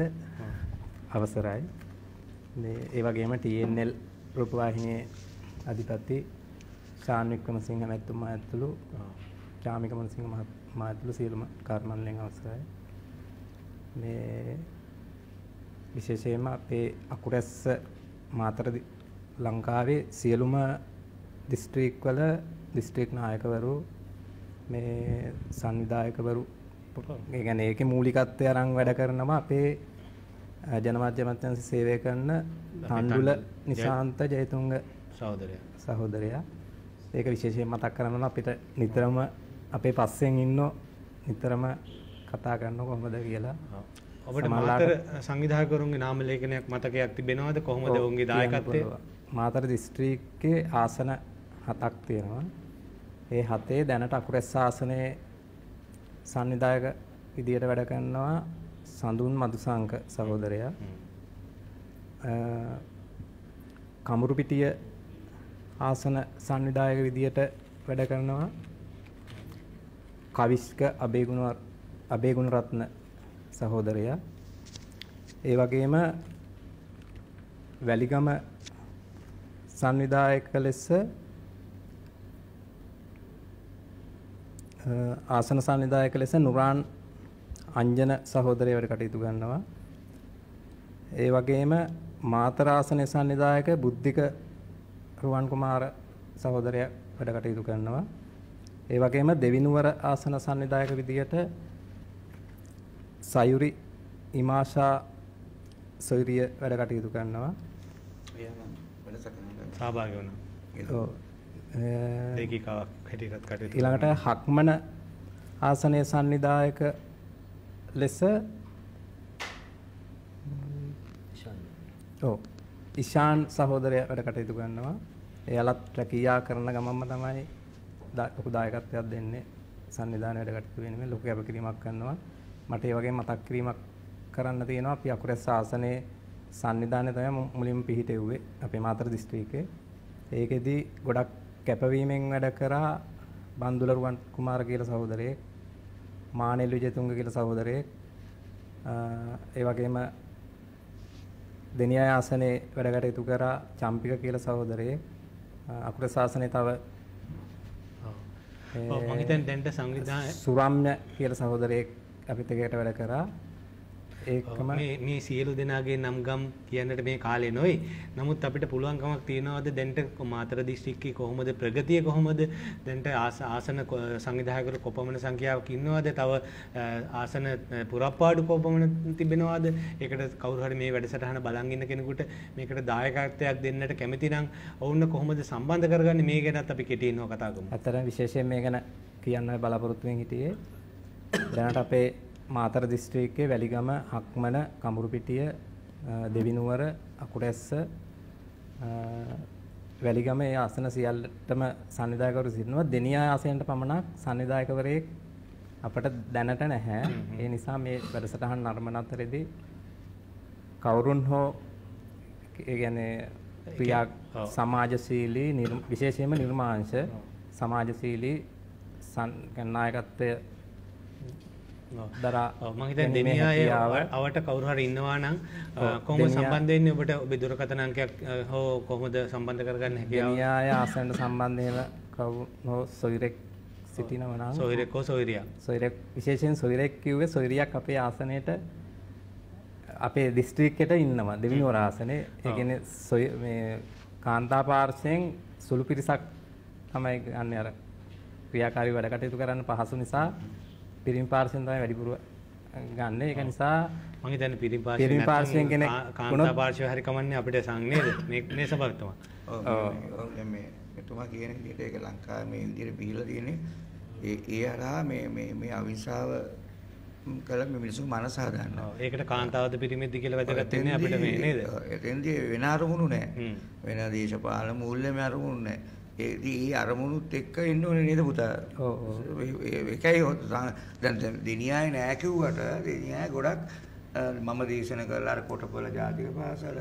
අවසරයි මේ ඒ වගේම TNL රූපවාහිනියේ අධිපති ශාන් වික්‍රමසිංහ මැතිතුමා ඇතුළු චාමික මනසිංහ මහත්මයා ඇතුළු සියලුම කාර්මණලෙන් අවසරයි මේ විශේෂයෙන්ම අපේ අකුරැස්ස මාතර ලංකාවේ සියලුම දිස්ත්‍රික්වල දිස්ත්‍රික් නායකවරු මේ සංවිධායකවරු ගැන ඒක මූලිකත්වය අරං වැඩ කරනවා අපේ ජනමාධ්‍යමත්‍යන්සි සේවය කරන තන්ඩුල නිසාන්ත ජයතුන්ග සහෝදරය සහෝදරයා ඒක විශේෂයෙන් මතක් කරන්න අපිට නිතරම අපේ පස්සෙන් ඉන්න නිතරම කතා කරන්න කොහොමද කියලා ඔබට මාතර සංවිධාකරුන්ගේ නාම ලේඛනයක් මතකයක් තිබෙනවද කොහොමද ඔවුන්ගේ දායකත්වය මාතර දිස්ත්‍රික්කයේ ආසන හතක් තියෙනවා ඒ හතේ දැනට අකුරැස් ආසනයේ සංවිධායක විදියට වැඩ කරනවා සඳුන් මදුසංක සහෝදරයා. කමුරුපිටිය ආසන සංවිධායක විදියට වැඩ කරනවා කවිස්ක අබේගුණ අබේගුණ රත්න සහෝදරයා. ඒ වගේම වැලිගම සංවිධායක ලෙස ආසන සංවිධායක ලෙස නුරාන් අංජන සහෝදරයවට කටයුතු ගන්නවා. ඒ වගේම මාතර ආසනයේ සංවිධායක බුද්ධික රුවන් කුමාර සහෝදරයා වැඩ කටයුතු කරනවා. ඒ වගේම දෙවිනුවර ආසන සංවිධායක විදියට සයුරි ඉමාෂා සොයුරිය වැඩ කටයුතු කරනවා. එයා නම් වැඩසටහනට සහභාගී වෙනවා. ඒකක් හැටියටත් කටයුතු ඊළඟට හක්මන ආසනයේ sannidaayක ලෙස ඔව් ඉෂාන් සහෝදරයා වැඩ කටයුතු කරනවා එයාලත් රැකියා කරන ගමන්ම තමයි ලොකු දායකත්වයක් දෙන්නේ sannidaana වැඩ කටයුතු වෙනුවෙන් ලොකු කැපකිරීමක් කරනවා මට ඒ වගේ මතක් කිරීමක් කරන්න තියෙනවා අපි අකුරැස් ආසනයේ sannidaane තමයි මුලින්ම පිහිටෙව්වේ අපේ මාතර දිස්ත්‍රික්කේ ඒකෙදි ගොඩක් කැපවීමෙන් වැඩ කරා බන්දුල රුවන් කුමාර කියලා සහෝදරයෙක්, මානෙල් විජේතුංග කියලා සහෝදරයෙක්, ඒ වගේම දෙනියා ආසනයේ වැඩ කටයුතු කරා චම්පික කියලා සහෝදරයෙක්, අකුර ශාසනයේ තව මම හිතන්නේ දැන්ට සංවිධානය සුරම්ය කියලා සහෝදරයෙක් අපිත් එකට වැඩ කරා. ඒකම මේ සියලු දෙනාගේ නම් ගම් කියන්නට මේ කාලේ නොයි. නමුත් අපිට පුළුවන්කමක් තියනවාද දැන්ට මාතර දිස්ත්‍රික්කේ කොහොමද ප්‍රගතිය කොහොමද? දැන්ට ආසන සංවිධායකවරු කොපමණ සංඛ්‍යාවක් ඉන්නවද? තව ආසන පුරප්පාඩු කොපමණ තිබෙනවද? ඒකට කවුරු හරි මේ වැඩසටහන බලන් ඉන්න කෙනෙකුට මේකට දායකත්වයක් දෙන්නට කැමති නම් ඔවුන් කොහොමද සම්බන්ධ කරගන්නේ මේ ගැනත් අපි කෙටියෙන් කතා කරමු. අතර විශේෂයෙන් මේ ගැන කියන්න බලාපොරොත්තු වෙන් හිටියේ. දැනට අපේ මාතර දිස්ත්‍රික්කයේ වැලිගම අක්මන කඹුරුපිටිය දෙවිනුවර අකුරැස්ස වැලිගම ඒ ආසන සියල්ලටම සංවිධායකවරු සිටිනවා දෙනියා ආසනයට පමණක් සංවිධායකවරයෙක් අපට දැනට නැහැ ඒ නිසා මේ වැඩසටහන් නර්මන අතරේදී කවුරුන් හෝ ඒ කියන්නේ ක්‍රියා සමාජශීලී විශේෂයෙන්ම නිර්මාංශ සමාජශීලී සං නායකත්වය දරා මහිත දෙනයාව අවට කවරුහර ඉන්නවා නම් කොහොම සම්බන්ධයෙන් ඔබට ඔබ දුරකතනංකයක් හෝ කොහොමද සම්බන්ධ කරගන්න හැකියාය ආසන්ට සම්බන්ධයල කවු හෝ සොයිරෙක් සිටින වනා සොයිරෙක්කෝ සොයිරිය සොයිරෙක් විශේෂයෙන් සොයිරෙක් කිව්වේ සොයිරියක් අපේ ආසනයට අපේ දිස්ත්‍රික්කෙට ඉන්නවා දෙවිනි වරාසනය ඒගෙන කාන්තා පාර්ශයෙන් සුළු පිරිසක් තමයි ගන්න අර ක්‍රියාකාරී වැඩකටයුතු කරන්න පහසු නිසා පිරිම් පාර්සෙන් තමයි වැඩිපුර ගන්න ඒක නිසා මගේ දැන් පිරිම් පාර්සෙන් පිරිම් පාර්සෙන් කෙනෙක් කාන්තා පාර්ශව හරි කමන්නේ අපිට සංනේද මේ මේ සබතම ඔව් මේ එතුමා කියන විදිහට ඒක ලංකාවේ මේ ඉන්දියට බිහිලා තියෙන්නේ ඒ ඒ හරහා මේ මේ මේ අවිසාව කළ මේ මිනිස්සු මනස හදන්න. ඒකට කාන්තාවද පිරිමිද්ද කියලා වැදගත් වෙන්නේ අපිට මේ නේද? එතෙන්දී වෙන අරමුණු නැහැ. වෙන දේශපාලන මූල්‍යම අරමුණු නැහැ. ඒ අරමුණුත් එක්ක එන්න ඕනේ නේද පුතා? ඔව් ඔව්. ඒකයි දැන් දෙනියායි නෑ කිව්වට දෙනියායි ගොඩක් මම දේශන කරලා අර කොටපල ජාතික පාසල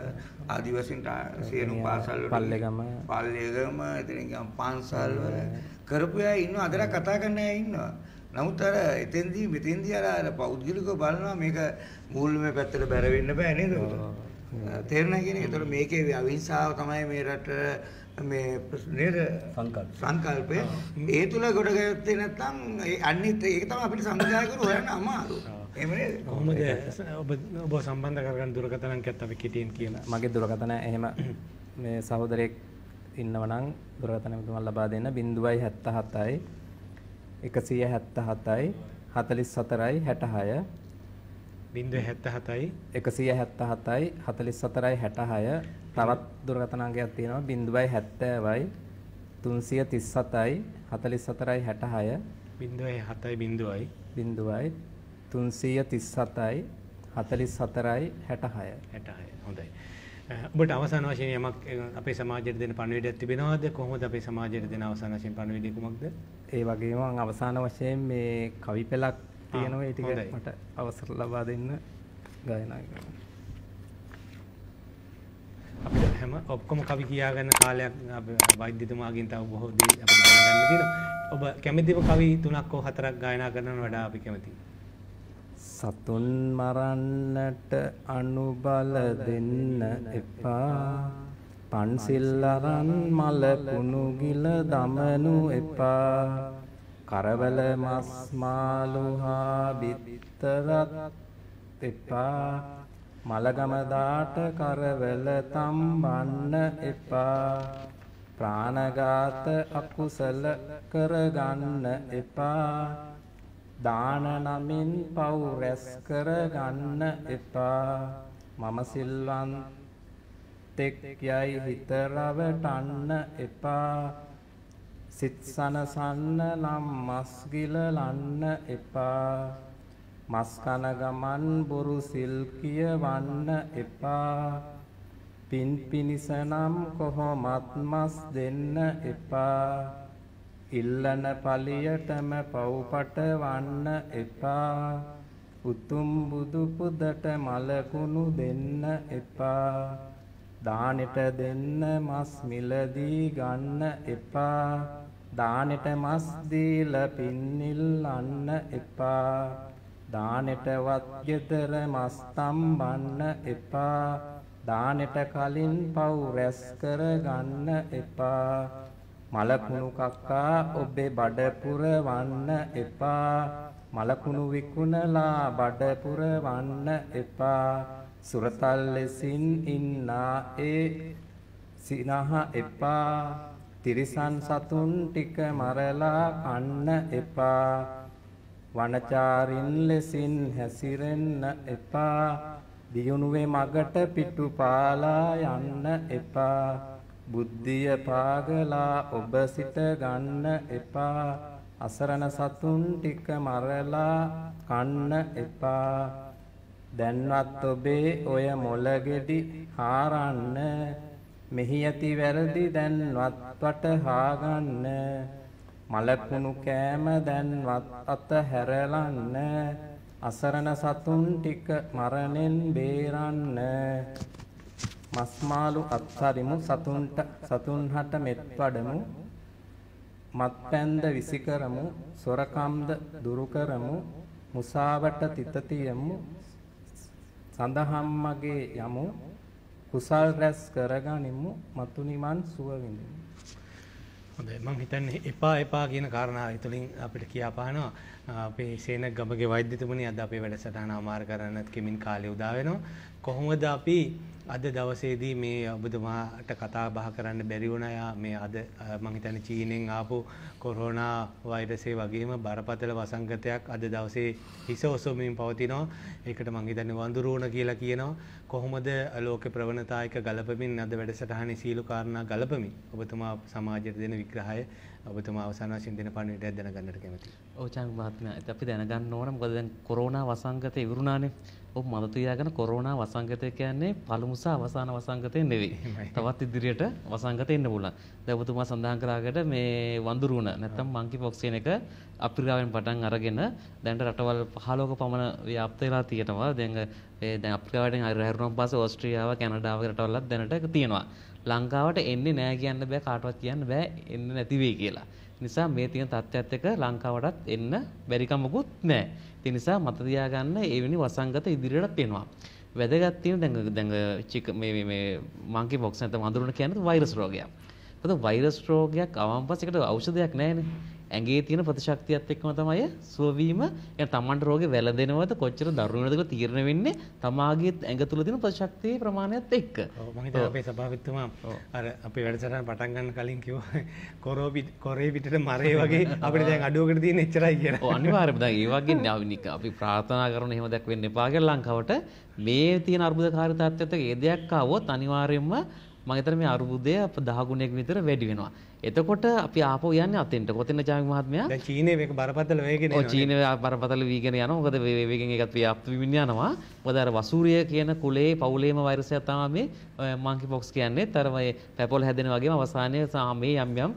ආදිවාසීන් සියලු පාසල් වල පල්ලේගම පල්ලේගම එතනින් ගම් පන්සල් වල කරපු අය ඉන්නවා අදට කතා කරන අය ඉන්නවා. නමුත් අර එතෙන්දී මෙතෙන්දී අර අර පෞද්ගලිකව බලනවා මේක මූල්‍යමය පැත්තට බැර වෙන්න බෑ නේද? තේරුණා කියන්නේ. ඒතකොට මේකේ අවිහිංසාව තමයි මේ රට මේ නේද සංකල්පය ඒ තුළ ගොඩ ගත්තේ නැත්නම් අනිත් ඒක තමයි අපිට සංවිධායකරු හොයන්න අමාරු. එහෙම නේද? කොහොමද ඔබ ඔබ සම්බන්ධ කරගන්න දුරකථනක් අපි කෙටියෙන් කියලා. මගේ දුරකථන එහෙම මේ සහෝදරයෙක් ඉන්නව නම් දුරකථන මම ලබා දෙන්න 077යි 177යි 44යි 66 බින්දුව 77යි 177යි 44යි 66 තවත් දුරකථන අංකයක් තියෙනවා බින්දුවයි 70යි 337යි 44යි 66 බින්දුවයි 7යි බින්දුවයි බින්දුවයි 337යි 44යි 66 66 හොඳයි ඔබට අවසාන වශයෙන් යමක් අපේ සමාජයට දෙන පණිවිඩයක් තිබෙනවද කොහොමද අපේ සමාජයට දෙන අවසාන වශයෙන් පණිවිඩය කුමක්ද ඒ වගේම අවසාන වශයෙන් මේ කවි පෙළක් තියෙනවා ඒ ටික මට අවසර ලබා දෙන්න ගායනා කරන්න. අපිට හැම ඔක්කොම කවි කියාගන්න කාලයක් වෛද්‍යතුමාගෙන් තව බොහෝ දේ අපිට දැනගන්න තියෙනවා. ඔබ කැමතිම කවි තුනක් හෝ හතරක් ගායනා කරනවට වඩා අපි කැමතියි. සතුන් මරන්නට අනුබල දෙන්න එපා. පන්සිල් අරන් මල කුණු ගිල දමනු එපා කරවල මස් මාළු හා බිත්තරත් එපා මලගම දාට කරවල තම්බන්න එපා ප්‍රාණඝාත අකුසල කරගන්න එපා දාන නමින් පව් රැස් කරගන්න එපා මම සිල්වන්තෙක් යයි හිත රවටන්න එපා සිත් සනසන්න නම් මස් ගිලලන්න එපා. මස් කන ගමන් බොරු සිල් කියවන්න එපා. පින් පිනිස නම් කොහොමත් මස් දෙන්න එපා. ඉල්ලන පලියටම පව්පට වන්න එපා. උතුම් බුදු පුදට මලකුණු දෙන්න එපා. දානෙට දෙන්න මස් මිලදී ගන්න එපා. දානෙට මස් දීලා පින්නිල්ලන්න එපා දානෙටවත් ගෙදර මස් තම්බන්න එපා දානෙට කලින් පව් රැස් කරගන්න එපා මලකුණු කක්කා ඔබේ බඩ පුරවන්න එපා මලකුණු විකුණලා බඩ පුරවන්න එපා සුරතල් ලෙසින් ඉන්නා ඒ සිනහ එපා තිරිසන් සතුන් ටික මරලා කන්න එපා වනචාරින් ලෙසින් හැසිරෙන්න එපා දියුණුවේ මගට පිටුපාලා යන්න එපා බුද්ධිය පාගලා ඔබ සිත ගන්න එපා අසරණ සතුන් ටික මරලා කන්න එපා දැන්වත් ඔබේ ඔය මොළගෙඩි හාරන්න මෙහි ඇති වැරදි දැන්වත් වටහා ගන්න මලකුණු කෑම දැන්වත් අතහැරලන්න අසරණ සතුන් ටික මරණෙන් බේරන්න මස්මාළු අත්හරිමු සතුන්ට සතුන්හට මෙත් වඩමු මත්පැන්ද විසි කරමු සොරකම්ද දුරු කරමු මුසාවට තිත තියමු සඳහම් මගේ යමු කුසල් රැස් කරගනිමු මතුනිමන් සුව විඳිමු හොඳයි මම හිතන්නේ එපා එපා කියන කාරණාව තුළින් අපිට කියා පානවා අපේ සේන ගමගේ වෛද්‍යතුමනි අද අපේ වැඩසටහන ආමාර කරන්නත් කෙමින් කාලය උදා වෙනවා. කොහොමද අපි අද දවසේදී මේ ඔබතුමාට කතා බහ කරන්න බැරි වුණා මේ අද මම හිතන්නේ චීනෙන් ආපු කොරෝනා වෛරසය වගේම බරපතල වසංගතයක් අද දවසේ හිස ඔසවමින් පවතිනවා. ඒකට මම හිතන්නේ වඳුරුණ කියලා කියනවා. කොහොමද ලෝක ප්‍රවණතා එක ගලපමින් අද වැඩසටහනේ සීලු කාරණා ගලපමින් ඔබතුමා සමාජයට දෙන විග්‍රහය ඔබතුමා අවසාන වශයෙන් දෙන පණිවිඩයක් දැනගන්නට කැමතියි. ඔව් චාන් මහත්මයා අපි දැනගන්න ඕන මොකද දැන් කොරෝනා වසංගතය ඉවරුණානේ. ඔව් මම තියාගෙන කොරෝනා වසංගතය කියන්නේ පළමු සහ අවසාන වසංගතය නෙවෙයි. තවත් ඉදිරියට වසංගතය එන්න පුළුවන්. දැන් ඔබතුමා සඳහන් කරාකට මේ වඳුරුණ නැත්තම් මංකි පොක්ස් එක අප්‍රිකාවෙන් පටන් අරගෙන දැන් රටවල් 15ක පමණ ව්‍යාප්ත වෙලා තියෙනවා. දැන් ඒ දැන් අප්‍රිකාවෙන් හැරුණාන් පස්සේ ඕස්ට්‍රේලියාව කැනඩාව රටවල්ලත් දැනට තියෙනවා. ලංකාවට එන්නේ නෑ කියන්න බෑ කාටවත් කියන්න බෑ එන්න නැති වෙයි කියලා. නිසා මේ තියෙන තත්ත්වයත් එක්ක ලංකාවටත් එන්න බැරි කමකුත් නෑ. ඒ නිසා මත තියාගන්න එවැනි වසංගත ඉදිරියටත් එනවා. වැදගත් තියෙන දැන් දැන් චික මේ මේ මංකි බොක්ස් නැත්නම් වඳුරන කියන්නේ වෛරස් රෝගයක්. එතකොට වෛරස් රෝගයක් ආවම පස්සේ ඒකට ඖෂධයක් නැහැනේ. ඇගේ තියෙන ප්‍රතිශක්තියත් එක්කම තමයි සුවවීම يعني තමන්ට රෝගේ වැළඳෙනවද කොච්චර දරුණු වෙනවද කියලා තීරණය වෙන්නේ තමාගේ ඇඟ තුල තියෙන ප්‍රතිශක්තියේ ප්‍රමාණයත් එක්ක. ඔව් මම හිතනවා අපේ සභාපතිතුමා අර අපේ වැඩසටහන පටන් ගන්න කලින් කිව්වා *laughs* කොරෝපි කොරේ පිටට මරේ වගේ *laughs* අපිට දැන් අඩුවකට තියෙන එච්චරයි කියලා. ඔව් අනිවාර්යයෙන්ම දැන් ඒ වගේ *laughs* අපි ප්‍රාර්ථනා කරන එහෙම දෙයක් වෙන්න එපා කියලා ලංකාවට මේ තියෙන අර්බුදකාරී තත්ත්වයට ඒ දෙයක් ආවොත් අනිවාර්යයෙන්ම මම හිතන්නේ මේ අර්බුදය අප 10 ගුණයක විතර වැඩි වෙනවා. එතකොට අපි ආපහු යන්නේ අතෙන්ට. කොතෙන්ද ජාමික මහත්මයා? දැන් චීනේ මේක බරපතල වේගෙන යනවා. ඔව් චීනේ බරපතල වීගෙන යනවා. මොකද වේගෙන් ඒකත් ව්‍යාප්ත වෙමින් යනවා. මොකද අර වසූරිය කියන කුලේ පවුලේම වෛරසය තමයි මේ මන්කි පොක්ස් කියන්නේ. අර මේ පැපොල් හැදෙන වගේම අවසානයේ මේ යම් යම්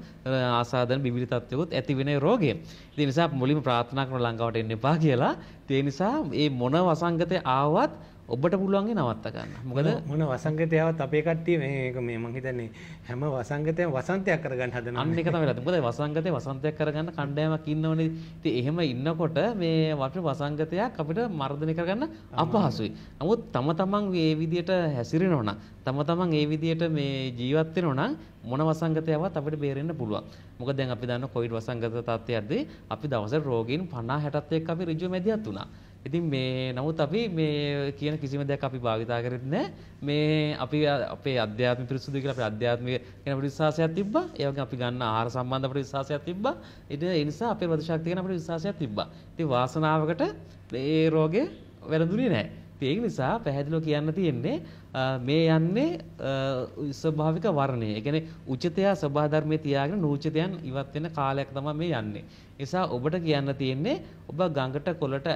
ආසාදන බිබිලි තත්ත්වයකුත් ඇති වෙන රෝගය. ඉතින් නිසා මුලින්ම ප්‍රාර්ථනා කරන ලංකාවට එන්න එපා කියලා. ඒ නිසා මේ මොන වසංගතේ ආවත් ඔබට පුළුවන්ගේ නවත්ත ගන්න මොකද මොන වසංගතයාවත් අපේ කට්ටිය මේක මේ මං හිතන්නේ හැම වසංගතයම වසන්තයක් කරගන්න හදන අන්න එක තමයි මොකද වසංගතේ වසන්තයක් කරගන්න කණ්ඩායමක් ඉන්නවනේ ඉතින් එහෙම ඉන්නකොට මේ වට වසංගතයක් අපිට මර්ධනය කරගන්න අපහසුයි නමුත් තම තමන් මේ විදියට හැසිරෙනවා නම් තම තමන් මේ විදියට මේ ජීවත් වෙනවා නම් මොන වසංගතයවත් අපිට බේරෙන්න පුළුවන් මොකද දැන් අපි දන්න කොවිඩ් වසංගත තත්ත්වයේදී අපි දවසට රෝගීන් 50 60ත් එක්ක අපි ඍජුව මැදිහත් වුණා ඉතින් මේ නමුත් අපි මේ කියන කිසිම දෙයක් අපි භාවිතා කරෙත් නැහැ. මේ අපි අපේ අධ්‍යාත්මික පිරිසුදු කියලා අපේ අධ්‍යාත්මික කියන අපේ විශ්වාසයක් තිබ්බා. ඒ වගේම අපි ගන්න ආහාර සම්බන්ධ අපේ විශ්වාසයක් තිබ්බා. ඉතින් ඒ නිසා අපේ වද ශක්තිය ගැන අපේ විශ්වාසයක් තිබ්බා. ඉතින් වාසනාවකට මේ රෝගේ වැළඳුනේ නැහැ. ඉතින් ඒක නිසා පැහැදිලිව කියන්න තියෙන්නේ මේ යන්නේ ස්වභාවික වර්ණය. ඒ කියන්නේ උචිතයා සබහා ධර්මයේ තියාගෙන නූචිතයන් ඉවත් වෙන කාලයක් තමයි මේ යන්නේ. නිසා ඔබට කියන්න තියෙන්නේ ඔබ ගඟට කොළට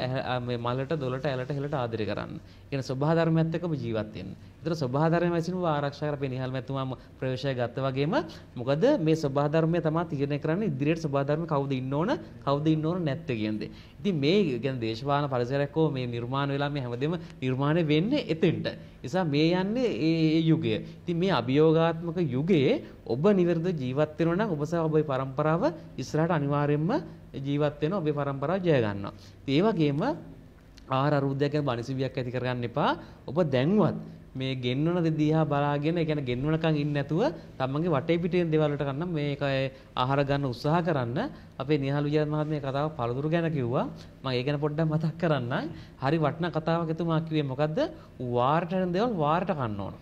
මේ මලට දොලට ඇලට හෙලට ආදරය කරන්න. ඒ කියන්නේ සබහා ධර්මයත් එක්කම ජීවත් වෙන්න. ඒතර සබහා ධර්මය ඇසිනුව ආරක්ෂා කරපෙන ඉහළ මැතුමාම ප්‍රවේශය ගත්තා වගේම මොකද මේ සබහා ධර්මය තමයි තීරණය කරන්නේ ඉදිරියට සබහා ධර්ම කවුද ඉන්න ඕන කවුද ඉන්න ඕන නැත්තේ කියන දේ. ඉතින් මේ කියන්නේ දේශපාලන පරිසරයක් හෝ මේ නිර්මාණ වෙලා මේ හැමදේම නිර්මාණය වෙන්නේ එතෙන්ට. නිසා මේ යන්නේ ඒ යුගය. ඉතින් මේ අභියෝගාත්මක යුගයේ ඔබ નિවර්ද ජීවත් වෙනවා නම් ඔබ සහ ඔබේ પરම්පරාව ඉස්සරහට අනිවාර්යයෙන්ම ජීවත් වෙනවා. ඔබේ પરම්පරාව ජය ගන්නවා. ඉතින් ඒ වගේම ආහාර අරුද්දයක් ගැන බනිසිවියක් ඇති කරගන්න එපා. ඔබ දැන්වත් මේ ගෙන්වන දිහා බලාගෙන ඒ කියන්නේ ගෙන්වනකන් ඉන්නේ නැතුව තමන්ගේ වටේ පිටේ දේවල් වලට ගන්න මේක ආහාර ගන්න උත්සාහ කරන්න අපේ නිහාල් විජයත් මහත්මයා කතාව පළතුරු ගැන කිව්වා මම ඒ ගැන පොඩ්ඩක් මතක් කරන්නම් හරි වටිනා කතාවක් එතුමා කිව්වේ මොකද්ද වාරට යන දේවල් වාරට කන්න ඕන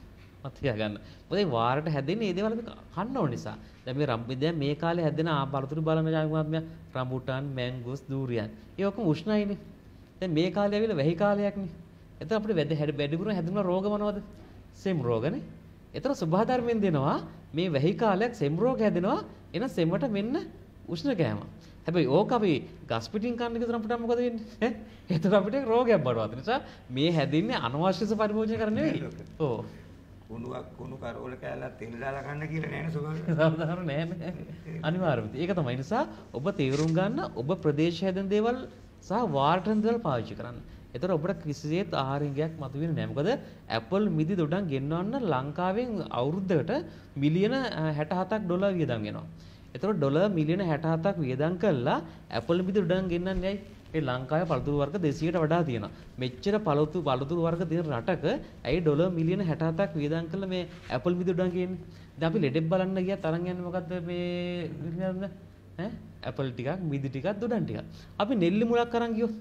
මතකයා ගන්න මොකද වාරට හැදෙන්නේ මේ දේවල් කන්න ඕන නිසා දැන් මේ රම්බි දැන් මේ කාලේ හැදෙන පළතුරු බලන ජාතිමාත්මයා රම්බුටාන් මැංගෝස් දූරියන් ඒ ඔක්කොම උෂ්ණයිනේ දැන් මේ කාලේ ඇවිල්ලා වැහි කාලයක්නේ එතකොට අපිට වැඩ හැඩ වැඩිපුරම හැදුණා රෝග මොනවද? සෙම් රෝගනේ. එතන සුභාධර්මයෙන් දෙනවා මේ වැහි කාලයක් සෙම් රෝග හැදෙනවා. එන සෙමට මෙන්න උෂ්ණ කෑම. හැබැයි ඕක අපි ගස් පිටින් කන්න ගියොත් අපිට මොකද වෙන්නේ? එතකොට අපිට රෝගයක් බඩවත්. ඒ නිසා මේ හැදින්නේ අනවශ්‍ය පරිභෝජනය කරන්නේ නෙවෙයි. ඕ. කුණුවක් කුණු කරෝල කෑල්ලක් තෙල් දාලා ගන්න කියලා නෑනේ සුභාධර්ම. සාධාරණ නෑනේ. අනිවාර්යයෙන්ම. ඒක තමයි. නිසා ඔබ තීරුම් ගන්න ඔබ ප්‍රදේශ හැදෙන දේවල් සහ වාර්ටන් දේවල් පාවිච්චි කරන්න. එතකොට ඔබට කිසිසේත් ආහාරින්ගයක් මතුවෙන්නේ නැහැ. මොකද Apple මිදි දොඩම් ගෙන්වන්න ලංකාවෙන් අවුරුද්දකට මිලියන 67ක් ඩොලර් වියදම් වෙනවා. එතකොට ඩොලර් මිලියන 67ක් වියදම් කළා Apple මිදි දොඩම් ගෙන්වන්නේ ඇයි? ඒ ලංකාවේ පළතුරු වර්ග 200ට වඩා තියෙනවා. මෙච්චර පළතුරු පළතුරු වර්ග තියෙන රටක ඇයි ඩොලර් මිලියන 67ක් වියදම් කළ මේ Apple මිදි දොඩම් ගෙන්නේ? දැන් අපි ලෙඩෙක් බලන්න ගියා තරම් යන්නේ මොකද්ද මේ ඈ Apple ටිකක් මිදි ටිකක් දොඩම් ටිකක්. අපි නෙල්ලි මුලක් අරන් ගියොත්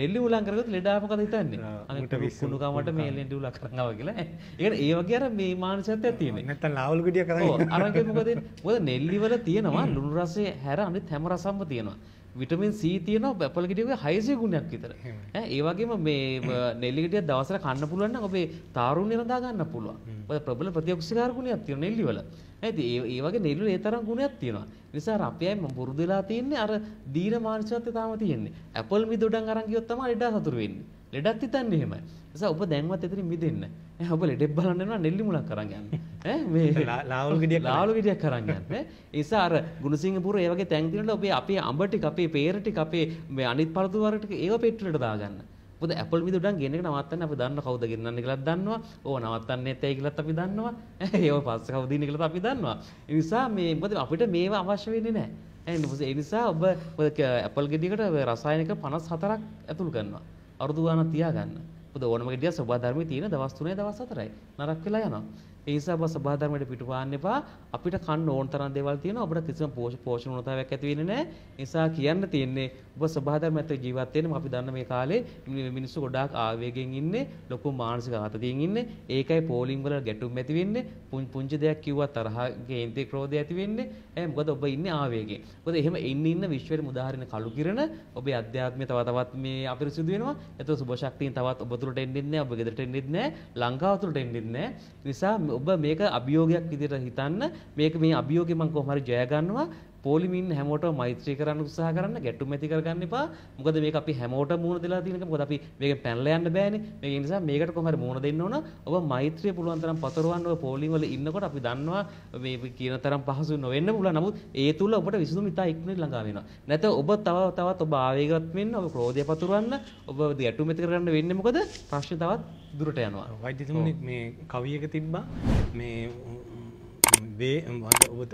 නෙල්ලි මුලන් කරගත් ලෙඩා මොකද හිතන්නේ? අනිත් කුණු කමට මේ ලෙඩි උලක් කරනවා කියලා. ඒ කියන්නේ ඒ වගේ අර මේ මානසිකත්වයක් තියෙනවා. නැත්තම් ලාවල් ගෙඩිය කරන්නේ. ඔව් අරගේ මොකද වෙන්නේ? මොකද නෙල්ලි වල තියෙනවා ලුණු රසයේ හැර අනිත් හැම රසම්ම තියෙනවා. විටමින් C තියෙනවා බැපල් ගෙඩියක 600 ගුණයක් විතර. ඈ ඒ වගේම මේ *coughs* නෙල්ලි ගෙඩිය දවසට කන්න පුළුවන් නම් ඔබේ තාරුණ්‍ය රඳා ගන්න පුළුවන්. ඔය ප්‍රබල ප්‍රතිඔක්සිකාර ගුණයක් තියෙන නෙල්ලි වල. ඈද ඒ වගේ නෙල්ලි ඒ තරම් ගුණයක් තියෙනවා. නිසා අපි අය පුරුදු වෙලා තියෙන්නේ අර දීන මානසිකත්වය තාම තියෙන්නේ. ඇපල් මිදොඩන් අරන් ගියොත් තමයි ඩඩා සතුරු වෙන්නේ. ලෙඩත් හිතන්න එහෙම එස ඔබ දැන්වත් එතන මිදන්න ඔබ ලෙඩෙක් බලන්නවා නෙල්ලි මුලක් කරගන්න ලාවල් ගඩිය ලාවල විඩියක් කරගන්න ඒසා අර ගුණසිංහපුර ඒවගේ තැන්තිනට ඔබේ අපේ අඹටි අපේ පේරටි අපේ මේ අනිත් පරතුවරට ඒ පෙට්ටලට දාගන්න ොද ඇපල් විදුටන් ගෙනෙ නවත්තන්න අප දන්න කවද ගන්න කලත් දන්නවා ඕ නවත්තන්න ඇතැයි කියලත් අපි දන්නවා ඒ පස්ස කවදින කලත් අපි දන්නවා නිසා මේ බද අපිට මේවා අවශ්‍ය වෙන්නේ නෑ ඇ නිසා ඔබ ඇපල් ගෙඩිකට රසායනක පනස් හතරක් ඇතුළු කරන්නවා අරුදු ගානක් තියාගන්න. මොකද ඕනම ගෙඩිය සබාධර්මයේ තියෙන දවස් 3යි දවස් 4යි නරක වෙලා යනවා. ඒ නිසා බස් සබාධර්මයට පිටුපාන්න එපා. අපිට කන්න ඕන තරම් දේවල් තියෙනවා. අපිට කිසිම පෝෂණ උණතාවයක් ඇති වෙන්නේ නැහැ. නිසා කියන්න තියෙන්නේ ඔබ සබහාදම ඇතුළේ ජීවත් වෙන්න අපි දන්න මේ කාලේ මිනිස්සු ගොඩාක් ආවේගයෙන් ඉන්නේ ලොකු මානසික ආතතියෙන් ඉන්නේ ඒකයි පෝලිං වල ගැටුම් ඇති වෙන්නේ පුංචි දෙයක් කිව්වා තරහ කේන්ති ක්‍රෝධය ඇති වෙන්නේ ඒ මොකද ඔබ ඉන්නේ ආවේගයෙන් මොකද එහෙම ඉන්න ඉන්න විශ්වෙට උදාහරණ කළු කිරණ ඔබේ අධ්‍යාත්මය තව තවත් මේ අපිරිසුදු වෙනවා එතකොට සුබ ශක්තියෙන් තවත් ඔබ තුලට එන්නේ නැහැ ඔබ ගෙදරට එන්නේ නැහැ ලංකාව තුලට එන්නේ නැහැ නිසා ඔබ මේක අභියෝගයක් විදිහට හිතන්න මේක මේ අභියෝගේ මම කොහොම හරි ජය ගන්නවා පොලිමින් හැමෝටම මෛත්‍රී කරන්න උත්සාහ කරන්න ගැටුම් ඇති කරගන්න එපා. මොකද මේක අපි හැමෝටම මුණ දෙලා තියෙන එක. මොකද අපි මේකෙන් පැනලා යන්න බෑනේ. මේක නිසා මේකට කොහොම හරි මුණ දෙන්න ඕන. ඔබ මෛත්‍රිය පුළුවන් තරම් පතරවන්න ඔය පොලිම් වල ඉන්නකොට අපි දන්නවා මේ කියන තරම් පහසු නොවෙන්න පුළුවන්. නමුත් ඒ තුල ඔබට විසඳුම් ඉතා ඉක්මනට ළඟා වෙනවා. නැත්නම් ඔබ තව තවත් ඔබ ආවේගවත් වෙන්න, ඔබ ක්‍රෝධය පතුරවන්න, ඔබ ගැටුම් ඇති කරගන්න වෙන්නේ මොකද? ප්‍රශ්න තවත් දුරට යනවා. වෛද්‍යතුමනි මේ කවියක තිබ්බා මේ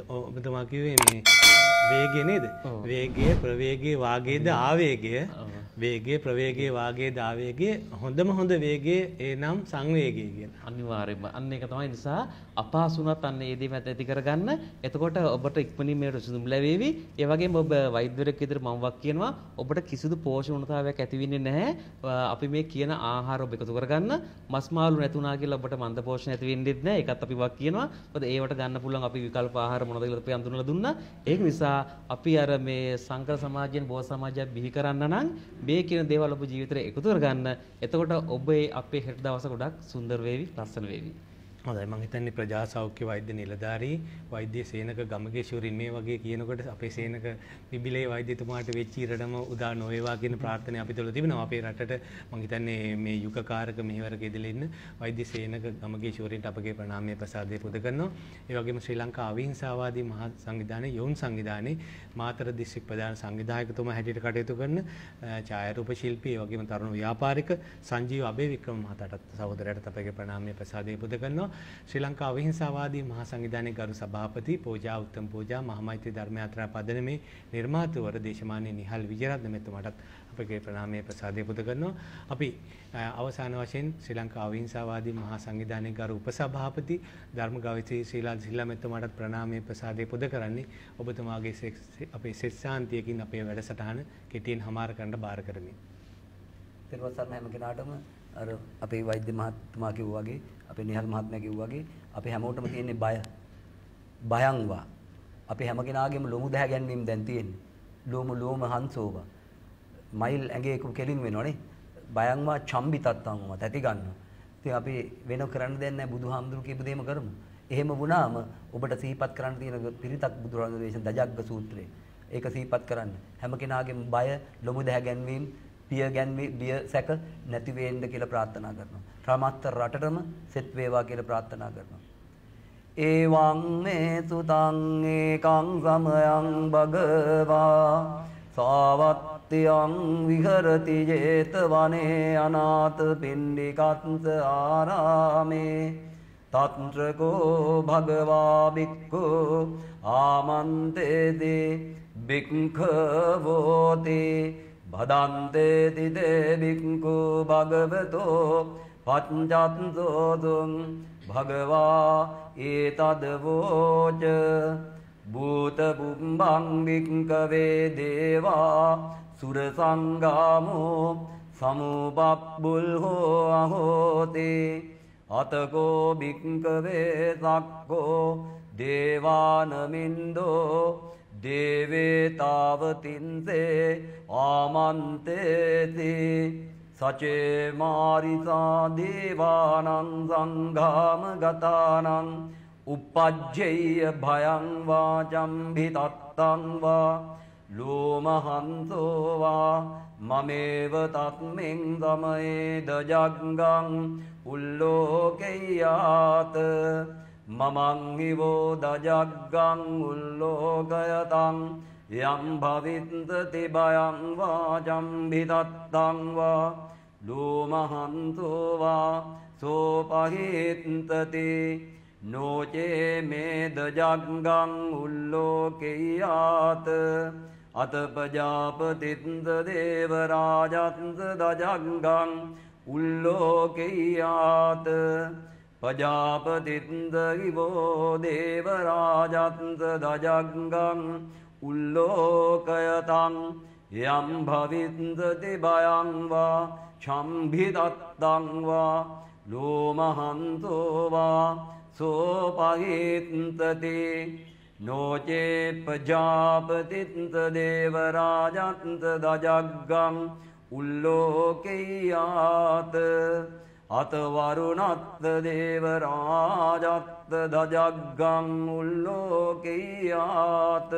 ඔබතුමා කිවේ මේ වේගය නේද වේගය ප්‍රවේගයේ වාගේද ආවේගය වේගයේ ප්‍රවේගයේ වාගේ දාවේගයේ හොඳම හොඳ වේගයේ ඒ නම් සංවේගය කියලා. අනිවාර්යයෙන්ම අන්න ඒක තමයි නිසා අපහසුණත් අන්න ඒ දේ ඇති කරගන්න. එතකොට ඔබට ඉක්මනින් මේ සුදුම් ලැබෙවි. ඒ වගේම ඔබ වෛද්‍යවරයෙක් විදිහට මමවක් කියනවා ඔබට කිසිදු පෝෂණ උණතාවයක් ඇති වෙන්නේ නැහැ. අපි මේ කියන ආහාර ඔබ එකතු කරගන්න. මස් මාළු නැතුණා කියලා ඔබට මන්ද පෝෂණ ඇති වෙන්නේ නැහැ. ඒකත් අපි වක් කියනවා. මොකද ඒවට ගන්න පුළුවන් අපි විකල්ප ආහාර මොනවද කියලා අපි අඳුනලා දුන්නා. ඒක නිසා අපි අර මේ සංකර සමාජයෙන් බෝධ සමාජය බිහි කරන්න නම් මේ කියන දේවල් ඔබ ජීවිතේට එකතු කරගන්න. එතකොට ඔබේ අපේ හෙට දවස ගොඩක් සුන්දර වේවි, ලස්සන වේවි. හොඳයි මං හිතන්නේ ප්‍රජා සෞඛ්‍ය වෛද්‍ය නිලධාරී වෛද්‍ය සේනක ගමගේ ශූරින් මේ වගේ කියනකොට අපේ සේනක පිබිලේ වෛද්‍යතුමාට වෙච්ච ඉරඩම උදා නොවේවා කියන ප්‍රාර්ථනය අපි තුළ තිබෙනවා අපේ රටට මං හිතන්නේ මේ යුගකාරක මෙහෙවරක ඉදලා ඉන්න වෛද්‍ය සේනක ගමගේ ශූරින්ට අපගේ ප්‍රණාමය ප්‍රසාදය පුද කරනවා ඒ වගේම ශ්‍රී ලංකා අවිහිංසාවාදී මහා සංවිධානයේ යොවුන් සංවිධානයේ මාතර දිස්ත්‍රික් ප්‍රධාන සංවිධායකතුමා හැටියට කටයුතු කරන ඡායාරූප ශිල්පී ඒ වගේම තරුණ ව්‍යාපාරික සංජීව අබේවික්‍රම මහතාටත් සහෝදරයාටත් අපගේ ප්‍රණාමය ප්‍රසාදය පුද කරනවා ශ්‍රී ලංකා අවිහිංසාවාදී මහා සංවිධානයේ ගරු සභාපති පෝජා උත්තම පෝජා මහාමෛත්‍රී ධර්මයාත්‍රා පදනමේ නිර්මාතවර දේශමාන්‍ය නිහල් විජයරත්න මෙතුමාටත් අපගේ ප්‍රණාමය ප්‍රසාදය පුද කරනවා. අපි අවසාන වශයෙන් ශ්‍රී ලංකා අවිහිංසාවාදී මහා සංවිධානයේ ගරු උපසභාපති ධර්මගවිසී ශ්‍රීලා සිල්ලා මෙතුමාටත් ප්‍රණාමය ප්‍රසාදය පුද කරන්නේ ඔබතුමාගේ අපේ සෙත් සාන්තියකින් අපේ වැඩසටහන කෙටියෙන් හමාර කරන්න බාර කරමින්. පෙරවසරණ හැම කෙනාටම අර අපේ වෛද්‍ය මහත්මයා කිව්වා වගේ අපේ නිහල් මහත්මයා කිව්වා වගේ අපි හැමෝටම තියෙන්නේ බය බයංවා අපි හැම කෙනාගේම ලොමු දැහැ ගැනීම දැන් තියෙන්නේ ලොමු ලොම හංසෝවා මයිල් ඇඟේ කෙලින් වෙනවනේ බයංවා චම්බි තත්තංවා තැති ගන්නවා ඉතින් අපි වෙන කරන්න දෙයක් නැහැ බුදුහාමුදුරු කියපු දෙයම කරමු එහෙම වුණාම ඔබට සිහිපත් කරන්න තියෙන පිරිතක් බුදුරජාණන් වහන්සේ දජග්ග සූත්‍රය ඒක සිහිපත් කරන්න හැම කෙනාගේම බය ලොමු දැහැ ගැනීම පිය ගැන්වී බිය සැක නැති වෙන්න කියලා ප්‍රාර්ථනා කරනවා. රාමත්ත රටටම සෙත් වේවා කියලා ප්‍රාර්ථනා කරනවා. ඒවං මේ සුතං ඒකං සමයං භගවා සාවත්තියං විහරති 제තවනේ අනාථ පින්ඩිකත්ස ආරාමේ තත්‍රකෝ භගවා බික්ඛු ආමන්තේදී බික්ඛවෝතේ බදන්තේ තිදේ බික්කු භගවතෝ පච්චත්සෝදුම් භගවා ඒතදවෝච භූතපුම්බං භික්කවේ දේවා සුරසංගාමෝ සමුපප්බුල් හෝ අහෝතේ අතකෝ භික්කවේ සක්කෝ දේවානමින්දෝ දේවේතාවතින්සේ ආමන්තේති සචේමාරිසා දේවානං සංඝාම ගතානං උපජ්ජෙය භයංවාචම්භිතත්තන්වා ලෝමහන්සෝවා මමේව තත්මෙන් දමයේ දජගගං උල්ලෝකෙයාත මමංහිවෝ දජක්ගං උල්ලෝකයතං යම් භවිත්තති බයංවා ජම්භිතත්තංවා ලූමහන්තුවා සෝපහිත්තති නෝචේ මේ දජක්ගං උල්ලෝකෙයාත අතපජාපතිත්ද දේවරාජත්ද දජක්ගං උල්ලෝකෙයාත पजापतिन्दवो देवराजन्तदजङ्गम् उल्लोकयताम् यं भविन्दति भयं वा शम्भिदत्तं वा लोमहन्तो वा सोपायिन्तति नो चेत् पजापतिन्ददेवराजान्तदजागम् उल्लोकेयात् අතවරුනත්ත දේවරාජත්ත දජක්ගං උල්ලෝකයාත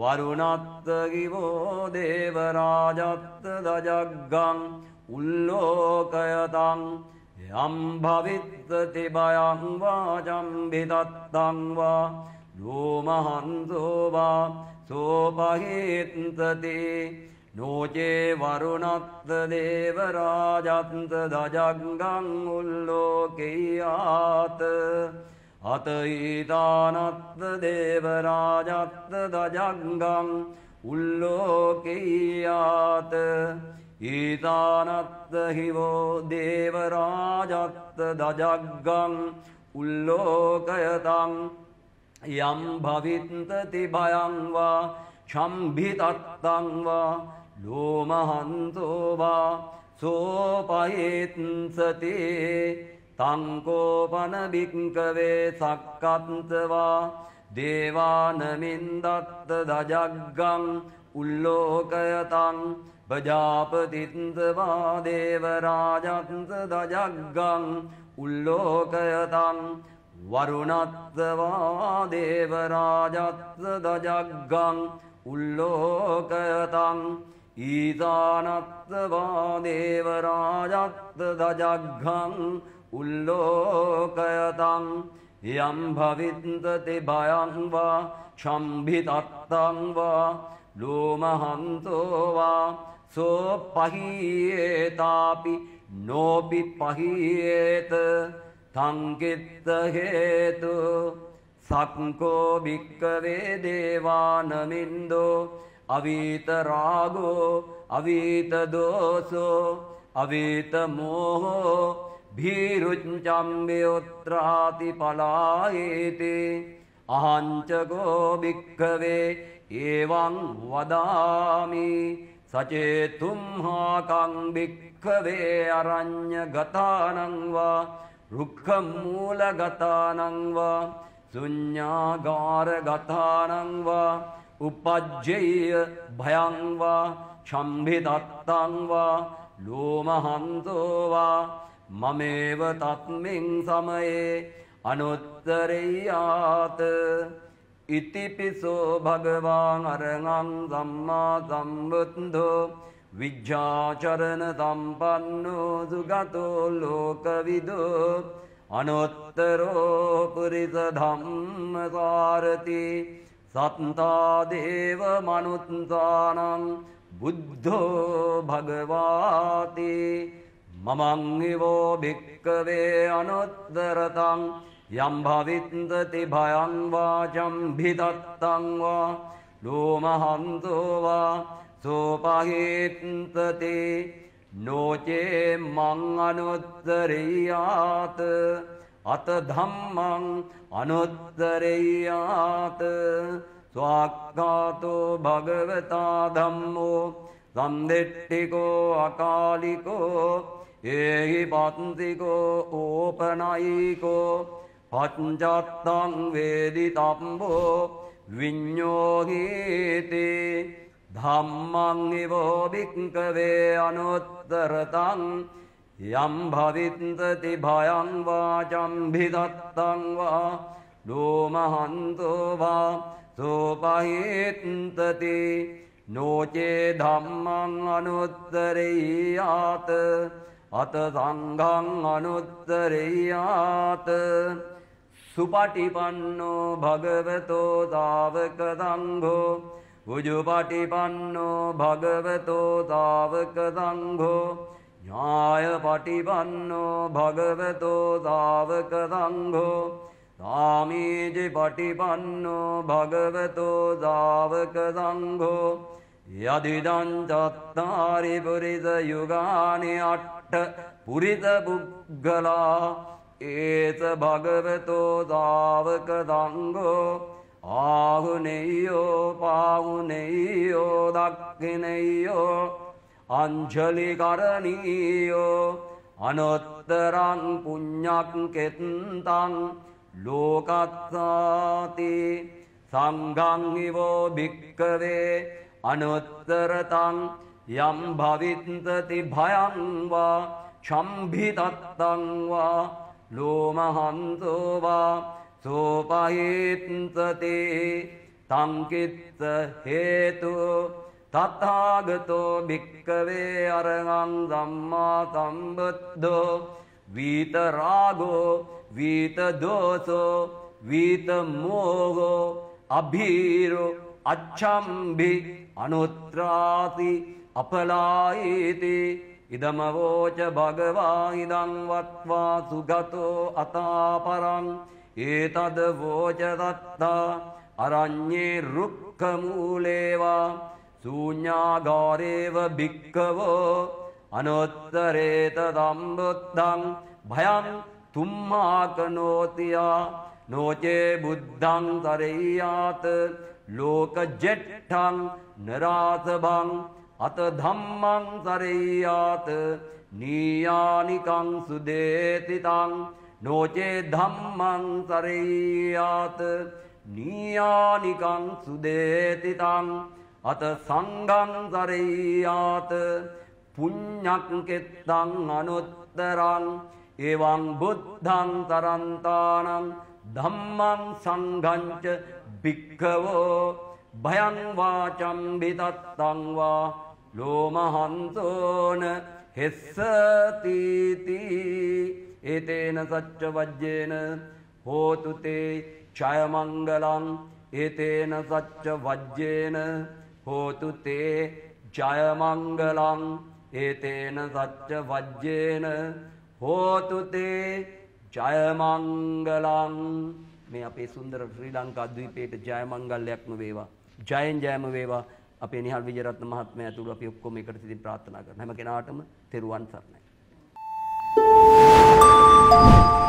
වරුනත්ත ගිවෝ දේවරාජත්ත දජක්ගං උල්ලෝකයතං යම් භවිත්ත තිබයංවාජම්බිදත්තංවා ලෝමහන්සෝවා සෝපහිත්තතිේ නෝජේ වරුණත්ත දේවරාජත්ත දජක්ගං උල්ලෝකයාත අතයිතානත්ත දේවරාජත්ත දජක්ගං උල්ලෝකයාත ඊතානත්ත හිවෝ දේවරාජත්ත දජක්ගං උල්ලෝකයතං යම් භවිත්තති භයංවා ශම්භිතත්තංවා ලෝමහන්සෝවා සෝපහිත්සති තංකෝපනභික්කවේ සක්කත්වා දේවානමින්දත්ත දජග්ගං උල්ලෝකයතං බජාපතිත්වා දේවරාජත්ස දජග්ගං උල්ලෝකයතං වරුණත්වා දේවරාජත්ස දජග්ගං උල්ලෝකයතං ඊතානත්වා දේවරාජත්ත දජග්ගං උල්ලෝකයතං යම් භවිත්තති භයංවා චම්භිතත්තංවා ලෝමහන්තෝවා සෝ පහියේතාපි නෝපි පහියේත තංකිත්ත හේතු සක්කෝ භික්කවේ දේවානමින්දෝ අවීත රාගෝ අවීත දෝසෝ අවීත මෝහෝ භීරුච්චම්බයොත්‍රාති පලායේතේ අහංචකෝ භික්කවේ ඒවං වදාමි සචේතුම්හාකං භික්කවේ අරං්්‍ය ගතානංවා රුක්කමූල ගතානංවා සුඥ්ඥාගාර ගතානංවා උපජ්ජය භයංවා චම්භිදත්තංවා ලෝමහන්තෝවා මමේව තත්මින් සමයේ අනුත්තරයාත ඉතිපිසෝ භගවාන් අරගං සම්මා සම්බුද්ධෝ විජ්ජාචරණ සම්පන්නෝ සුගතෝ ලෝකවිදෝ අනුත්තරෝ පුරිස ධම්මකාරති සත්තාදේව මනුත්තානම් බුද්ධෝ භගවාති මමංහිවෝ භික්කවේ අනුත්තරතං යම්භවිත්දති භයංවාජම්භිදත්තංවා ලෝමහන්තෝවා සෝපහිත්තති නෝචේ මං අනුත්තරීයාත අත ධම්මං අනුත්තරයාත ස්වාක්කාතෝ භගවතා ධම්මෝ සම්දෙට්ටිකෝ අකාලිකෝ ඒහි පත්තිකෝ ඕපනයිකෝ පච්චත්තං වේදි තම්බෝ විඤ්ඤෝහීති ධම්මං ඉවෝ භික්කවේ අනුත්තරතං යම් භවිත්තති භයං වා චම්භිදත්තං වා ලෝමහන්තෝ වා සෝපහේත්තති නෝචේ ධම්මං අනුත්තරේයාත අත සංඝං අනුත්තරේයාත සුපටිපන්නෝ භගවතෝ තාවක සංඝෝ උජුපටිපන්නෝ භගවතෝ තාවක සංඝෝ ඥායපටිපන්නෝ භගවතෝ දාවක සංඝෝ දාමීජි පටිපන්නෝ භගවතෝ දාවක සංඝෝ යදිදං චත්තාරි පුරිස යුගානි අට්ඨ පුරිස පුග්ගලා ඒත භගවතෝ දාවක සංඝෝ ආහුනෙය්‍යෝ පාහුනෙය්‍යෝ දක්ඛිනෙය්‍යෝ අංජලි කරණීයෝ අනොත්තරං පුඤ්ඤක් කෙත්තං ලෝකත්තාති සංඝං ඉවෝ භික්කවේ අනුත්තරතං යම් භවිත්තති භයං වා චම්භිතත්තං වා ලෝමහන්තෝ වා සෝපහිත්තති තං කිත්ත හේතු තත්ථාගතෝ භික්කවේ අරහං සම්මා සම්බුද්ධෝ වීතරාගෝ වීතදෝසෝ වීතමෝහෝ අභීරෝ අච්ඡම්බි අනුත්‍රාති අපලායේති ඉදමවෝච භගවා ඉදං වත්වා සුගතෝ අතාපරං ඒතද වෝච දත්තා අරඤ්ඤේ රුක්ඛ මූලේවා සූඥාගාරේව භික්කවෝ අනොත්තරේත දම්බුද්ධං භයන් තුම්මාකනෝතියා නෝචේ බුද්ධං තරයාත ලෝක ජෙට්ටං නරාතබං අත ධම්මං තරයාත නීයානිකං සුදේතිතං නෝචේ ධම්මං තරයාත නීයානිකං සුදේතිතං අත සංගං සරයාත පුඤ්ඤක්කෙත්තං අනුත්තරං එවං බුද්ධං තරන්තානං ධම්මං සංඝං ච භික්ඛවෝ භයං වාචම් විතත්තං වා ලෝමහංසෝන හෙස්සති තී ඒතේන සච්ච වජ්ජේන හෝතු තේ ඡය මංගලං ඒතේන සච්ච වජ්ජේන හෝතු තේ ජයමංගලං ඒතේන සච්ච වජ්ජේන හෝතු තේ ජයමංගලං මේ අපේ සුන්දර ශ්‍රී ලංකා ද්වීපයට ජයමංගල්‍යක්ම වේවා ජයෙන් ජයම වේවා අපේ නිහල් විජයරත්න මහත්මයා ඇතුළු අපි ඔක්කොම එකට සිටින් ප්‍රාර්ථනා කරන හැම කෙනාටම තෙරුවන් සරණයි Thank you.